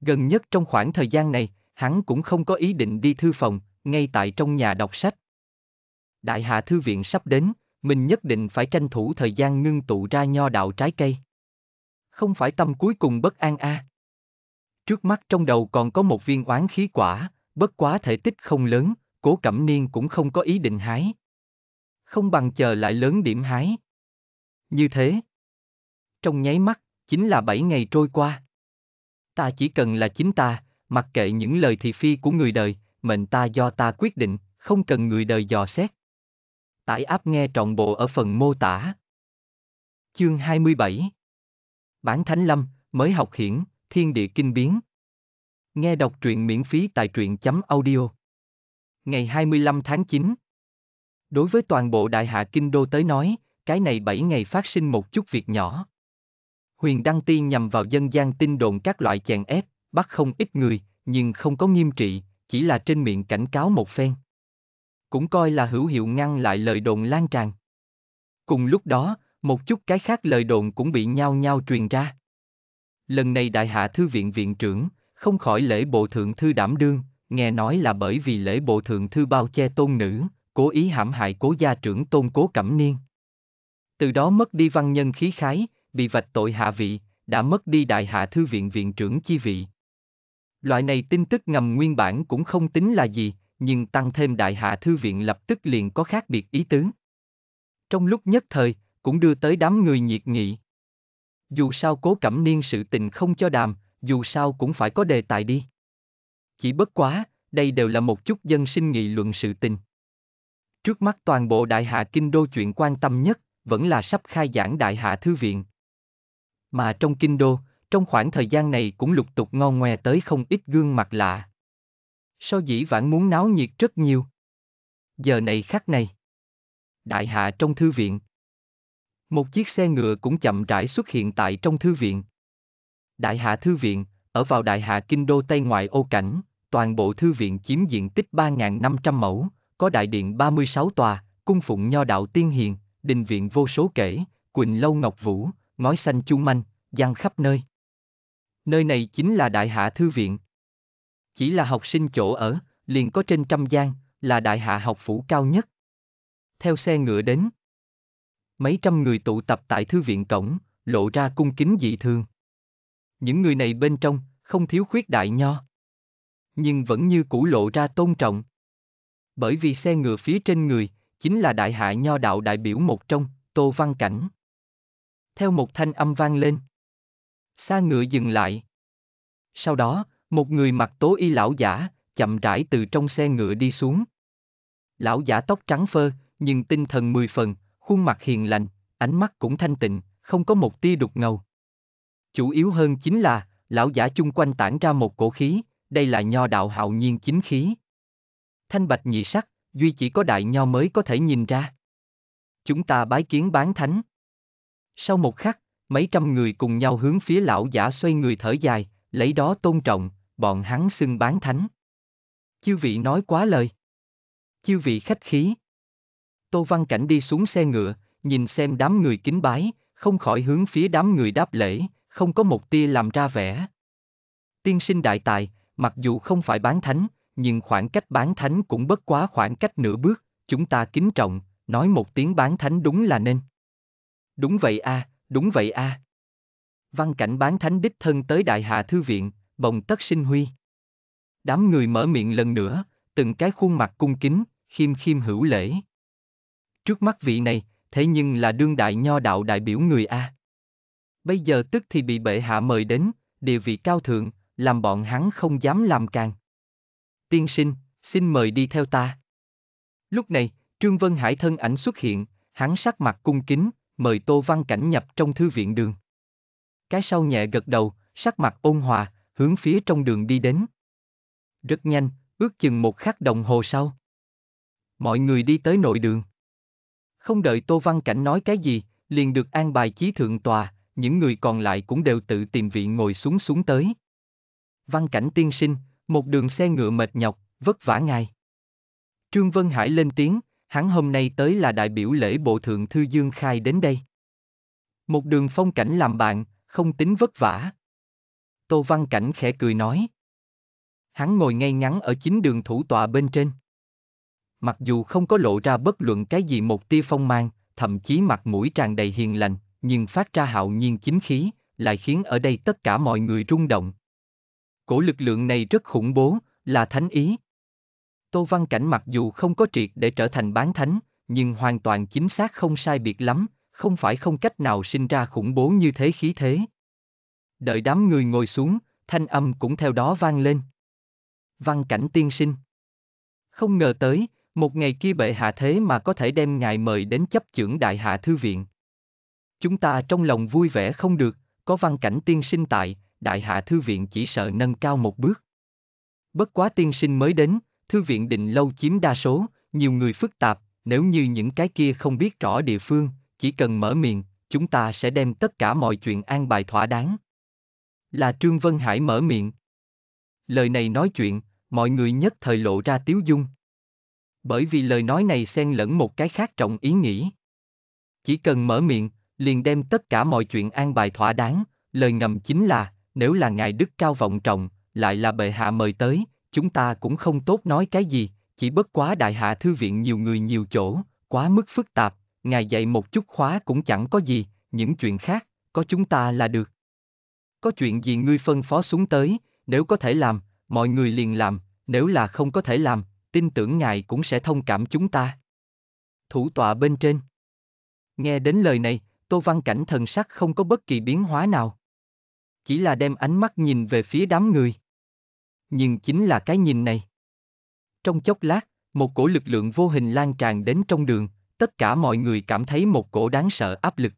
Gần nhất trong khoảng thời gian này, hắn cũng không có ý định đi thư phòng, ngay tại trong nhà đọc sách. Đại hạ thư viện sắp đến, mình nhất định phải tranh thủ thời gian ngưng tụ ra nho đạo trái cây. Không phải tâm cuối cùng bất an a. À. Trước mắt trong đầu còn có một viên oán khí quả, bất quá thể tích không lớn, cố cẩm niên cũng không có ý định hái. Không bằng chờ lại lớn điểm hái. Như thế. Trong nháy mắt, chính là bảy ngày trôi qua. Ta chỉ cần là chính ta, mặc kệ những lời thị phi của người đời, mệnh ta do ta quyết định, không cần người đời dò xét. Tải app nghe trọn bộ ở phần mô tả. Chương 27 Bản Thánh Lâm, mới học hiển, thiên địa kinh biến. Nghe đọc truyện miễn phí tại truyện.audio. chấm Ngày 25 tháng 9 Đối với toàn bộ đại hạ kinh đô tới nói, cái này 7 ngày phát sinh một chút việc nhỏ. Huyền Đăng Ti nhằm vào dân gian tin đồn các loại chèn ép, bắt không ít người, nhưng không có nghiêm trị, chỉ là trên miệng cảnh cáo một phen cũng coi là hữu hiệu ngăn lại lời đồn lan tràn. Cùng lúc đó, một chút cái khác lời đồn cũng bị nhau nhau truyền ra. Lần này đại hạ thư viện viện trưởng, không khỏi lễ bộ thượng thư đảm đương, nghe nói là bởi vì lễ bộ thượng thư bao che tôn nữ, cố ý hãm hại cố gia trưởng tôn cố cẩm niên. Từ đó mất đi văn nhân khí khái, bị vạch tội hạ vị, đã mất đi đại hạ thư viện viện trưởng chi vị. Loại này tin tức ngầm nguyên bản cũng không tính là gì, nhưng tăng thêm đại hạ thư viện lập tức liền có khác biệt ý tứ. Trong lúc nhất thời, cũng đưa tới đám người nhiệt nghị. Dù sao cố cẩm niên sự tình không cho đàm, dù sao cũng phải có đề tài đi. Chỉ bất quá, đây đều là một chút dân sinh nghị luận sự tình. Trước mắt toàn bộ đại hạ kinh đô chuyện quan tâm nhất, vẫn là sắp khai giảng đại hạ thư viện. Mà trong kinh đô, trong khoảng thời gian này cũng lục tục ngon ngoe tới không ít gương mặt lạ so dĩ vãng muốn náo nhiệt rất nhiều. Giờ này khắc này. Đại hạ trong thư viện. Một chiếc xe ngựa cũng chậm rãi xuất hiện tại trong thư viện. Đại hạ thư viện, ở vào đại hạ kinh đô Tây ngoại ô cảnh, toàn bộ thư viện chiếm diện tích 3.500 mẫu, có đại điện 36 tòa, cung phụng nho đạo tiên hiền, đình viện vô số kể, quỳnh lâu ngọc vũ, ngói xanh chung manh, giang khắp nơi. Nơi này chính là đại hạ thư viện. Chỉ là học sinh chỗ ở, liền có trên trăm gian, là đại hạ học phủ cao nhất. Theo xe ngựa đến. Mấy trăm người tụ tập tại thư viện cổng, lộ ra cung kính dị thường. Những người này bên trong, không thiếu khuyết đại nho. Nhưng vẫn như cũ lộ ra tôn trọng. Bởi vì xe ngựa phía trên người, chính là đại hạ nho đạo đại biểu một trong, Tô Văn Cảnh. Theo một thanh âm vang lên. Xa ngựa dừng lại. Sau đó, một người mặc tố y lão giả, chậm rãi từ trong xe ngựa đi xuống. Lão giả tóc trắng phơ, nhưng tinh thần mười phần, khuôn mặt hiền lành, ánh mắt cũng thanh tịnh, không có một tia đục ngầu. Chủ yếu hơn chính là, lão giả chung quanh tản ra một cổ khí, đây là nho đạo hạo nhiên chính khí. Thanh bạch nhị sắc, duy chỉ có đại nho mới có thể nhìn ra. Chúng ta bái kiến bán thánh. Sau một khắc, mấy trăm người cùng nhau hướng phía lão giả xoay người thở dài, lấy đó tôn trọng, bọn hắn xưng bán thánh. Chư vị nói quá lời. Chư vị khách khí. Tô Văn Cảnh đi xuống xe ngựa, nhìn xem đám người kính bái, không khỏi hướng phía đám người đáp lễ, không có một tia làm ra vẻ. Tiên sinh đại tài, mặc dù không phải bán thánh, nhưng khoảng cách bán thánh cũng bất quá khoảng cách nửa bước, chúng ta kính trọng, nói một tiếng bán thánh đúng là nên. Đúng vậy a, à, đúng vậy a. À. Văn cảnh bán thánh đích thân tới đại hạ thư viện, bồng tất sinh huy. Đám người mở miệng lần nữa, từng cái khuôn mặt cung kính, khiêm khiêm hữu lễ. Trước mắt vị này, thế nhưng là đương đại nho đạo đại biểu người A. Bây giờ tức thì bị bệ hạ mời đến, địa vị cao thượng, làm bọn hắn không dám làm càng. Tiên sinh, xin mời đi theo ta. Lúc này, Trương Vân Hải thân ảnh xuất hiện, hắn sắc mặt cung kính, mời Tô Văn Cảnh nhập trong thư viện đường. Cái sau nhẹ gật đầu, sắc mặt ôn hòa, hướng phía trong đường đi đến. Rất nhanh, ước chừng một khắc đồng hồ sau. Mọi người đi tới nội đường. Không đợi Tô Văn Cảnh nói cái gì, liền được an bài chí thượng tòa, những người còn lại cũng đều tự tìm vị ngồi xuống xuống tới. Văn Cảnh tiên sinh, một đường xe ngựa mệt nhọc, vất vả ngài. Trương Vân Hải lên tiếng, hắn hôm nay tới là đại biểu lễ bộ thượng thư Dương Khai đến đây. Một đường phong cảnh làm bạn, không tính vất vả. Tô Văn Cảnh khẽ cười nói. Hắn ngồi ngay ngắn ở chính đường thủ tọa bên trên. Mặc dù không có lộ ra bất luận cái gì một tia phong mang, thậm chí mặt mũi tràn đầy hiền lành, nhưng phát ra hạo nhiên chính khí, lại khiến ở đây tất cả mọi người rung động. Cổ lực lượng này rất khủng bố, là thánh ý. Tô Văn Cảnh mặc dù không có triệt để trở thành bán thánh, nhưng hoàn toàn chính xác không sai biệt lắm, không phải không cách nào sinh ra khủng bố như thế khí thế, Đợi đám người ngồi xuống, thanh âm cũng theo đó vang lên. Văn cảnh tiên sinh. Không ngờ tới, một ngày kia bệ hạ thế mà có thể đem ngài mời đến chấp trưởng đại hạ thư viện. Chúng ta trong lòng vui vẻ không được, có văn cảnh tiên sinh tại, đại hạ thư viện chỉ sợ nâng cao một bước. Bất quá tiên sinh mới đến, thư viện định lâu chiếm đa số, nhiều người phức tạp, nếu như những cái kia không biết rõ địa phương, chỉ cần mở miệng, chúng ta sẽ đem tất cả mọi chuyện an bài thỏa đáng. Là Trương Vân Hải mở miệng. Lời này nói chuyện, mọi người nhất thời lộ ra tiếu dung. Bởi vì lời nói này xen lẫn một cái khác trọng ý nghĩ. Chỉ cần mở miệng, liền đem tất cả mọi chuyện an bài thỏa đáng, lời ngầm chính là, nếu là ngài đức cao vọng trọng, lại là bệ hạ mời tới, chúng ta cũng không tốt nói cái gì, chỉ bất quá đại hạ thư viện nhiều người nhiều chỗ, quá mức phức tạp, ngài dạy một chút khóa cũng chẳng có gì, những chuyện khác, có chúng ta là được có chuyện gì ngươi phân phó xuống tới, nếu có thể làm, mọi người liền làm, nếu là không có thể làm, tin tưởng ngài cũng sẽ thông cảm chúng ta. Thủ tọa bên trên. Nghe đến lời này, Tô Văn Cảnh thần sắc không có bất kỳ biến hóa nào. Chỉ là đem ánh mắt nhìn về phía đám người. Nhưng chính là cái nhìn này. Trong chốc lát, một cổ lực lượng vô hình lan tràn đến trong đường, tất cả mọi người cảm thấy một cổ đáng sợ áp lực.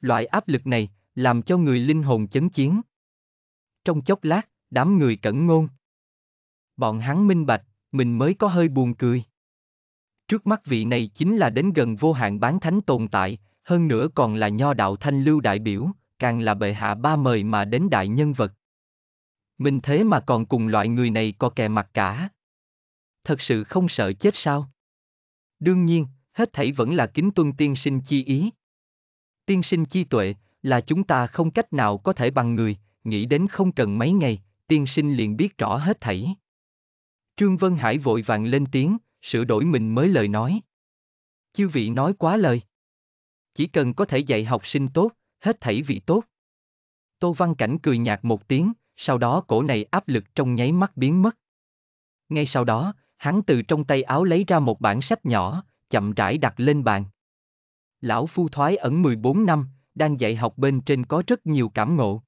Loại áp lực này, làm cho người linh hồn chấn chiến. Trong chốc lát, đám người cẩn ngôn. Bọn hắn minh bạch, mình mới có hơi buồn cười. Trước mắt vị này chính là đến gần vô hạn bán thánh tồn tại, hơn nữa còn là nho đạo thanh lưu đại biểu, càng là bệ hạ ba mời mà đến đại nhân vật. Mình thế mà còn cùng loại người này có kè mặt cả. Thật sự không sợ chết sao? Đương nhiên, hết thảy vẫn là kính tuân tiên sinh chi ý. Tiên sinh chi tuệ, là chúng ta không cách nào có thể bằng người, nghĩ đến không cần mấy ngày, tiên sinh liền biết rõ hết thảy. Trương Vân Hải vội vàng lên tiếng, sửa đổi mình mới lời nói. Chư vị nói quá lời. Chỉ cần có thể dạy học sinh tốt, hết thảy vị tốt. Tô Văn Cảnh cười nhạt một tiếng, sau đó cổ này áp lực trong nháy mắt biến mất. Ngay sau đó, hắn từ trong tay áo lấy ra một bản sách nhỏ, chậm rãi đặt lên bàn. Lão phu thoái ẩn 14 năm, đang dạy học bên trên có rất nhiều cảm ngộ.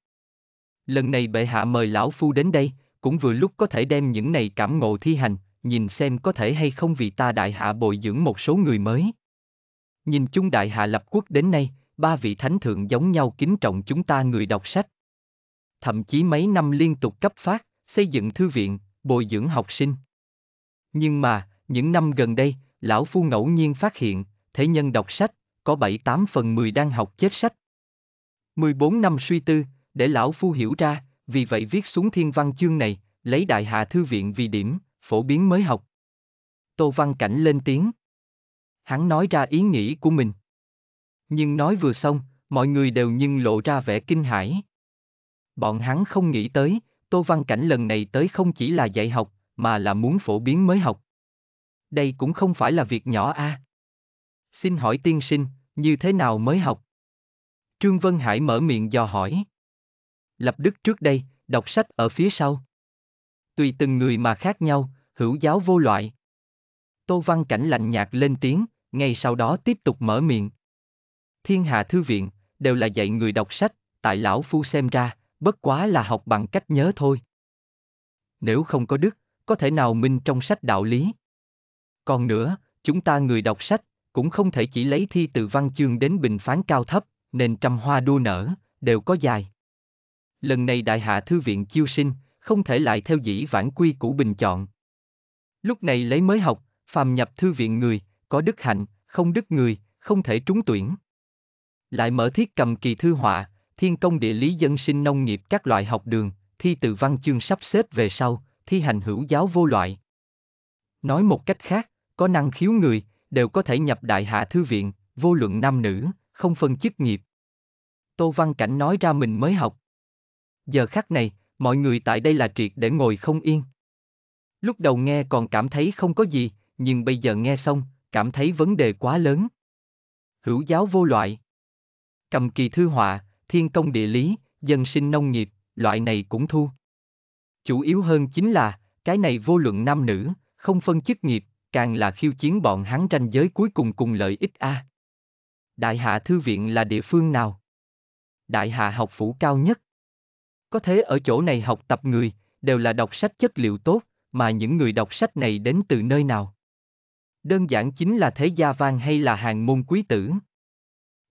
Lần này bệ hạ mời lão phu đến đây, cũng vừa lúc có thể đem những này cảm ngộ thi hành, nhìn xem có thể hay không vì ta đại hạ bồi dưỡng một số người mới. Nhìn chung đại hạ lập quốc đến nay, ba vị thánh thượng giống nhau kính trọng chúng ta người đọc sách. Thậm chí mấy năm liên tục cấp phát, xây dựng thư viện, bồi dưỡng học sinh. Nhưng mà, những năm gần đây, lão phu ngẫu nhiên phát hiện, thế nhân đọc sách, có 7-8 phần 10 đang học chết sách, 14 năm suy tư, để lão phu hiểu ra, vì vậy viết xuống thiên văn chương này, lấy đại hạ thư viện vì điểm, phổ biến mới học. Tô Văn Cảnh lên tiếng. Hắn nói ra ý nghĩ của mình. Nhưng nói vừa xong, mọi người đều nhưng lộ ra vẻ kinh hãi. Bọn hắn không nghĩ tới, Tô Văn Cảnh lần này tới không chỉ là dạy học, mà là muốn phổ biến mới học. Đây cũng không phải là việc nhỏ a. À. Xin hỏi tiên sinh, như thế nào mới học? Trương Vân Hải mở miệng dò hỏi. Lập đức trước đây, đọc sách ở phía sau. Tùy từng người mà khác nhau, hữu giáo vô loại. Tô Văn Cảnh lạnh nhạt lên tiếng, ngay sau đó tiếp tục mở miệng. Thiên Hà thư viện, đều là dạy người đọc sách, tại lão phu xem ra, bất quá là học bằng cách nhớ thôi. Nếu không có đức, có thể nào minh trong sách đạo lý? Còn nữa, chúng ta người đọc sách, cũng không thể chỉ lấy thi từ văn chương đến bình phán cao thấp, nên trăm hoa đua nở, đều có dài. Lần này đại hạ thư viện chiêu sinh, không thể lại theo dĩ vãn quy cũ bình chọn. Lúc này lấy mới học, phàm nhập thư viện người, có đức hạnh, không đức người, không thể trúng tuyển. Lại mở thiết cầm kỳ thư họa, thiên công địa lý dân sinh nông nghiệp các loại học đường, thi từ văn chương sắp xếp về sau, thi hành hữu giáo vô loại. Nói một cách khác, có năng khiếu người, đều có thể nhập đại hạ thư viện, vô luận nam nữ, không phân chức nghiệp. Tô Văn Cảnh nói ra mình mới học. Giờ khắc này, mọi người tại đây là triệt để ngồi không yên. Lúc đầu nghe còn cảm thấy không có gì, nhưng bây giờ nghe xong, cảm thấy vấn đề quá lớn. Hữu giáo vô loại. Cầm kỳ thư họa, thiên công địa lý, dân sinh nông nghiệp, loại này cũng thu. Chủ yếu hơn chính là, cái này vô luận nam nữ, không phân chức nghiệp, càng là khiêu chiến bọn hắn tranh giới cuối cùng cùng lợi ích a. À. Đại Hạ Thư Viện là địa phương nào? Đại Hạ học phủ cao nhất. Có thế ở chỗ này học tập người, đều là đọc sách chất liệu tốt, mà những người đọc sách này đến từ nơi nào? Đơn giản chính là thế gia vang hay là hàng môn quý tử.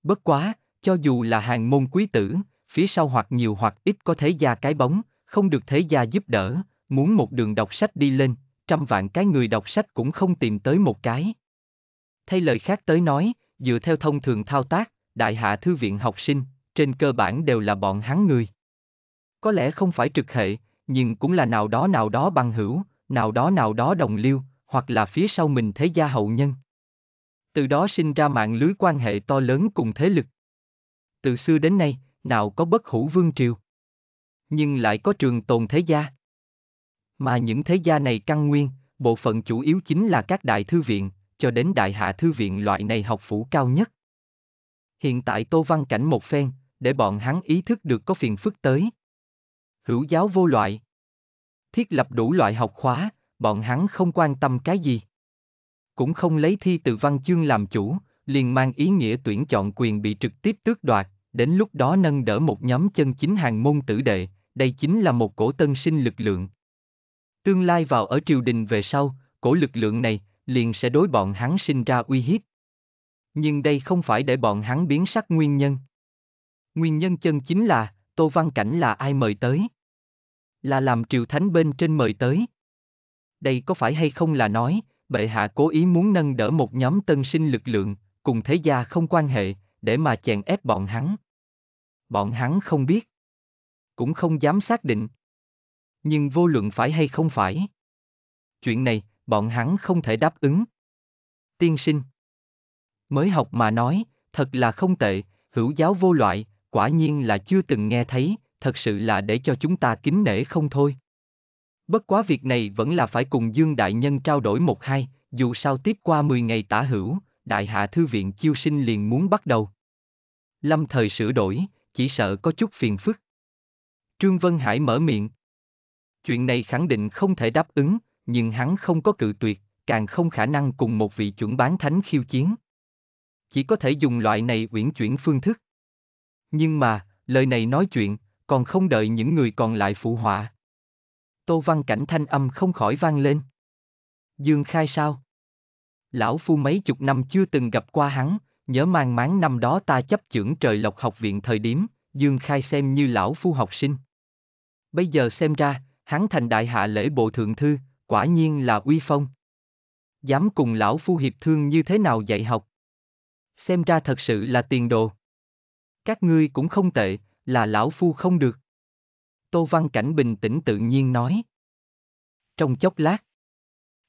Bất quá, cho dù là hàng môn quý tử, phía sau hoặc nhiều hoặc ít có thế gia cái bóng, không được thế gia giúp đỡ, muốn một đường đọc sách đi lên, trăm vạn cái người đọc sách cũng không tìm tới một cái. Thay lời khác tới nói, Dựa theo thông thường thao tác, đại hạ thư viện học sinh, trên cơ bản đều là bọn hắn người. Có lẽ không phải trực hệ, nhưng cũng là nào đó nào đó bằng hữu, nào đó nào đó đồng liêu, hoặc là phía sau mình thế gia hậu nhân. Từ đó sinh ra mạng lưới quan hệ to lớn cùng thế lực. Từ xưa đến nay, nào có bất hủ vương triều. Nhưng lại có trường tồn thế gia. Mà những thế gia này căn nguyên, bộ phận chủ yếu chính là các đại thư viện, cho đến đại hạ thư viện loại này học phủ cao nhất. Hiện tại Tô Văn Cảnh một phen, để bọn hắn ý thức được có phiền phức tới. Hữu giáo vô loại. Thiết lập đủ loại học khóa, bọn hắn không quan tâm cái gì. Cũng không lấy thi từ văn chương làm chủ, liền mang ý nghĩa tuyển chọn quyền bị trực tiếp tước đoạt, đến lúc đó nâng đỡ một nhóm chân chính hàng môn tử đệ, đây chính là một cổ tân sinh lực lượng. Tương lai vào ở triều đình về sau, cổ lực lượng này, liền sẽ đối bọn hắn sinh ra uy hiếp. Nhưng đây không phải để bọn hắn biến sắc nguyên nhân. Nguyên nhân chân chính là, Tô Văn Cảnh là ai mời tới? Là làm triều thánh bên trên mời tới. Đây có phải hay không là nói, bệ hạ cố ý muốn nâng đỡ một nhóm tân sinh lực lượng, cùng thế gia không quan hệ, để mà chèn ép bọn hắn. Bọn hắn không biết, cũng không dám xác định. Nhưng vô luận phải hay không phải. Chuyện này, bọn hắn không thể đáp ứng. Tiên sinh Mới học mà nói, thật là không tệ, hữu giáo vô loại, quả nhiên là chưa từng nghe thấy, thật sự là để cho chúng ta kính nể không thôi. Bất quá việc này vẫn là phải cùng Dương Đại Nhân trao đổi một hai, dù sao tiếp qua 10 ngày tả hữu, Đại Hạ Thư viện chiêu sinh liền muốn bắt đầu. Lâm thời sửa đổi, chỉ sợ có chút phiền phức. Trương Vân Hải mở miệng. Chuyện này khẳng định không thể đáp ứng, nhưng hắn không có cự tuyệt, càng không khả năng cùng một vị chuẩn bán thánh khiêu chiến. Chỉ có thể dùng loại này uyển chuyển phương thức. Nhưng mà, lời này nói chuyện, còn không đợi những người còn lại phụ họa. Tô Văn Cảnh thanh âm không khỏi vang lên. Dương Khai sao? Lão Phu mấy chục năm chưa từng gặp qua hắn, nhớ mang máng năm đó ta chấp chưởng trời lộc học viện thời điểm, Dương Khai xem như Lão Phu học sinh. Bây giờ xem ra, hắn thành đại hạ lễ bộ thượng thư, Quả nhiên là uy phong. Dám cùng lão phu hiệp thương như thế nào dạy học. Xem ra thật sự là tiền đồ. Các ngươi cũng không tệ, là lão phu không được. Tô Văn Cảnh bình tĩnh tự nhiên nói. Trong chốc lát,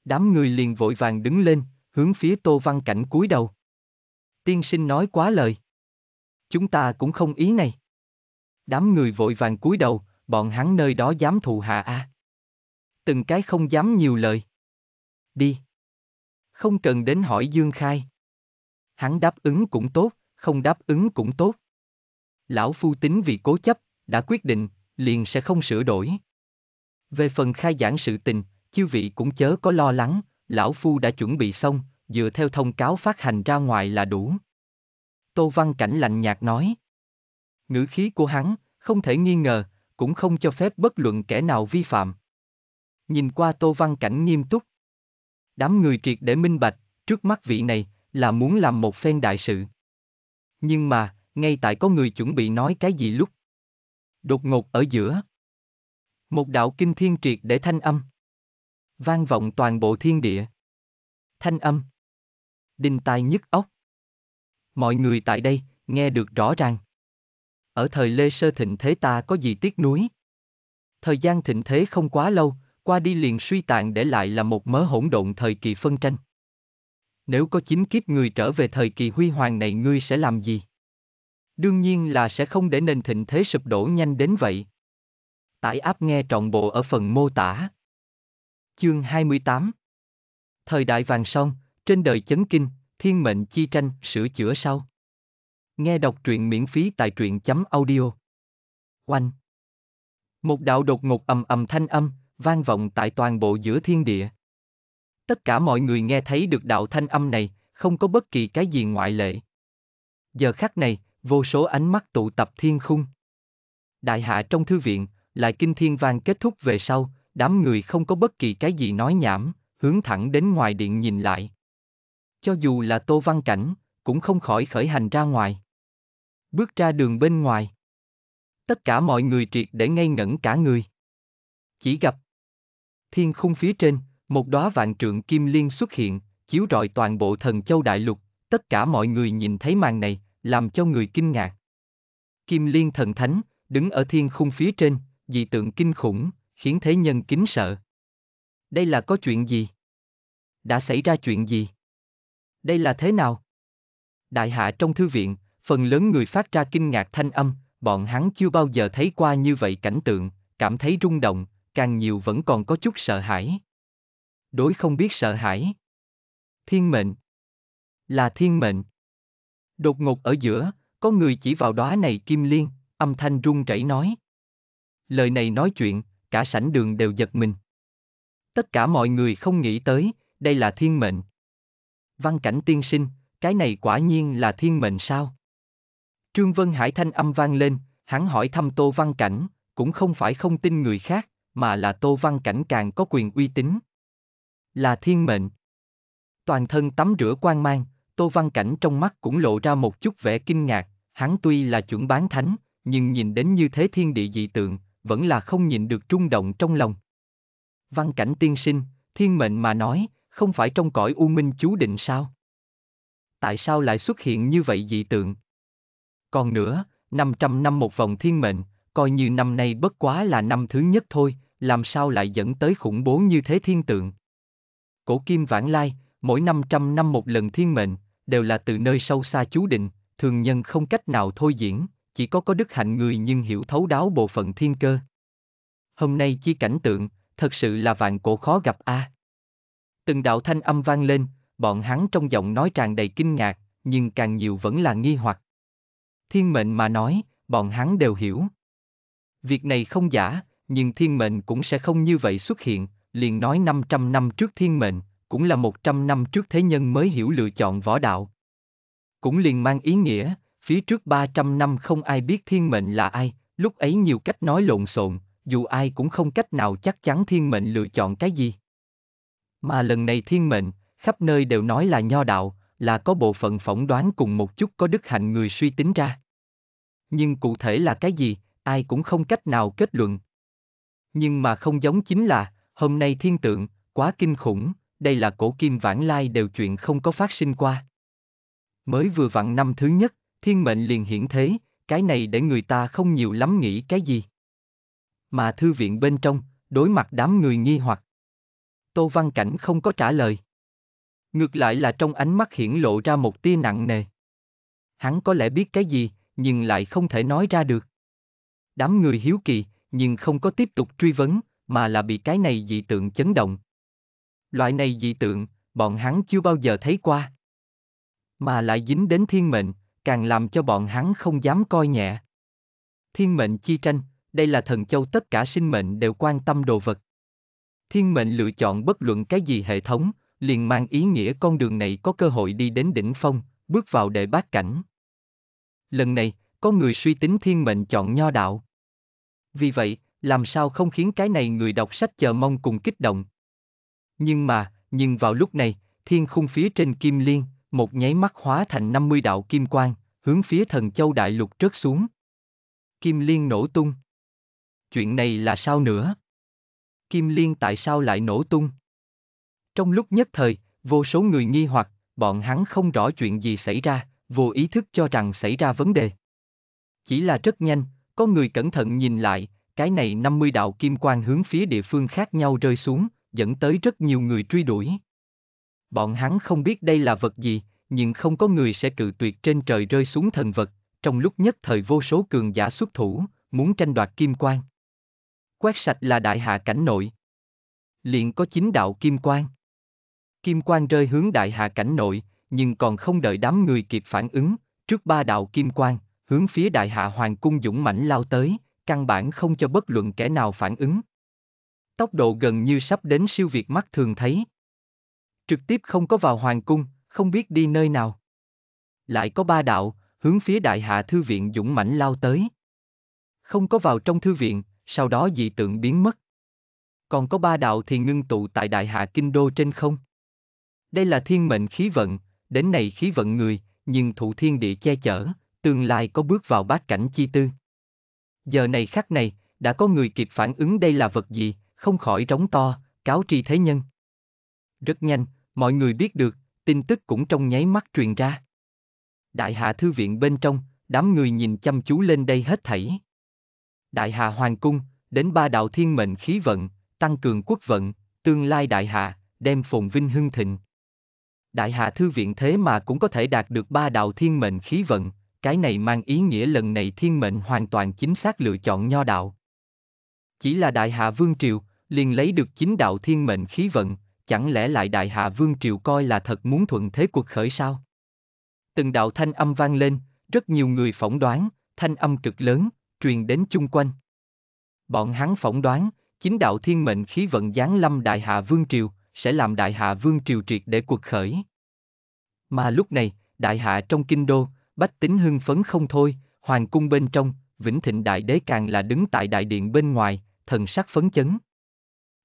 đám người liền vội vàng đứng lên, hướng phía Tô Văn Cảnh cúi đầu. Tiên sinh nói quá lời. Chúng ta cũng không ý này. Đám người vội vàng cúi đầu, bọn hắn nơi đó dám thù hạ a. À từng cái không dám nhiều lời. Đi. Không cần đến hỏi Dương Khai. Hắn đáp ứng cũng tốt, không đáp ứng cũng tốt. Lão phu tính vì cố chấp, đã quyết định, liền sẽ không sửa đổi. Về phần khai giảng sự tình, chư vị cũng chớ có lo lắng, lão phu đã chuẩn bị xong, dựa theo thông cáo phát hành ra ngoài là đủ. Tô Văn Cảnh lạnh nhạt nói. Ngữ khí của hắn, không thể nghi ngờ, cũng không cho phép bất luận kẻ nào vi phạm nhìn qua Tô Văn Cảnh nghiêm túc. Đám người triệt để minh bạch, trước mắt vị này, là muốn làm một phen đại sự. Nhưng mà, ngay tại có người chuẩn bị nói cái gì lúc. Đột ngột ở giữa. Một đạo kinh thiên triệt để thanh âm. Vang vọng toàn bộ thiên địa. Thanh âm. Đinh tai nhức ốc, Mọi người tại đây, nghe được rõ ràng. Ở thời Lê Sơ Thịnh Thế ta có gì tiếc nuối. Thời gian thịnh thế không quá lâu, qua đi liền suy tàn để lại là một mớ hỗn độn thời kỳ phân tranh. Nếu có chín kiếp người trở về thời kỳ huy hoàng này ngươi sẽ làm gì? Đương nhiên là sẽ không để nền thịnh thế sụp đổ nhanh đến vậy. Tải áp nghe trọn bộ ở phần mô tả. Chương 28 Thời đại vàng son, trên đời chấn kinh, thiên mệnh chi tranh, sửa chữa sau. Nghe đọc truyện miễn phí tại truyện chấm audio. Oanh. Một đạo đột ngột ầm ầm thanh âm, vang vọng tại toàn bộ giữa thiên địa. Tất cả mọi người nghe thấy được đạo thanh âm này, không có bất kỳ cái gì ngoại lệ. Giờ khắc này, vô số ánh mắt tụ tập thiên khung. Đại hạ trong thư viện, lại kinh thiên vang kết thúc về sau, đám người không có bất kỳ cái gì nói nhảm, hướng thẳng đến ngoài điện nhìn lại. Cho dù là Tô Văn Cảnh, cũng không khỏi khởi hành ra ngoài. Bước ra đường bên ngoài. Tất cả mọi người triệt để ngây ngẩn cả người. Chỉ gặp thiên khung phía trên, một đóa vạn trượng kim liên xuất hiện, chiếu rọi toàn bộ thần châu đại lục, tất cả mọi người nhìn thấy màn này, làm cho người kinh ngạc. Kim liên thần thánh, đứng ở thiên khung phía trên, dị tượng kinh khủng, khiến thế nhân kính sợ. Đây là có chuyện gì? Đã xảy ra chuyện gì? Đây là thế nào? Đại hạ trong thư viện, phần lớn người phát ra kinh ngạc thanh âm, bọn hắn chưa bao giờ thấy qua như vậy cảnh tượng, cảm thấy rung động, càng nhiều vẫn còn có chút sợ hãi. Đối không biết sợ hãi. Thiên mệnh. Là thiên mệnh. Đột ngột ở giữa, có người chỉ vào đóa này kim liên, âm thanh run rẩy nói. Lời này nói chuyện, cả sảnh đường đều giật mình. Tất cả mọi người không nghĩ tới, đây là thiên mệnh. Văn cảnh tiên sinh, cái này quả nhiên là thiên mệnh sao? Trương Vân Hải thanh âm vang lên, hắn hỏi thăm Tô Văn Cảnh, cũng không phải không tin người khác, mà là Tô Văn Cảnh càng có quyền uy tín. Là thiên mệnh. Toàn thân tắm rửa quan mang, Tô Văn Cảnh trong mắt cũng lộ ra một chút vẻ kinh ngạc, hắn tuy là chuẩn bán thánh, nhưng nhìn đến như thế thiên địa dị tượng, vẫn là không nhìn được trung động trong lòng. Văn Cảnh tiên sinh, thiên mệnh mà nói, không phải trong cõi u minh chú định sao? Tại sao lại xuất hiện như vậy dị tượng? Còn nữa, 500 năm một vòng thiên mệnh, coi như năm nay bất quá là năm thứ nhất thôi, làm sao lại dẫn tới khủng bố như thế thiên tượng. Cổ kim vãng lai, mỗi 500 năm một lần thiên mệnh, đều là từ nơi sâu xa chú định, thường nhân không cách nào thôi diễn, chỉ có có đức hạnh người nhưng hiểu thấu đáo bộ phận thiên cơ. Hôm nay chi cảnh tượng, thật sự là vạn cổ khó gặp a. À. Từng đạo thanh âm vang lên, bọn hắn trong giọng nói tràn đầy kinh ngạc, nhưng càng nhiều vẫn là nghi hoặc. Thiên mệnh mà nói, bọn hắn đều hiểu. Việc này không giả, nhưng thiên mệnh cũng sẽ không như vậy xuất hiện, liền nói 500 năm trước thiên mệnh, cũng là 100 năm trước thế nhân mới hiểu lựa chọn võ đạo. Cũng liền mang ý nghĩa, phía trước 300 năm không ai biết thiên mệnh là ai, lúc ấy nhiều cách nói lộn xộn, dù ai cũng không cách nào chắc chắn thiên mệnh lựa chọn cái gì. Mà lần này thiên mệnh, khắp nơi đều nói là nho đạo, là có bộ phận phỏng đoán cùng một chút có đức hạnh người suy tính ra. Nhưng cụ thể là cái gì, ai cũng không cách nào kết luận. Nhưng mà không giống chính là, hôm nay thiên tượng, quá kinh khủng, đây là cổ kim vãng lai đều chuyện không có phát sinh qua. Mới vừa vặn năm thứ nhất, thiên mệnh liền hiển thế, cái này để người ta không nhiều lắm nghĩ cái gì. Mà thư viện bên trong, đối mặt đám người nghi hoặc. Tô Văn Cảnh không có trả lời. Ngược lại là trong ánh mắt hiển lộ ra một tia nặng nề. Hắn có lẽ biết cái gì, nhưng lại không thể nói ra được đám người hiếu kỳ, nhưng không có tiếp tục truy vấn, mà là bị cái này dị tượng chấn động. Loại này dị tượng, bọn hắn chưa bao giờ thấy qua. Mà lại dính đến thiên mệnh, càng làm cho bọn hắn không dám coi nhẹ. Thiên mệnh chi tranh, đây là thần châu tất cả sinh mệnh đều quan tâm đồ vật. Thiên mệnh lựa chọn bất luận cái gì hệ thống, liền mang ý nghĩa con đường này có cơ hội đi đến đỉnh phong, bước vào đệ bát cảnh. Lần này, có người suy tính thiên mệnh chọn nho đạo. Vì vậy, làm sao không khiến cái này người đọc sách chờ mong cùng kích động. Nhưng mà, nhưng vào lúc này, thiên khung phía trên kim liên, một nháy mắt hóa thành 50 đạo kim quang, hướng phía thần châu đại lục rớt xuống. Kim liên nổ tung. Chuyện này là sao nữa? Kim liên tại sao lại nổ tung? Trong lúc nhất thời, vô số người nghi hoặc, bọn hắn không rõ chuyện gì xảy ra, vô ý thức cho rằng xảy ra vấn đề. Chỉ là rất nhanh, có người cẩn thận nhìn lại, cái này 50 đạo kim quang hướng phía địa phương khác nhau rơi xuống, dẫn tới rất nhiều người truy đuổi. Bọn hắn không biết đây là vật gì, nhưng không có người sẽ cự tuyệt trên trời rơi xuống thần vật, trong lúc nhất thời vô số cường giả xuất thủ, muốn tranh đoạt kim quang. Quét sạch là đại hạ cảnh nội. Liền có chính đạo kim quang. Kim quang rơi hướng đại hạ cảnh nội, nhưng còn không đợi đám người kịp phản ứng, trước ba đạo kim quang, hướng phía đại hạ hoàng cung dũng mãnh lao tới, căn bản không cho bất luận kẻ nào phản ứng. Tốc độ gần như sắp đến siêu việt mắt thường thấy. Trực tiếp không có vào hoàng cung, không biết đi nơi nào. Lại có ba đạo, hướng phía đại hạ thư viện dũng mãnh lao tới. Không có vào trong thư viện, sau đó dị tượng biến mất. Còn có ba đạo thì ngưng tụ tại đại hạ kinh đô trên không. Đây là thiên mệnh khí vận, đến này khí vận người, nhưng thụ thiên địa che chở, tương lai có bước vào bát cảnh chi tư. Giờ này khắc này, đã có người kịp phản ứng đây là vật gì, không khỏi trống to, cáo tri thế nhân. Rất nhanh, mọi người biết được, tin tức cũng trong nháy mắt truyền ra. Đại hạ thư viện bên trong, đám người nhìn chăm chú lên đây hết thảy. Đại hạ hoàng cung, đến ba đạo thiên mệnh khí vận, tăng cường quốc vận, tương lai đại hạ, đem phồn vinh hưng thịnh. Đại hạ thư viện thế mà cũng có thể đạt được ba đạo thiên mệnh khí vận, cái này mang ý nghĩa lần này thiên mệnh hoàn toàn chính xác lựa chọn nho đạo. Chỉ là đại hạ vương triều, liền lấy được chính đạo thiên mệnh khí vận, chẳng lẽ lại đại hạ vương triều coi là thật muốn thuận thế cuộc khởi sao? Từng đạo thanh âm vang lên, rất nhiều người phỏng đoán, thanh âm cực lớn, truyền đến chung quanh. Bọn hắn phỏng đoán, chính đạo thiên mệnh khí vận giáng lâm đại hạ vương triều, sẽ làm đại hạ vương triều triệt để cuộc khởi. Mà lúc này, đại hạ trong kinh đô, Bách tính hưng phấn không thôi, hoàng cung bên trong, Vĩnh Thịnh Đại Đế càng là đứng tại đại điện bên ngoài, thần sắc phấn chấn.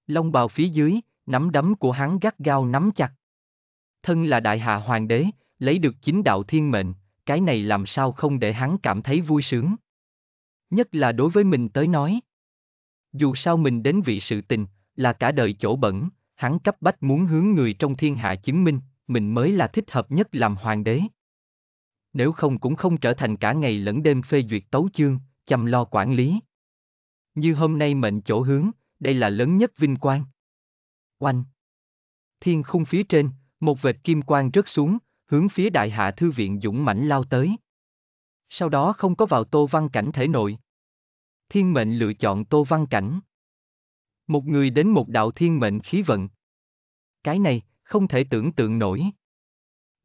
Long bào phía dưới, nắm đấm của hắn gắt gao nắm chặt. Thân là đại hạ hoàng đế, lấy được chính đạo thiên mệnh, cái này làm sao không để hắn cảm thấy vui sướng. Nhất là đối với mình tới nói. Dù sao mình đến vị sự tình, là cả đời chỗ bẩn, hắn cấp bách muốn hướng người trong thiên hạ chứng minh, mình mới là thích hợp nhất làm hoàng đế nếu không cũng không trở thành cả ngày lẫn đêm phê duyệt tấu chương, chăm lo quản lý. Như hôm nay mệnh chỗ hướng, đây là lớn nhất vinh quang. Oanh! Thiên khung phía trên, một vệt kim quang rớt xuống, hướng phía đại hạ thư viện dũng mãnh lao tới. Sau đó không có vào tô văn cảnh thể nội. Thiên mệnh lựa chọn tô văn cảnh. Một người đến một đạo thiên mệnh khí vận. Cái này, không thể tưởng tượng nổi.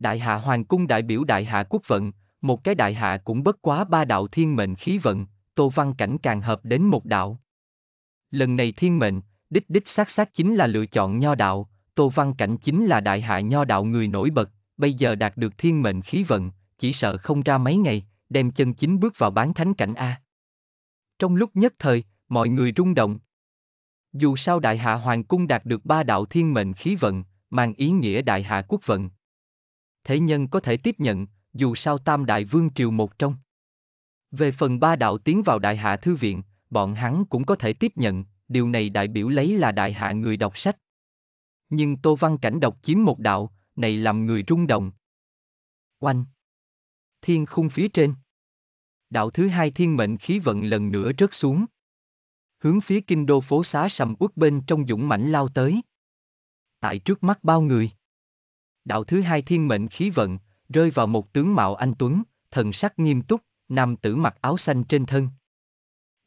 Đại hạ hoàng cung đại biểu đại hạ quốc vận, một cái đại hạ cũng bất quá ba đạo thiên mệnh khí vận, tô văn cảnh càng hợp đến một đạo. Lần này thiên mệnh, đích đích xác xác chính là lựa chọn nho đạo, tô văn cảnh chính là đại hạ nho đạo người nổi bật, bây giờ đạt được thiên mệnh khí vận, chỉ sợ không ra mấy ngày, đem chân chính bước vào bán thánh cảnh A. Trong lúc nhất thời, mọi người rung động. Dù sao đại hạ hoàng cung đạt được ba đạo thiên mệnh khí vận, mang ý nghĩa đại hạ quốc vận, thế nhân có thể tiếp nhận, dù sao Tam Đại Vương Triều một trong. Về phần ba đạo tiến vào Đại Hạ Thư Viện, bọn hắn cũng có thể tiếp nhận, điều này đại biểu lấy là Đại Hạ người đọc sách. Nhưng Tô Văn Cảnh đọc chiếm một đạo, này làm người rung động. Oanh! Thiên khung phía trên. Đạo thứ hai thiên mệnh khí vận lần nữa rớt xuống. Hướng phía kinh đô phố xá sầm uất bên trong dũng mãnh lao tới. Tại trước mắt bao người. Đạo thứ hai thiên mệnh khí vận, rơi vào một tướng mạo anh Tuấn, thần sắc nghiêm túc, nam tử mặc áo xanh trên thân.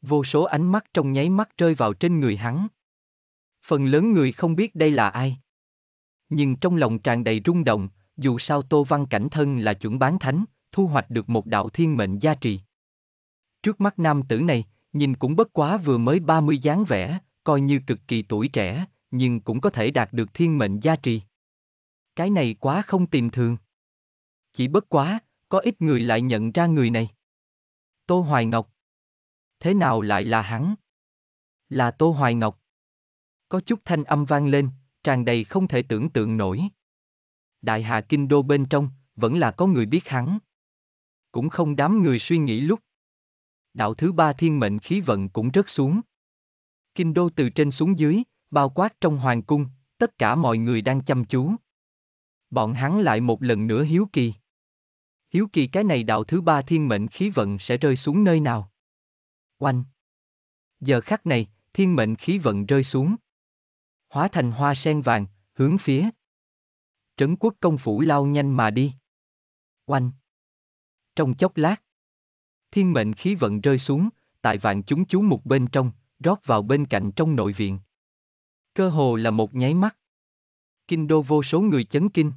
Vô số ánh mắt trong nháy mắt rơi vào trên người hắn. Phần lớn người không biết đây là ai. Nhưng trong lòng tràn đầy rung động, dù sao Tô Văn Cảnh thân là chuẩn bán thánh, thu hoạch được một đạo thiên mệnh gia trì. Trước mắt nam tử này, nhìn cũng bất quá vừa mới 30 dáng vẻ, coi như cực kỳ tuổi trẻ, nhưng cũng có thể đạt được thiên mệnh gia trì cái này quá không tìm thường. Chỉ bất quá, có ít người lại nhận ra người này. Tô Hoài Ngọc. Thế nào lại là hắn? Là Tô Hoài Ngọc. Có chút thanh âm vang lên, tràn đầy không thể tưởng tượng nổi. Đại hạ kinh đô bên trong, vẫn là có người biết hắn. Cũng không đám người suy nghĩ lúc. Đạo thứ ba thiên mệnh khí vận cũng rớt xuống. Kinh đô từ trên xuống dưới, bao quát trong hoàng cung, tất cả mọi người đang chăm chú bọn hắn lại một lần nữa hiếu kỳ. Hiếu kỳ cái này đạo thứ ba thiên mệnh khí vận sẽ rơi xuống nơi nào? Oanh! Giờ khắc này, thiên mệnh khí vận rơi xuống. Hóa thành hoa sen vàng, hướng phía. Trấn quốc công phủ lao nhanh mà đi. Oanh! Trong chốc lát, thiên mệnh khí vận rơi xuống, tại vạn chúng chú mục bên trong, rót vào bên cạnh trong nội viện. Cơ hồ là một nháy mắt. Kinh đô vô số người chấn kinh.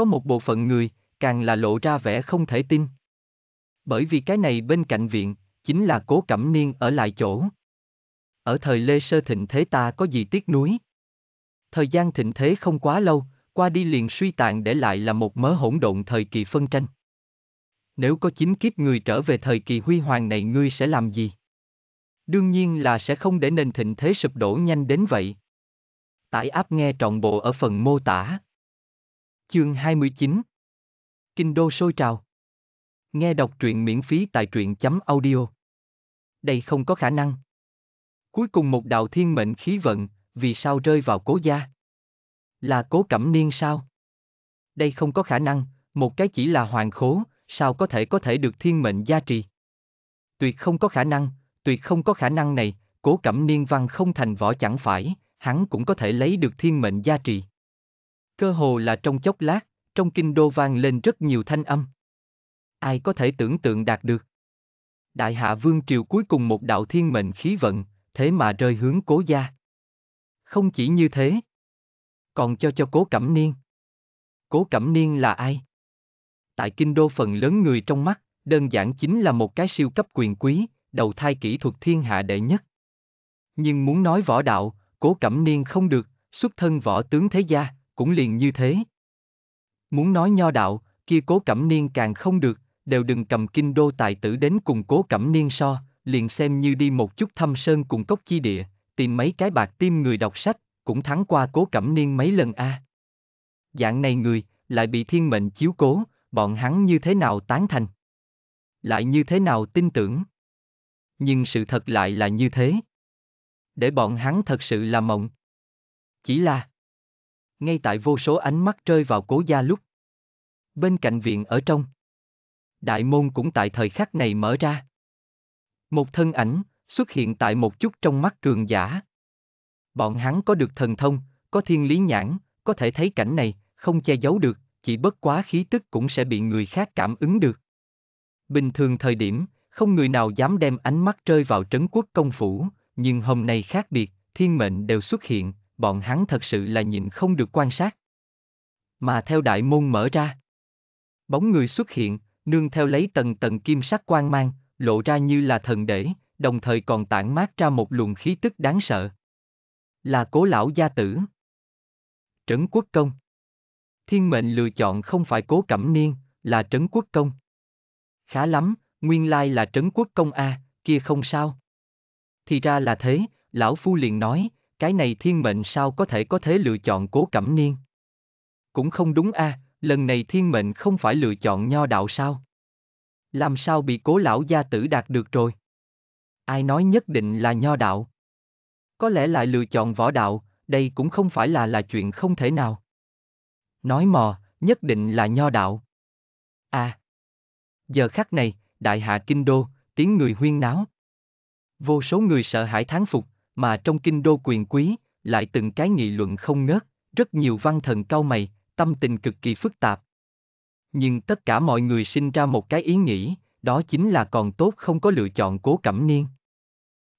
Có một bộ phận người, càng là lộ ra vẻ không thể tin. Bởi vì cái này bên cạnh viện, chính là cố cẩm niên ở lại chỗ. Ở thời Lê Sơ Thịnh Thế ta có gì tiếc nuối? Thời gian thịnh thế không quá lâu, qua đi liền suy tàn để lại là một mớ hỗn độn thời kỳ phân tranh. Nếu có chính kiếp người trở về thời kỳ huy hoàng này ngươi sẽ làm gì? Đương nhiên là sẽ không để nền thịnh thế sụp đổ nhanh đến vậy. Tải áp nghe trọn bộ ở phần mô tả. Chương 29 Kinh đô sôi trào Nghe đọc truyện miễn phí tại truyện chấm audio Đây không có khả năng Cuối cùng một đạo thiên mệnh khí vận, vì sao rơi vào cố gia? Là cố cẩm niên sao? Đây không có khả năng, một cái chỉ là hoàng khố, sao có thể có thể được thiên mệnh gia trì? Tuyệt không có khả năng, tuyệt không có khả năng này, cố cẩm niên văn không thành võ chẳng phải, hắn cũng có thể lấy được thiên mệnh gia trì Cơ hồ là trong chốc lát, trong kinh đô vang lên rất nhiều thanh âm. Ai có thể tưởng tượng đạt được. Đại hạ vương triều cuối cùng một đạo thiên mệnh khí vận, thế mà rơi hướng cố gia. Không chỉ như thế, còn cho cho cố cẩm niên. Cố cẩm niên là ai? Tại kinh đô phần lớn người trong mắt, đơn giản chính là một cái siêu cấp quyền quý, đầu thai kỹ thuật thiên hạ đệ nhất. Nhưng muốn nói võ đạo, cố cẩm niên không được, xuất thân võ tướng thế gia, cũng liền như thế. Muốn nói nho đạo, kia cố cẩm niên càng không được, đều đừng cầm kinh đô tài tử đến cùng cố cẩm niên so, liền xem như đi một chút thăm sơn cùng cốc chi địa, tìm mấy cái bạc tim người đọc sách, cũng thắng qua cố cẩm niên mấy lần a. À. Dạng này người, lại bị thiên mệnh chiếu cố, bọn hắn như thế nào tán thành? Lại như thế nào tin tưởng? Nhưng sự thật lại là như thế. Để bọn hắn thật sự là mộng. Chỉ là, ngay tại vô số ánh mắt rơi vào cố gia lúc. Bên cạnh viện ở trong. Đại môn cũng tại thời khắc này mở ra. Một thân ảnh xuất hiện tại một chút trong mắt cường giả. Bọn hắn có được thần thông, có thiên lý nhãn, có thể thấy cảnh này, không che giấu được, chỉ bất quá khí tức cũng sẽ bị người khác cảm ứng được. Bình thường thời điểm, không người nào dám đem ánh mắt rơi vào trấn quốc công phủ, nhưng hôm nay khác biệt, thiên mệnh đều xuất hiện, bọn hắn thật sự là nhìn không được quan sát. Mà theo đại môn mở ra, bóng người xuất hiện, nương theo lấy tầng tầng kim sắc quang mang, lộ ra như là thần để, đồng thời còn tản mát ra một luồng khí tức đáng sợ. Là cố lão gia tử. Trấn quốc công. Thiên mệnh lựa chọn không phải cố cẩm niên, là trấn quốc công. Khá lắm, nguyên lai là trấn quốc công a, à, kia không sao. Thì ra là thế, lão phu liền nói, cái này thiên mệnh sao có thể có thế lựa chọn cố cẩm niên? Cũng không đúng a, à, lần này thiên mệnh không phải lựa chọn nho đạo sao? Làm sao bị cố lão gia tử đạt được rồi? Ai nói nhất định là nho đạo? Có lẽ lại lựa chọn võ đạo, đây cũng không phải là là chuyện không thể nào. Nói mò, nhất định là nho đạo. À, giờ khắc này, đại hạ kinh đô, tiếng người huyên náo. Vô số người sợ hãi thán phục, mà trong kinh đô quyền quý, lại từng cái nghị luận không ngớt, rất nhiều văn thần cao mày, tâm tình cực kỳ phức tạp. Nhưng tất cả mọi người sinh ra một cái ý nghĩ, đó chính là còn tốt không có lựa chọn cố cẩm niên.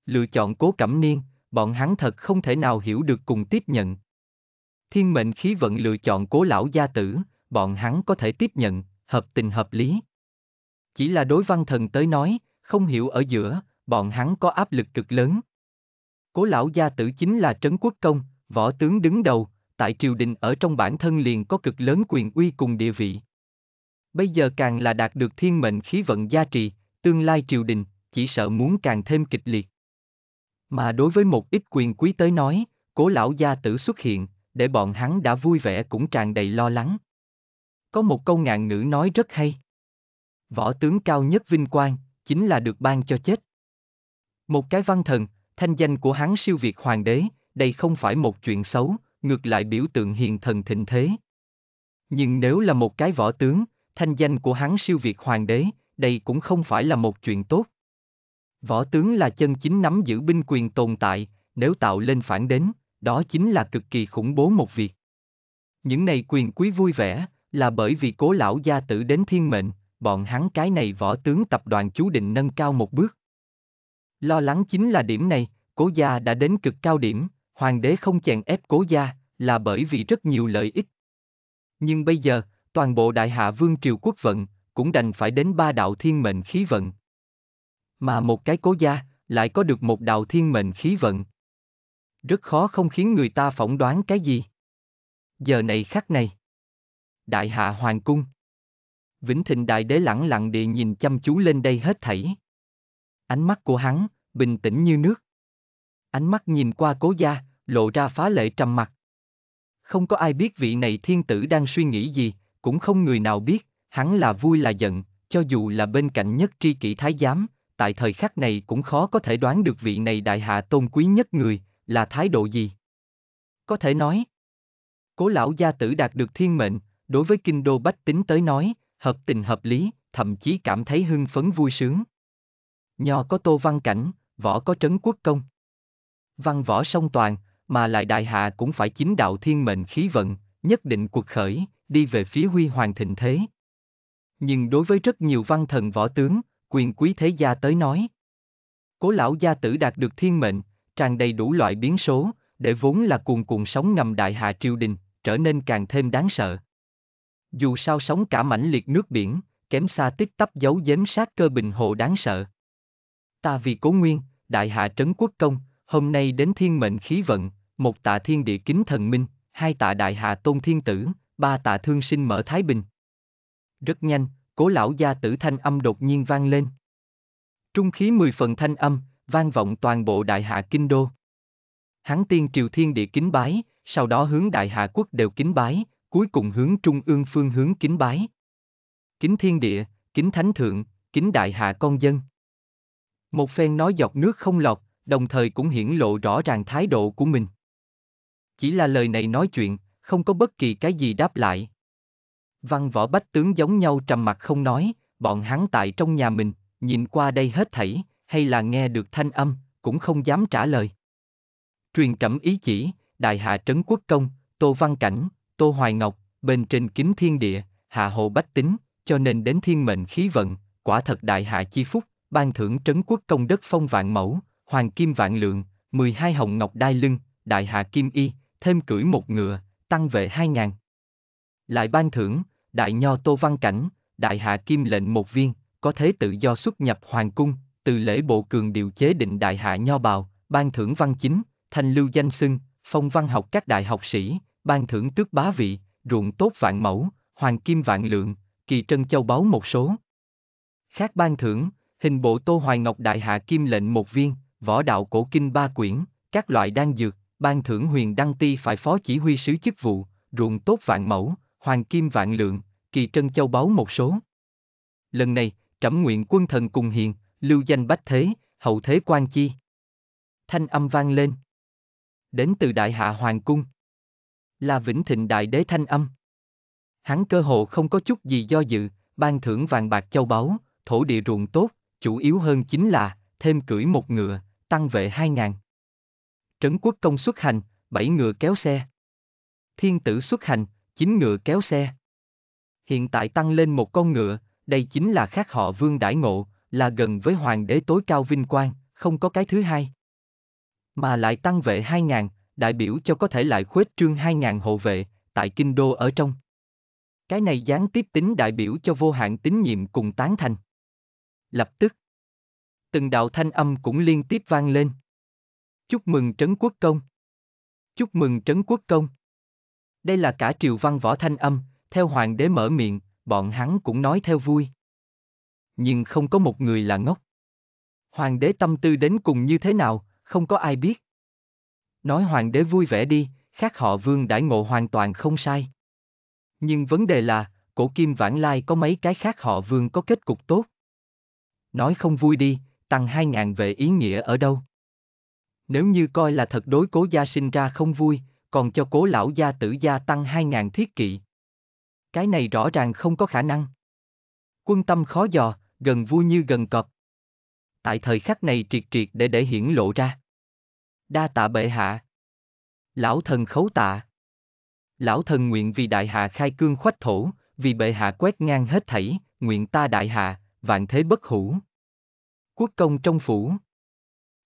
Lựa chọn cố cẩm niên, bọn hắn thật không thể nào hiểu được cùng tiếp nhận. Thiên mệnh khí vận lựa chọn cố lão gia tử, bọn hắn có thể tiếp nhận, hợp tình hợp lý. Chỉ là đối văn thần tới nói, không hiểu ở giữa, bọn hắn có áp lực cực lớn. Cố lão gia tử chính là trấn quốc công, võ tướng đứng đầu, tại triều đình ở trong bản thân liền có cực lớn quyền uy cùng địa vị. Bây giờ càng là đạt được thiên mệnh khí vận gia trì, tương lai triều đình, chỉ sợ muốn càng thêm kịch liệt. Mà đối với một ít quyền quý tới nói, cố lão gia tử xuất hiện, để bọn hắn đã vui vẻ cũng tràn đầy lo lắng. Có một câu ngạn ngữ nói rất hay. Võ tướng cao nhất vinh quang, chính là được ban cho chết. Một cái văn thần, Thanh danh của hắn siêu việt hoàng đế, đây không phải một chuyện xấu, ngược lại biểu tượng hiền thần thịnh thế. Nhưng nếu là một cái võ tướng, thanh danh của hắn siêu việt hoàng đế, đây cũng không phải là một chuyện tốt. Võ tướng là chân chính nắm giữ binh quyền tồn tại, nếu tạo lên phản đến, đó chính là cực kỳ khủng bố một việc. Những này quyền quý vui vẻ, là bởi vì cố lão gia tử đến thiên mệnh, bọn hắn cái này võ tướng tập đoàn chú định nâng cao một bước. Lo lắng chính là điểm này, cố gia đã đến cực cao điểm, hoàng đế không chèn ép cố gia là bởi vì rất nhiều lợi ích. Nhưng bây giờ, toàn bộ đại hạ vương triều quốc vận, cũng đành phải đến ba đạo thiên mệnh khí vận. Mà một cái cố gia, lại có được một đạo thiên mệnh khí vận. Rất khó không khiến người ta phỏng đoán cái gì. Giờ này khắc này. Đại hạ hoàng cung. Vĩnh thịnh đại đế lẳng lặng địa nhìn chăm chú lên đây hết thảy. Ánh mắt của hắn, bình tĩnh như nước. Ánh mắt nhìn qua cố gia, lộ ra phá lệ trầm mặc. Không có ai biết vị này thiên tử đang suy nghĩ gì, cũng không người nào biết, hắn là vui là giận, cho dù là bên cạnh nhất tri kỷ thái giám, tại thời khắc này cũng khó có thể đoán được vị này đại hạ tôn quý nhất người, là thái độ gì. Có thể nói, cố lão gia tử đạt được thiên mệnh, đối với kinh đô bách tính tới nói, hợp tình hợp lý, thậm chí cảm thấy hưng phấn vui sướng. Nho có Tô Văn Cảnh, võ có Trấn Quốc Công. Văn võ song toàn, mà lại đại hạ cũng phải chính đạo thiên mệnh khí vận, nhất định cuộc khởi, đi về phía huy hoàng thịnh thế. Nhưng đối với rất nhiều văn thần võ tướng, quyền quý thế gia tới nói. Cố lão gia tử đạt được thiên mệnh, tràn đầy đủ loại biến số, để vốn là cuồn cuộn sóng ngầm đại hạ triều đình, trở nên càng thêm đáng sợ. Dù sao sóng cả mảnh liệt nước biển, kém xa tích tắp giấu giếm sát cơ bình hộ đáng sợ. Ta vì cố nguyên, đại hạ trấn quốc công, hôm nay đến thiên mệnh khí vận, một tạ thiên địa kính thần minh, hai tạ đại hạ tôn thiên tử, ba tạ thương sinh mở Thái Bình. Rất nhanh, cố lão gia tử thanh âm đột nhiên vang lên. Trung khí mười phần thanh âm, vang vọng toàn bộ đại hạ kinh đô. Hắn tiên triều thiên địa kính bái, sau đó hướng đại hạ quốc đều kính bái, cuối cùng hướng trung ương phương hướng kính bái. Kính thiên địa, kính thánh thượng, kính đại hạ con dân. Một phen nói dọc nước không lọt, đồng thời cũng hiển lộ rõ ràng thái độ của mình. Chỉ là lời này nói chuyện, không có bất kỳ cái gì đáp lại. Văn võ bách tướng giống nhau trầm mặt không nói, bọn hắn tại trong nhà mình, nhìn qua đây hết thảy, hay là nghe được thanh âm, cũng không dám trả lời. Truyền trẫm ý chỉ, đại hạ trấn quốc công, tô văn cảnh, tô hoài ngọc, bên trên kính thiên địa, hạ hộ bách tính, cho nên đến thiên mệnh khí vận, quả thật đại hạ chi phúc, ban thưởng trấn quốc công đất phong vạn mẫu, hoàng kim vạn lượng, 12 hồng ngọc đai lưng, đại hạ kim y, thêm cưỡi một ngựa, tăng về 2.000. Lại ban thưởng, đại nho tô văn cảnh, đại hạ kim lệnh một viên, có thế tự do xuất nhập hoàng cung, từ lễ bộ cường điều chế định đại hạ nho bào, ban thưởng văn chính, thanh lưu danh xưng, phong văn học các đại học sĩ, ban thưởng tước bá vị, ruộng tốt vạn mẫu, hoàng kim vạn lượng, kỳ trân châu báu một số. Khác ban thưởng, hình bộ Tô Hoài Ngọc Đại Hạ Kim lệnh một viên, võ đạo cổ kinh ba quyển, các loại đan dược, ban thưởng huyền đăng ti phải phó chỉ huy sứ chức vụ, ruộng tốt vạn mẫu, hoàng kim vạn lượng, kỳ trân châu báu một số. Lần này, trẫm nguyện quân thần cùng hiền, lưu danh bách thế, hậu thế quan chi. Thanh âm vang lên. Đến từ đại hạ hoàng cung. Là vĩnh thịnh đại đế thanh âm. Hắn cơ hồ không có chút gì do dự, ban thưởng vàng bạc châu báu, thổ địa ruộng tốt, chủ yếu hơn chính là, thêm cưỡi một ngựa, tăng vệ hai ngàn. Trấn quốc công xuất hành, bảy ngựa kéo xe. Thiên tử xuất hành, chín ngựa kéo xe. Hiện tại tăng lên một con ngựa, đây chính là khác họ vương đãi ngộ, là gần với hoàng đế tối cao vinh quang, không có cái thứ hai. Mà lại tăng vệ hai ngàn, đại biểu cho có thể lại khuếch trương hai ngàn hộ vệ, tại kinh đô ở trong. Cái này gián tiếp tính đại biểu cho vô hạn tín nhiệm cùng tán thành lập tức. Từng đạo thanh âm cũng liên tiếp vang lên. Chúc mừng Trấn Quốc Công. Chúc mừng Trấn Quốc Công. Đây là cả triều văn võ thanh âm, theo hoàng đế mở miệng, bọn hắn cũng nói theo vui. Nhưng không có một người là ngốc. Hoàng đế tâm tư đến cùng như thế nào, không có ai biết. Nói hoàng đế vui vẻ đi, khác họ vương đãi ngộ hoàn toàn không sai. Nhưng vấn đề là, cổ kim vãng lai có mấy cái khác họ vương có kết cục tốt. Nói không vui đi, tăng 2.000 về ý nghĩa ở đâu? Nếu như coi là thật đối cố gia sinh ra không vui, còn cho cố lão gia tử gia tăng 2.000 thiết kỵ. Cái này rõ ràng không có khả năng. Quân tâm khó dò, gần vui như gần cọp. Tại thời khắc này triệt triệt để để hiển lộ ra. Đa tạ bệ hạ. Lão thần khấu tạ. Lão thần nguyện vì đại hạ khai cương khoách thổ, vì bệ hạ quét ngang hết thảy, nguyện ta đại hạ, vạn thế bất hủ. Quốc công trong phủ.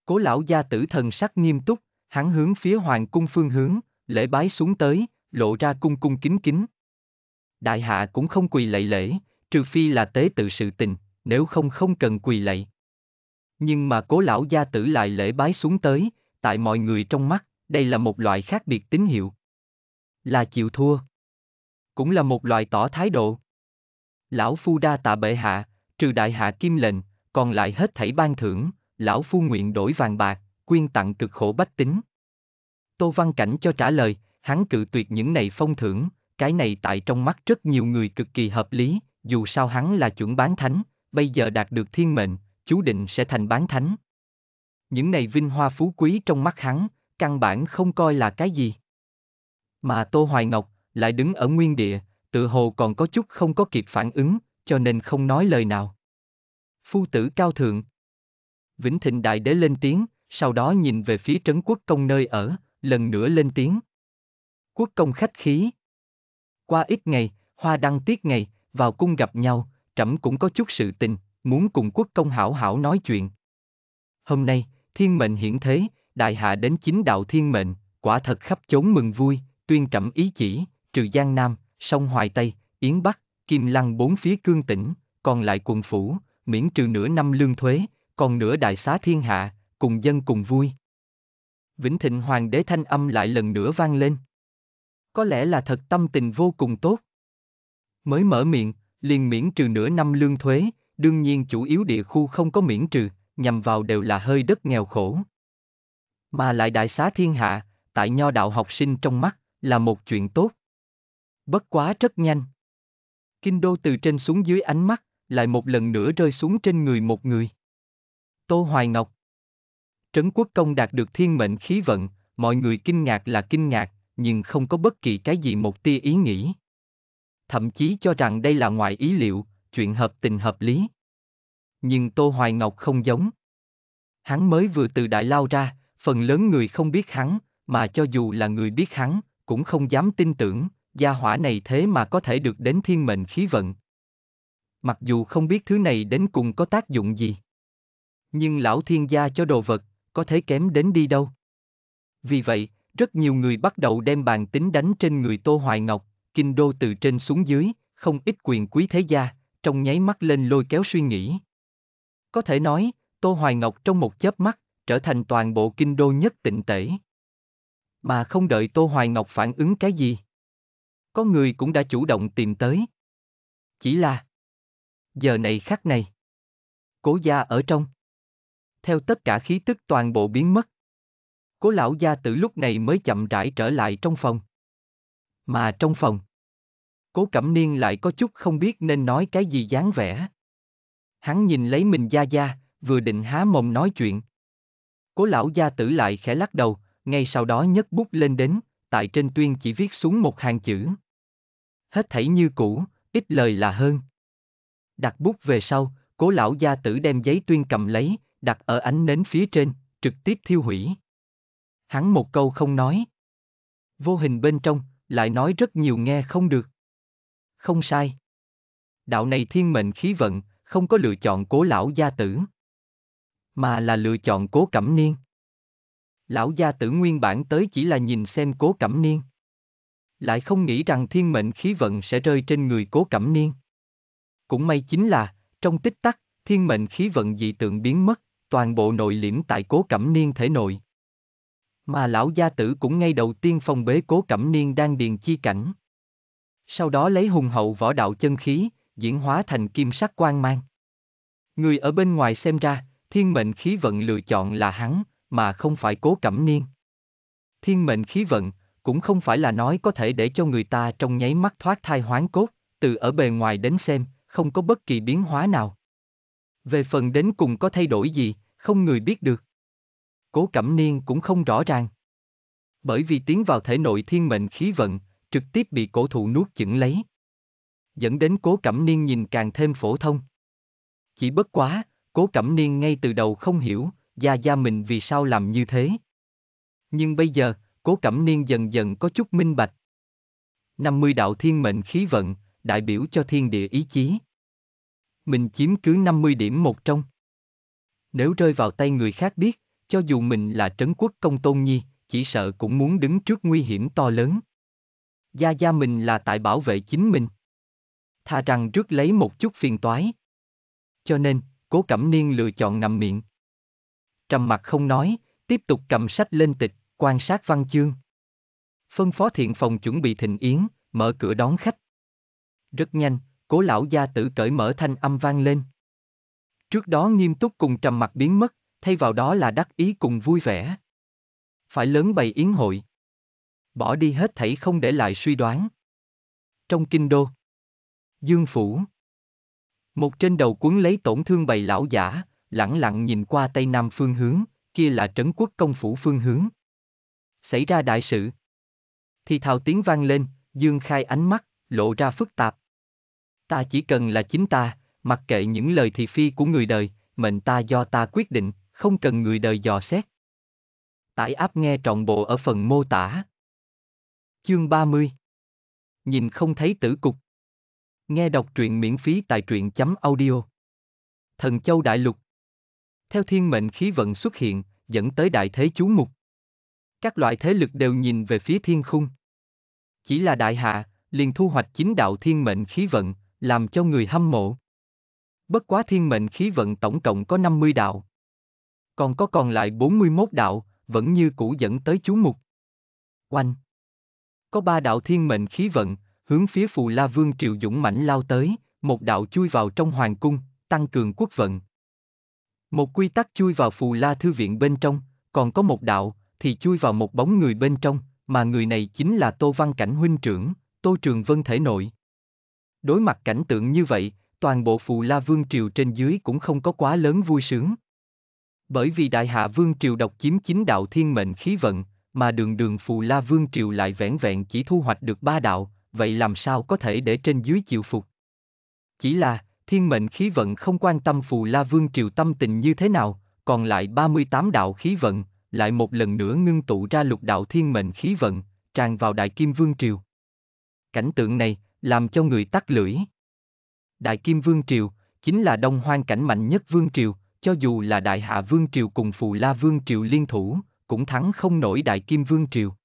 Cố lão gia tử thần sắc nghiêm túc, hắn hướng phía hoàng cung phương hướng, lễ bái xuống tới, lộ ra cung cung kính kính. Đại hạ cũng không quỳ lạy lễ, trừ phi là tế tự sự tình, nếu không không cần quỳ lạy. Nhưng mà cố lão gia tử lại lễ bái xuống tới, tại mọi người trong mắt, đây là một loại khác biệt tín hiệu. Là chịu thua. Cũng là một loại tỏ thái độ. Lão phu đa tạ bệ hạ, trừ đại hạ kim lệnh, còn lại hết thảy ban thưởng, lão phu nguyện đổi vàng bạc, quyên tặng cực khổ bách tính. Tô Văn Cảnh cho trả lời, hắn cự tuyệt những này phong thưởng, cái này tại trong mắt rất nhiều người cực kỳ hợp lý, dù sao hắn là chuẩn bán thánh, bây giờ đạt được thiên mệnh, chú định sẽ thành bán thánh. Những này vinh hoa phú quý trong mắt hắn, căn bản không coi là cái gì. Mà Tô Hoài Ngọc lại đứng ở nguyên địa, tự hồ còn có chút không có kịp phản ứng, cho nên không nói lời nào. Phu tử cao thượng. Vĩnh Thịnh Đại Đế lên tiếng, sau đó nhìn về phía trấn quốc công nơi ở, lần nữa lên tiếng. Quốc công khách khí. Qua ít ngày, hoa đăng tiết ngày, vào cung gặp nhau, trẫm cũng có chút sự tình, muốn cùng quốc công hảo hảo nói chuyện. Hôm nay, thiên mệnh hiển thế, đại hạ đến chính đạo thiên mệnh, quả thật khắp chốn mừng vui, tuyên trẫm ý chỉ, trừ Giang Nam, sông Hoài Tây, Yến Bắc, kim lăng bốn phía cương tỉnh, còn lại quần phủ, miễn trừ nửa năm lương thuế, còn nửa đại xá thiên hạ, cùng dân cùng vui. Vĩnh Thịnh Hoàng đế thanh âm lại lần nữa vang lên. Có lẽ là thật tâm tình vô cùng tốt. Mới mở miệng, liền miễn trừ nửa năm lương thuế, đương nhiên chủ yếu địa khu không có miễn trừ, nhằm vào đều là hơi đất nghèo khổ. Mà lại đại xá thiên hạ, tại nho đạo học sinh trong mắt, là một chuyện tốt. Bất quá rất nhanh, kinh đô từ trên xuống dưới ánh mắt, lại một lần nữa rơi xuống trên người một người. Tô Hoài Ngọc Trấn Quốc Công đạt được thiên mệnh khí vận, mọi người kinh ngạc là kinh ngạc, nhưng không có bất kỳ cái gì một tia ý nghĩ. Thậm chí cho rằng đây là ngoài ý liệu, chuyện hợp tình hợp lý. Nhưng Tô Hoài Ngọc không giống. Hắn mới vừa từ đại lao ra, phần lớn người không biết hắn, mà cho dù là người biết hắn, cũng không dám tin tưởng, gia hỏa này thế mà có thể được đến thiên mệnh khí vận. Mặc dù không biết thứ này đến cùng có tác dụng gì, nhưng lão thiên gia cho đồ vật, có thể kém đến đi đâu. Vì vậy, rất nhiều người bắt đầu đem bàn tính đánh trên người Tô Hoài Ngọc, kinh đô từ trên xuống dưới, không ít quyền quý thế gia, trong nháy mắt lên lôi kéo suy nghĩ. Có thể nói, Tô Hoài Ngọc trong một chớp mắt, trở thành toàn bộ kinh đô nhất tịnh tể. Mà không đợi Tô Hoài Ngọc phản ứng cái gì có người cũng đã chủ động tìm tới. Chỉ là giờ này khắc này, cố gia ở trong. Theo tất cả khí tức toàn bộ biến mất. Cố lão gia tử lúc này mới chậm rãi trở lại trong phòng. Mà trong phòng, cố cẩm niên lại có chút không biết nên nói cái gì dáng vẻ. Hắn nhìn lấy mình gia gia, vừa định há mồm nói chuyện. Cố lão gia tử lại khẽ lắc đầu, ngay sau đó nhấc bút lên đến, tại trên tuyên chỉ viết xuống một hàng chữ hết thảy như cũ, ít lời là hơn. Đặt bút về sau, cố lão gia tử đem giấy tuyên cầm lấy, đặt ở ánh nến phía trên, trực tiếp thiêu hủy. Hắn một câu không nói. Vô hình bên trong, lại nói rất nhiều nghe không được. Không sai. Đạo này thiên mệnh khí vận, không có lựa chọn cố lão gia tử. Mà là lựa chọn cố cẩm niên. Lão gia tử nguyên bản tới chỉ là nhìn xem cố cẩm niên lại không nghĩ rằng thiên mệnh khí vận sẽ rơi trên người cố cẩm niên. Cũng may chính là, trong tích tắc, thiên mệnh khí vận dị tượng biến mất, toàn bộ nội liễm tại cố cẩm niên thể nội. Mà lão gia tử cũng ngay đầu tiên phong bế cố cẩm niên đang điền chi cảnh. Sau đó lấy hùng hậu võ đạo chân khí, diễn hóa thành kim sắc quang mang. Người ở bên ngoài xem ra, thiên mệnh khí vận lựa chọn là hắn, mà không phải cố cẩm niên. Thiên mệnh khí vận, cũng không phải là nói có thể để cho người ta trong nháy mắt thoát thai hoán cốt, từ ở bề ngoài đến xem, không có bất kỳ biến hóa nào. Về phần đến cùng có thay đổi gì, không người biết được. Cố Cẩm Niên cũng không rõ ràng. Bởi vì tiến vào thể nội thiên mệnh khí vận, trực tiếp bị cổ thụ nuốt chửng lấy. Dẫn đến cố Cẩm Niên nhìn càng thêm phổ thông. Chỉ bất quá, cố Cẩm Niên ngay từ đầu không hiểu, gia gia mình vì sao làm như thế. Nhưng bây giờ, Cố Cẩm Niên dần dần có chút minh bạch. 50 đạo thiên mệnh khí vận, đại biểu cho thiên địa ý chí. Mình chiếm cứ 50 điểm một trong. Nếu rơi vào tay người khác biết, cho dù mình là trấn quốc công tôn nhi, chỉ sợ cũng muốn đứng trước nguy hiểm to lớn. Gia gia mình là tại bảo vệ chính mình. Thà rằng trước lấy một chút phiền toái. Cho nên, cố cẩm niên lựa chọn nằm miệng. Trầm mặt không nói, tiếp tục cầm sách lên tịch, quan sát văn chương. Phân phó thiện phòng chuẩn bị thịnh yến, mở cửa đón khách. Rất nhanh, cố lão gia tử cởi mở thanh âm vang lên. Trước đó nghiêm túc cùng trầm mặt biến mất, thay vào đó là đắc ý cùng vui vẻ. Phải lớn bày yến hội. Bỏ đi hết thảy không để lại suy đoán. Trong kinh đô. Dương Phủ. Một trên đầu cuốn lấy tổn thương bày lão giả, lẳng lặng nhìn qua tây nam phương hướng, kia là trấn quốc công phủ phương hướng xảy ra đại sự. Thì thào tiếng vang lên, Dương Khai ánh mắt, lộ ra phức tạp. Ta chỉ cần là chính ta, mặc kệ những lời thị phi của người đời, mệnh ta do ta quyết định, không cần người đời dò xét. Tải áp nghe trọn bộ ở phần mô tả. Chương 30 Nhìn không thấy tử cục. Nghe đọc truyện miễn phí tại truyện chấm audio. Thần Châu Đại Lục Theo thiên mệnh khí vận xuất hiện, dẫn tới đại thế chú mục. Các loại thế lực đều nhìn về phía thiên khung. Chỉ là đại hạ, liền thu hoạch chính đạo thiên mệnh khí vận, làm cho người hâm mộ. Bất quá thiên mệnh khí vận tổng cộng có 50 đạo. Còn có còn lại 41 đạo, vẫn như cũ dẫn tới chú mục. Oanh! Có ba đạo thiên mệnh khí vận, hướng phía phù La Vương Triệu Dũng mãnh lao tới, một đạo chui vào trong hoàng cung, tăng cường quốc vận. Một quy tắc chui vào phù La Thư Viện bên trong, còn có một đạo, thì chui vào một bóng người bên trong, mà người này chính là Tô Văn Cảnh huynh trưởng, Tô Trường Vân thể nội. Đối mặt cảnh tượng như vậy, toàn bộ Phù La Vương Triều trên dưới cũng không có quá lớn vui sướng. Bởi vì Đại Hạ Vương Triều độc chiếm chính đạo thiên mệnh khí vận, mà đường đường Phù La Vương Triều lại vẻn vẹn chỉ thu hoạch được ba đạo, vậy làm sao có thể để trên dưới chịu phục? Chỉ là, thiên mệnh khí vận không quan tâm Phù La Vương Triều tâm tình như thế nào, còn lại 38 đạo khí vận, lại một lần nữa ngưng tụ ra lục đạo thiên mệnh khí vận, tràn vào Đại Kim Vương Triều. Cảnh tượng này, làm cho người tắt lưỡi. Đại Kim Vương Triều, chính là đông hoang cảnh mạnh nhất Vương Triều, cho dù là Đại Hạ Vương Triều cùng Phù La Vương Triều liên thủ, cũng thắng không nổi Đại Kim Vương Triều.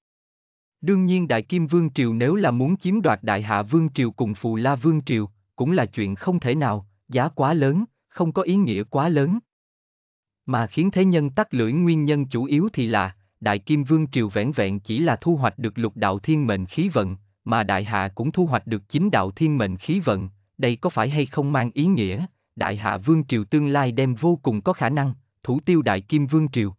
Đương nhiên Đại Kim Vương Triều nếu là muốn chiếm đoạt Đại Hạ Vương Triều cùng Phù La Vương Triều, cũng là chuyện không thể nào, giá quá lớn, không có ý nghĩa quá lớn. Mà khiến thế nhân tắt lưỡi nguyên nhân chủ yếu thì là, Đại Kim Vương Triều vẻn vẹn chỉ là thu hoạch được lục đạo thiên mệnh khí vận, mà Đại Hạ cũng thu hoạch được chính đạo thiên mệnh khí vận, đây có phải hay không mang ý nghĩa, Đại Hạ Vương Triều tương lai đem vô cùng có khả năng, thủ tiêu Đại Kim Vương Triều.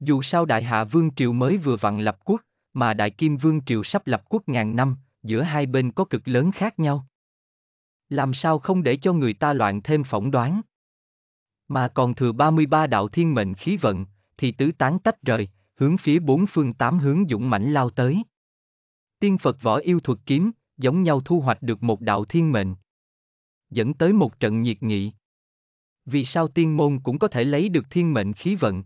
Dù sao Đại Hạ Vương Triều mới vừa vặn lập quốc, mà Đại Kim Vương Triều sắp lập quốc ngàn năm, giữa hai bên có cực lớn khác nhau. Làm sao không để cho người ta loạn thêm phỏng đoán? mà còn thừa 33 đạo thiên mệnh khí vận, thì tứ tán tách rời, hướng phía bốn phương tám hướng dũng mãnh lao tới. Tiên Phật võ yêu thuật kiếm, giống nhau thu hoạch được một đạo thiên mệnh. Dẫn tới một trận nhiệt nghị. Vì sao tiên môn cũng có thể lấy được thiên mệnh khí vận?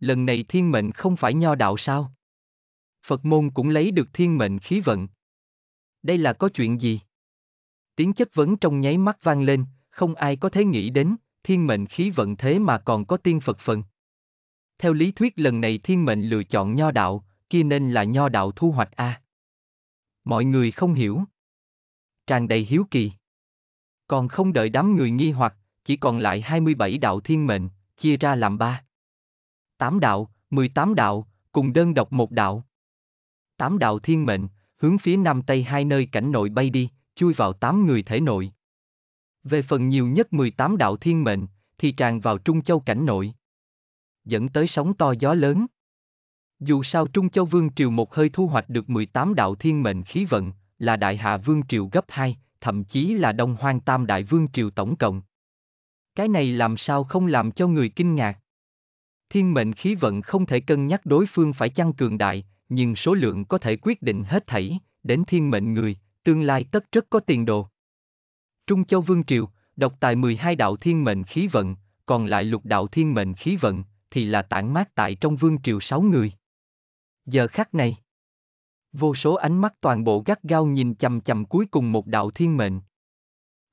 Lần này thiên mệnh không phải nho đạo sao? Phật môn cũng lấy được thiên mệnh khí vận. Đây là có chuyện gì? Tiếng chất vấn trong nháy mắt vang lên, không ai có thể nghĩ đến, thiên mệnh khí vận thế mà còn có tiên Phật phần. Theo lý thuyết lần này thiên mệnh lựa chọn nho đạo, kia nên là nho đạo thu hoạch a. À. Mọi người không hiểu. Tràn đầy hiếu kỳ. Còn không đợi đám người nghi hoặc, chỉ còn lại 27 đạo thiên mệnh, chia ra làm ba. tám đạo, 18 đạo, cùng đơn độc một đạo. tám đạo thiên mệnh, hướng phía nam tây hai nơi cảnh nội bay đi, chui vào tám người thể nội. Về phần nhiều nhất 18 đạo thiên mệnh, thì tràn vào Trung Châu cảnh nội. Dẫn tới sóng to gió lớn. Dù sao Trung Châu Vương Triều một hơi thu hoạch được 18 đạo thiên mệnh khí vận, là Đại Hạ Vương Triều gấp 2, thậm chí là Đông Hoang Tam Đại Vương Triều tổng cộng. Cái này làm sao không làm cho người kinh ngạc. Thiên mệnh khí vận không thể cân nhắc đối phương phải chăng cường đại, nhưng số lượng có thể quyết định hết thảy, đến thiên mệnh người, tương lai tất rất có tiền đồ. Trung Châu Vương Triều, độc tài 12 đạo thiên mệnh khí vận, còn lại lục đạo thiên mệnh khí vận, thì là tản mát tại trong Vương Triều 6 người. Giờ khắc này, vô số ánh mắt toàn bộ gắt gao nhìn chầm chầm cuối cùng một đạo thiên mệnh.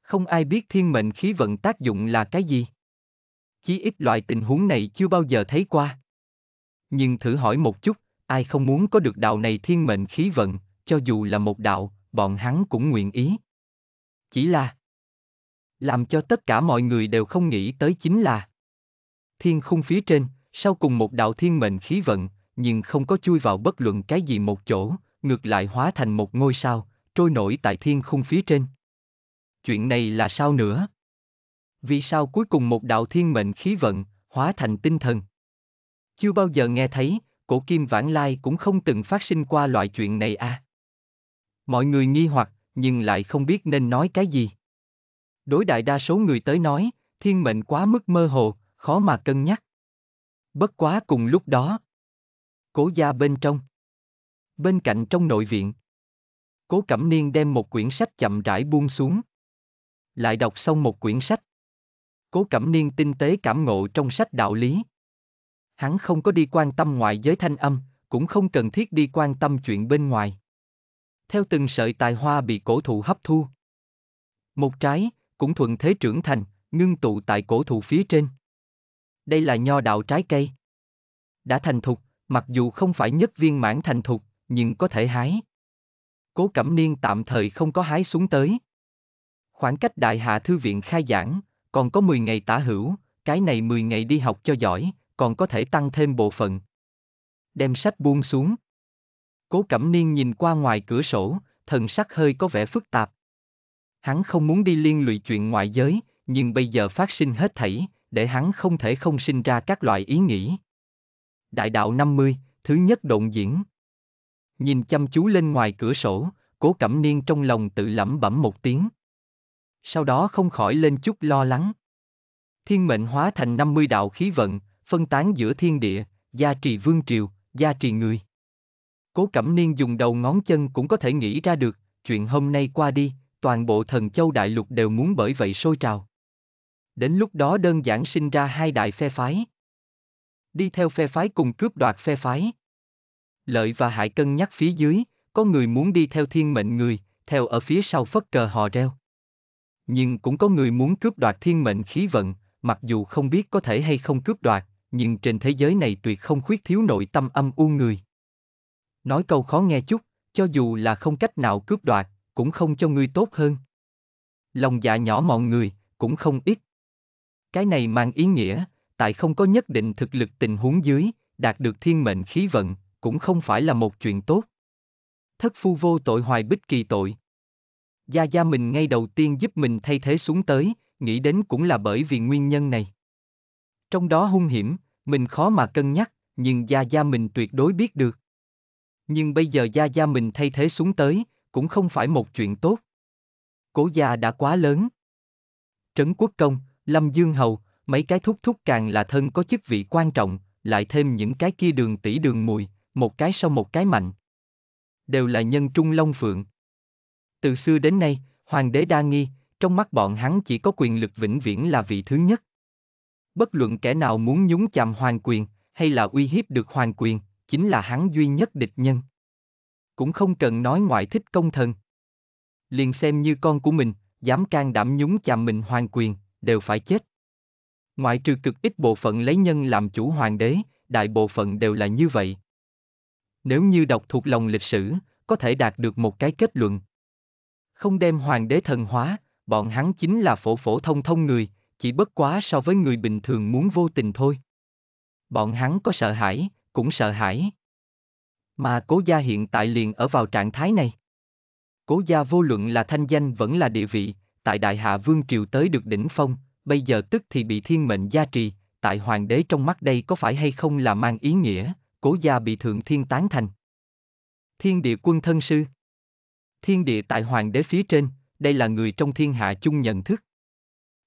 Không ai biết thiên mệnh khí vận tác dụng là cái gì. Chí ít loại tình huống này chưa bao giờ thấy qua. Nhưng thử hỏi một chút, ai không muốn có được đạo này thiên mệnh khí vận, cho dù là một đạo, bọn hắn cũng nguyện ý. Chỉ là làm cho tất cả mọi người đều không nghĩ tới chính là thiên khung phía trên, sau cùng một đạo thiên mệnh khí vận, nhưng không có chui vào bất luận cái gì một chỗ, ngược lại hóa thành một ngôi sao, trôi nổi tại thiên khung phía trên. Chuyện này là sao nữa? Vì sao cuối cùng một đạo thiên mệnh khí vận, hóa thành tinh thần? Chưa bao giờ nghe thấy, cổ kim vãng lai cũng không từng phát sinh qua loại chuyện này à? Mọi người nghi hoặc, nhưng lại không biết nên nói cái gì đối đại đa số người tới nói, thiên mệnh quá mức mơ hồ, khó mà cân nhắc. Bất quá cùng lúc đó. Cố gia bên trong. Bên cạnh trong nội viện. Cố Cẩm Niên đem một quyển sách chậm rãi buông xuống. Lại đọc xong một quyển sách. Cố Cẩm Niên tinh tế cảm ngộ trong sách đạo lý. Hắn không có đi quan tâm ngoại giới thanh âm, cũng không cần thiết đi quan tâm chuyện bên ngoài. Theo từng sợi tài hoa bị cổ thụ hấp thu. Một trái, cũng thuận thế trưởng thành, ngưng tụ tại cổ thụ phía trên. Đây là nho đạo trái cây. Đã thành thục, mặc dù không phải nhất viên mãn thành thục, nhưng có thể hái. Cố Cẩm Niên tạm thời không có hái xuống tới. Khoảng cách đại hạ thư viện khai giảng, còn có 10 ngày tả hữu, cái này 10 ngày đi học cho giỏi, còn có thể tăng thêm bộ phận. Đem sách buông xuống. Cố Cẩm Niên nhìn qua ngoài cửa sổ, thần sắc hơi có vẻ phức tạp. Hắn không muốn đi liên lụy chuyện ngoại giới, nhưng bây giờ phát sinh hết thảy, để hắn không thể không sinh ra các loại ý nghĩ. Đại đạo 50, thứ nhất động diễn. Nhìn chăm chú lên ngoài cửa sổ, cố cẩm niên trong lòng tự lẩm bẩm một tiếng. Sau đó không khỏi lên chút lo lắng. Thiên mệnh hóa thành 50 đạo khí vận, phân tán giữa thiên địa, gia trì vương triều, gia trì người. Cố Cẩm Niên dùng đầu ngón chân cũng có thể nghĩ ra được, chuyện hôm nay qua đi, toàn bộ thần châu đại lục đều muốn bởi vậy sôi trào. Đến lúc đó đơn giản sinh ra hai đại phe phái. Đi theo phe phái cùng cướp đoạt phe phái. Lợi và hại cân nhắc phía dưới, có người muốn đi theo thiên mệnh người, theo ở phía sau phất cờ hò reo. Nhưng cũng có người muốn cướp đoạt thiên mệnh khí vận, mặc dù không biết có thể hay không cướp đoạt, nhưng trên thế giới này tuyệt không khuyết thiếu nội tâm âm u người. Nói câu khó nghe chút, cho dù là không cách nào cướp đoạt, cũng không cho ngươi tốt hơn. Lòng dạ nhỏ mọn người, cũng không ít. Cái này mang ý nghĩa, tại không có nhất định thực lực tình huống dưới, đạt được thiên mệnh khí vận, cũng không phải là một chuyện tốt. Thất phu vô tội hoài bích kỳ tội. Gia gia mình ngay đầu tiên giúp mình thay thế xuống tới, nghĩ đến cũng là bởi vì nguyên nhân này. Trong đó hung hiểm, mình khó mà cân nhắc, nhưng gia gia mình tuyệt đối biết được. Nhưng bây giờ gia gia mình thay thế xuống tới, cũng không phải một chuyện tốt. Cố gia đã quá lớn. Trấn Quốc Công, Lâm Dương Hầu, mấy cái thúc thúc càng là thân có chức vị quan trọng, lại thêm những cái kia đường tỷ đường mùi, một cái sau một cái mạnh. Đều là nhân trung long phượng. Từ xưa đến nay, hoàng đế đa nghi, trong mắt bọn hắn chỉ có quyền lực vĩnh viễn là vị thứ nhất. Bất luận kẻ nào muốn nhúng chạm hoàng quyền, hay là uy hiếp được hoàng quyền, chính là hắn duy nhất địch nhân cũng không cần nói ngoại thích công thần. Liền xem như con của mình, dám can đảm nhúng chàm mình hoàng quyền, đều phải chết. Ngoại trừ cực ít bộ phận lấy nhân làm chủ hoàng đế, đại bộ phận đều là như vậy. Nếu như đọc thuộc lòng lịch sử, có thể đạt được một cái kết luận. Không đem hoàng đế thần hóa, bọn hắn chính là phổ phổ thông thông người, chỉ bất quá so với người bình thường muốn vô tình thôi. Bọn hắn có sợ hãi, cũng sợ hãi. Mà cố gia hiện tại liền ở vào trạng thái này. Cố gia vô luận là thanh danh vẫn là địa vị, tại đại hạ vương triều tới được đỉnh phong, bây giờ tức thì bị thiên mệnh gia trì, tại hoàng đế trong mắt đây có phải hay không là mang ý nghĩa, cố gia bị thượng thiên tán thành. Thiên địa quân thân sư Thiên địa tại hoàng đế phía trên, đây là người trong thiên hạ chung nhận thức.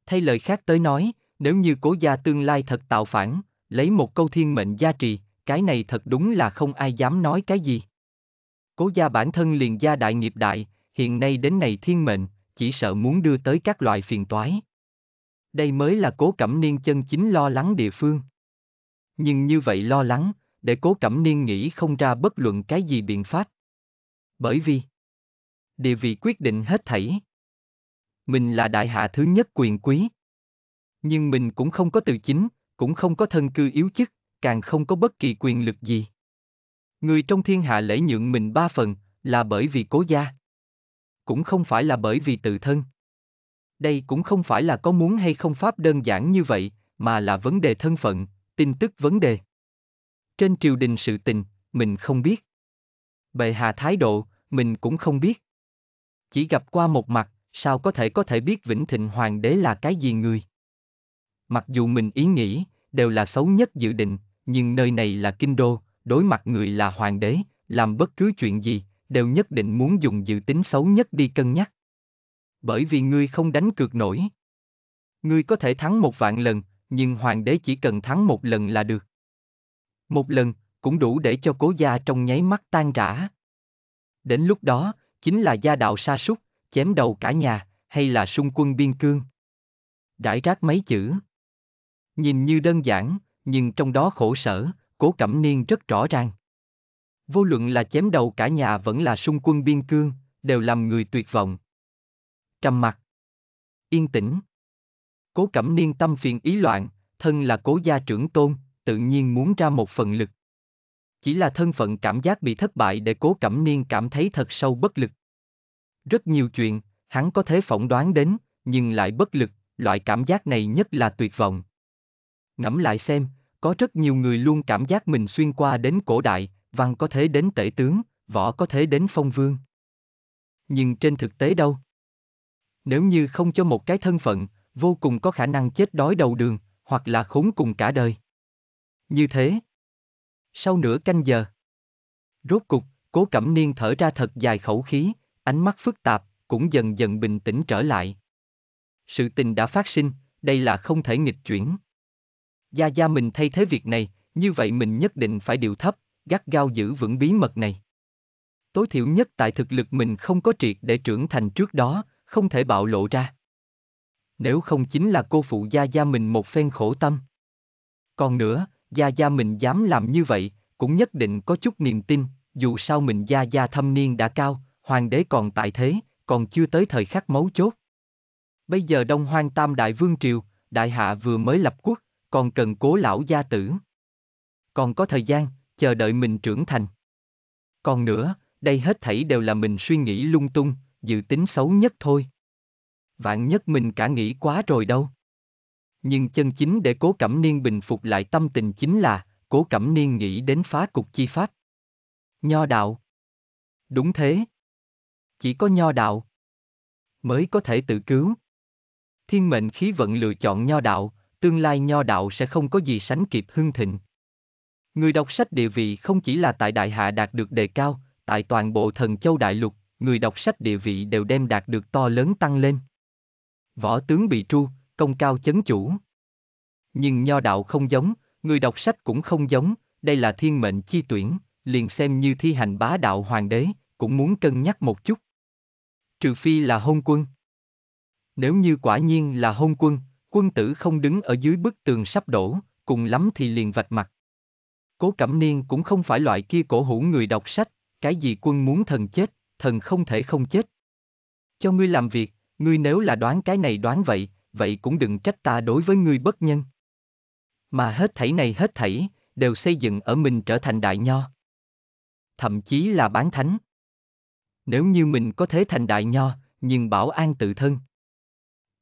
Thay lời khác tới nói, nếu như cố gia tương lai thật tạo phản, lấy một câu thiên mệnh gia trì, cái này thật đúng là không ai dám nói cái gì. Cố gia bản thân liền gia đại nghiệp đại, hiện nay đến này thiên mệnh, chỉ sợ muốn đưa tới các loại phiền toái. Đây mới là cố cẩm niên chân chính lo lắng địa phương. Nhưng như vậy lo lắng, để cố cẩm niên nghĩ không ra bất luận cái gì biện pháp. Bởi vì, địa vị quyết định hết thảy. Mình là đại hạ thứ nhất quyền quý. Nhưng mình cũng không có từ chính, cũng không có thân cư yếu chức, càng không có bất kỳ quyền lực gì. Người trong thiên hạ lễ nhượng mình ba phần, là bởi vì cố gia. Cũng không phải là bởi vì tự thân. Đây cũng không phải là có muốn hay không pháp đơn giản như vậy, mà là vấn đề thân phận, tin tức vấn đề. Trên triều đình sự tình, mình không biết. Bệ hạ thái độ, mình cũng không biết. Chỉ gặp qua một mặt, sao có thể có thể biết Vĩnh Thịnh Hoàng đế là cái gì người? Mặc dù mình ý nghĩ, đều là xấu nhất dự định, nhưng nơi này là kinh đô, đối mặt người là hoàng đế, làm bất cứ chuyện gì, đều nhất định muốn dùng dự tính xấu nhất đi cân nhắc. Bởi vì ngươi không đánh cược nổi. Ngươi có thể thắng một vạn lần, nhưng hoàng đế chỉ cần thắng một lần là được. Một lần, cũng đủ để cho cố gia trong nháy mắt tan rã. Đến lúc đó, chính là gia đạo sa sút, chém đầu cả nhà, hay là xung quân biên cương. Rải rác mấy chữ. Nhìn như đơn giản, nhưng trong đó khổ sở, cố cẩm niên rất rõ ràng. Vô luận là chém đầu cả nhà vẫn là xung quân biên cương, đều làm người tuyệt vọng. Trầm mặt. Yên tĩnh. Cố cẩm niên tâm phiền ý loạn, thân là cố gia trưởng tôn, tự nhiên muốn ra một phần lực. Chỉ là thân phận cảm giác bị thất bại để cố cẩm niên cảm thấy thật sâu bất lực. Rất nhiều chuyện, hắn có thể phỏng đoán đến, nhưng lại bất lực, loại cảm giác này nhất là tuyệt vọng. Ngẫm lại xem, có rất nhiều người luôn cảm giác mình xuyên qua đến cổ đại, văn có thể đến tể tướng, võ có thể đến phong vương. Nhưng trên thực tế đâu? Nếu như không cho một cái thân phận, vô cùng có khả năng chết đói đầu đường, hoặc là khốn cùng cả đời. Như thế. Sau nửa canh giờ. Rốt cục, cố cẩm niên thở ra thật dài khẩu khí, ánh mắt phức tạp, cũng dần dần bình tĩnh trở lại. Sự tình đã phát sinh, đây là không thể nghịch chuyển. Gia Gia mình thay thế việc này, như vậy mình nhất định phải điều thấp, gắt gao giữ vững bí mật này. Tối thiểu nhất tại thực lực mình không có triệt để trưởng thành trước đó, không thể bạo lộ ra. Nếu không chính là cô phụ Gia Gia mình một phen khổ tâm. Còn nữa, Gia Gia mình dám làm như vậy, cũng nhất định có chút niềm tin, dù sao mình Gia Gia thâm niên đã cao, hoàng đế còn tại thế, còn chưa tới thời khắc mấu chốt. Bây giờ Đông Hoang Tam Đại Vương Triều, Đại Hạ vừa mới lập quốc, còn cần cố lão gia tử. Còn có thời gian, chờ đợi mình trưởng thành. Còn nữa, đây hết thảy đều là mình suy nghĩ lung tung, dự tính xấu nhất thôi. Vạn nhất mình cả nghĩ quá rồi đâu. Nhưng chân chính để cố cẩm niên bình phục lại tâm tình chính là, cố cẩm niên nghĩ đến phá cục chi pháp. Nho đạo. Đúng thế. Chỉ có nho đạo. Mới có thể tự cứu. Thiên mệnh khí vận lựa chọn nho đạo, tương lai nho đạo sẽ không có gì sánh kịp hưng thịnh. Người đọc sách địa vị không chỉ là tại Đại Hạ đạt được đề cao, tại toàn bộ thần châu đại lục, người đọc sách địa vị đều đem đạt được to lớn tăng lên. Võ tướng bị tru, công cao chấn chủ. Nhưng nho đạo không giống, người đọc sách cũng không giống, đây là thiên mệnh chi tuyển, liền xem như thi hành bá đạo hoàng đế, cũng muốn cân nhắc một chút. Trừ phi là hôn quân. Nếu như quả nhiên là hôn quân, Quân tử không đứng ở dưới bức tường sắp đổ, cùng lắm thì liền vạch mặt. Cố Cẩm Niên cũng không phải loại kia cổ hủ người đọc sách, cái gì quân muốn thần chết, thần không thể không chết. Cho ngươi làm việc, ngươi nếu là đoán cái này đoán vậy, vậy cũng đừng trách ta đối với ngươi bất nhân. Mà hết thảy này hết thảy, đều xây dựng ở mình trở thành đại nho. Thậm chí là bán thánh. Nếu như mình có thế thành đại nho, nhưng bảo an tự thân,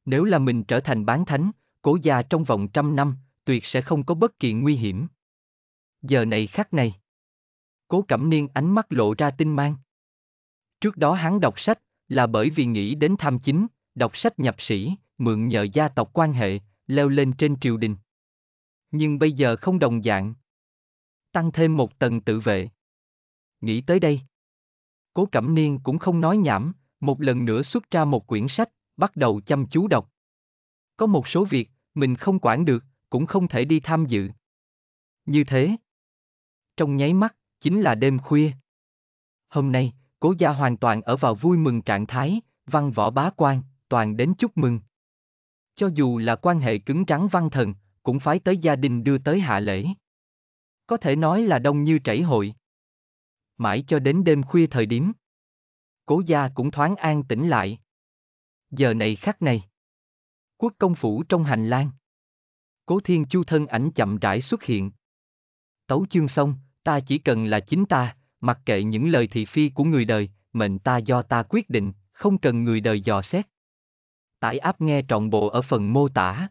nếu là mình trở thành bán thánh, cố gia trong vòng trăm năm, tuyệt sẽ không có bất kỳ nguy hiểm. Giờ này khắc này. Cố Cẩm Niên ánh mắt lộ ra tinh mang. Trước đó hắn đọc sách, là bởi vì nghĩ đến tham chính, đọc sách nhập sĩ, mượn nhờ gia tộc quan hệ, leo lên trên triều đình. Nhưng bây giờ không đồng dạng. Tăng thêm một tầng tự vệ. Nghĩ tới đây. Cố Cẩm Niên cũng không nói nhảm, một lần nữa xuất ra một quyển sách, bắt đầu chăm chú đọc. Có một số việc, mình không quản được, cũng không thể đi tham dự. Như thế, trong nháy mắt, chính là đêm khuya. Hôm nay, cố gia hoàn toàn ở vào vui mừng trạng thái, văn võ bá quan, toàn đến chúc mừng. Cho dù là quan hệ cứng rắn văn thần, cũng phải tới gia đình đưa tới hạ lễ. Có thể nói là đông như trảy hội. Mãi cho đến đêm khuya thời điểm. Cố gia cũng thoáng an tĩnh lại giờ này khắc này. Quốc công phủ trong hành lang. Cố Thiên Chu thân ảnh chậm rãi xuất hiện. Tấu chương xong, ta chỉ cần là chính ta, mặc kệ những lời thị phi của người đời, mệnh ta do ta quyết định, không cần người đời dò xét. Tải áp nghe trọn bộ ở phần mô tả.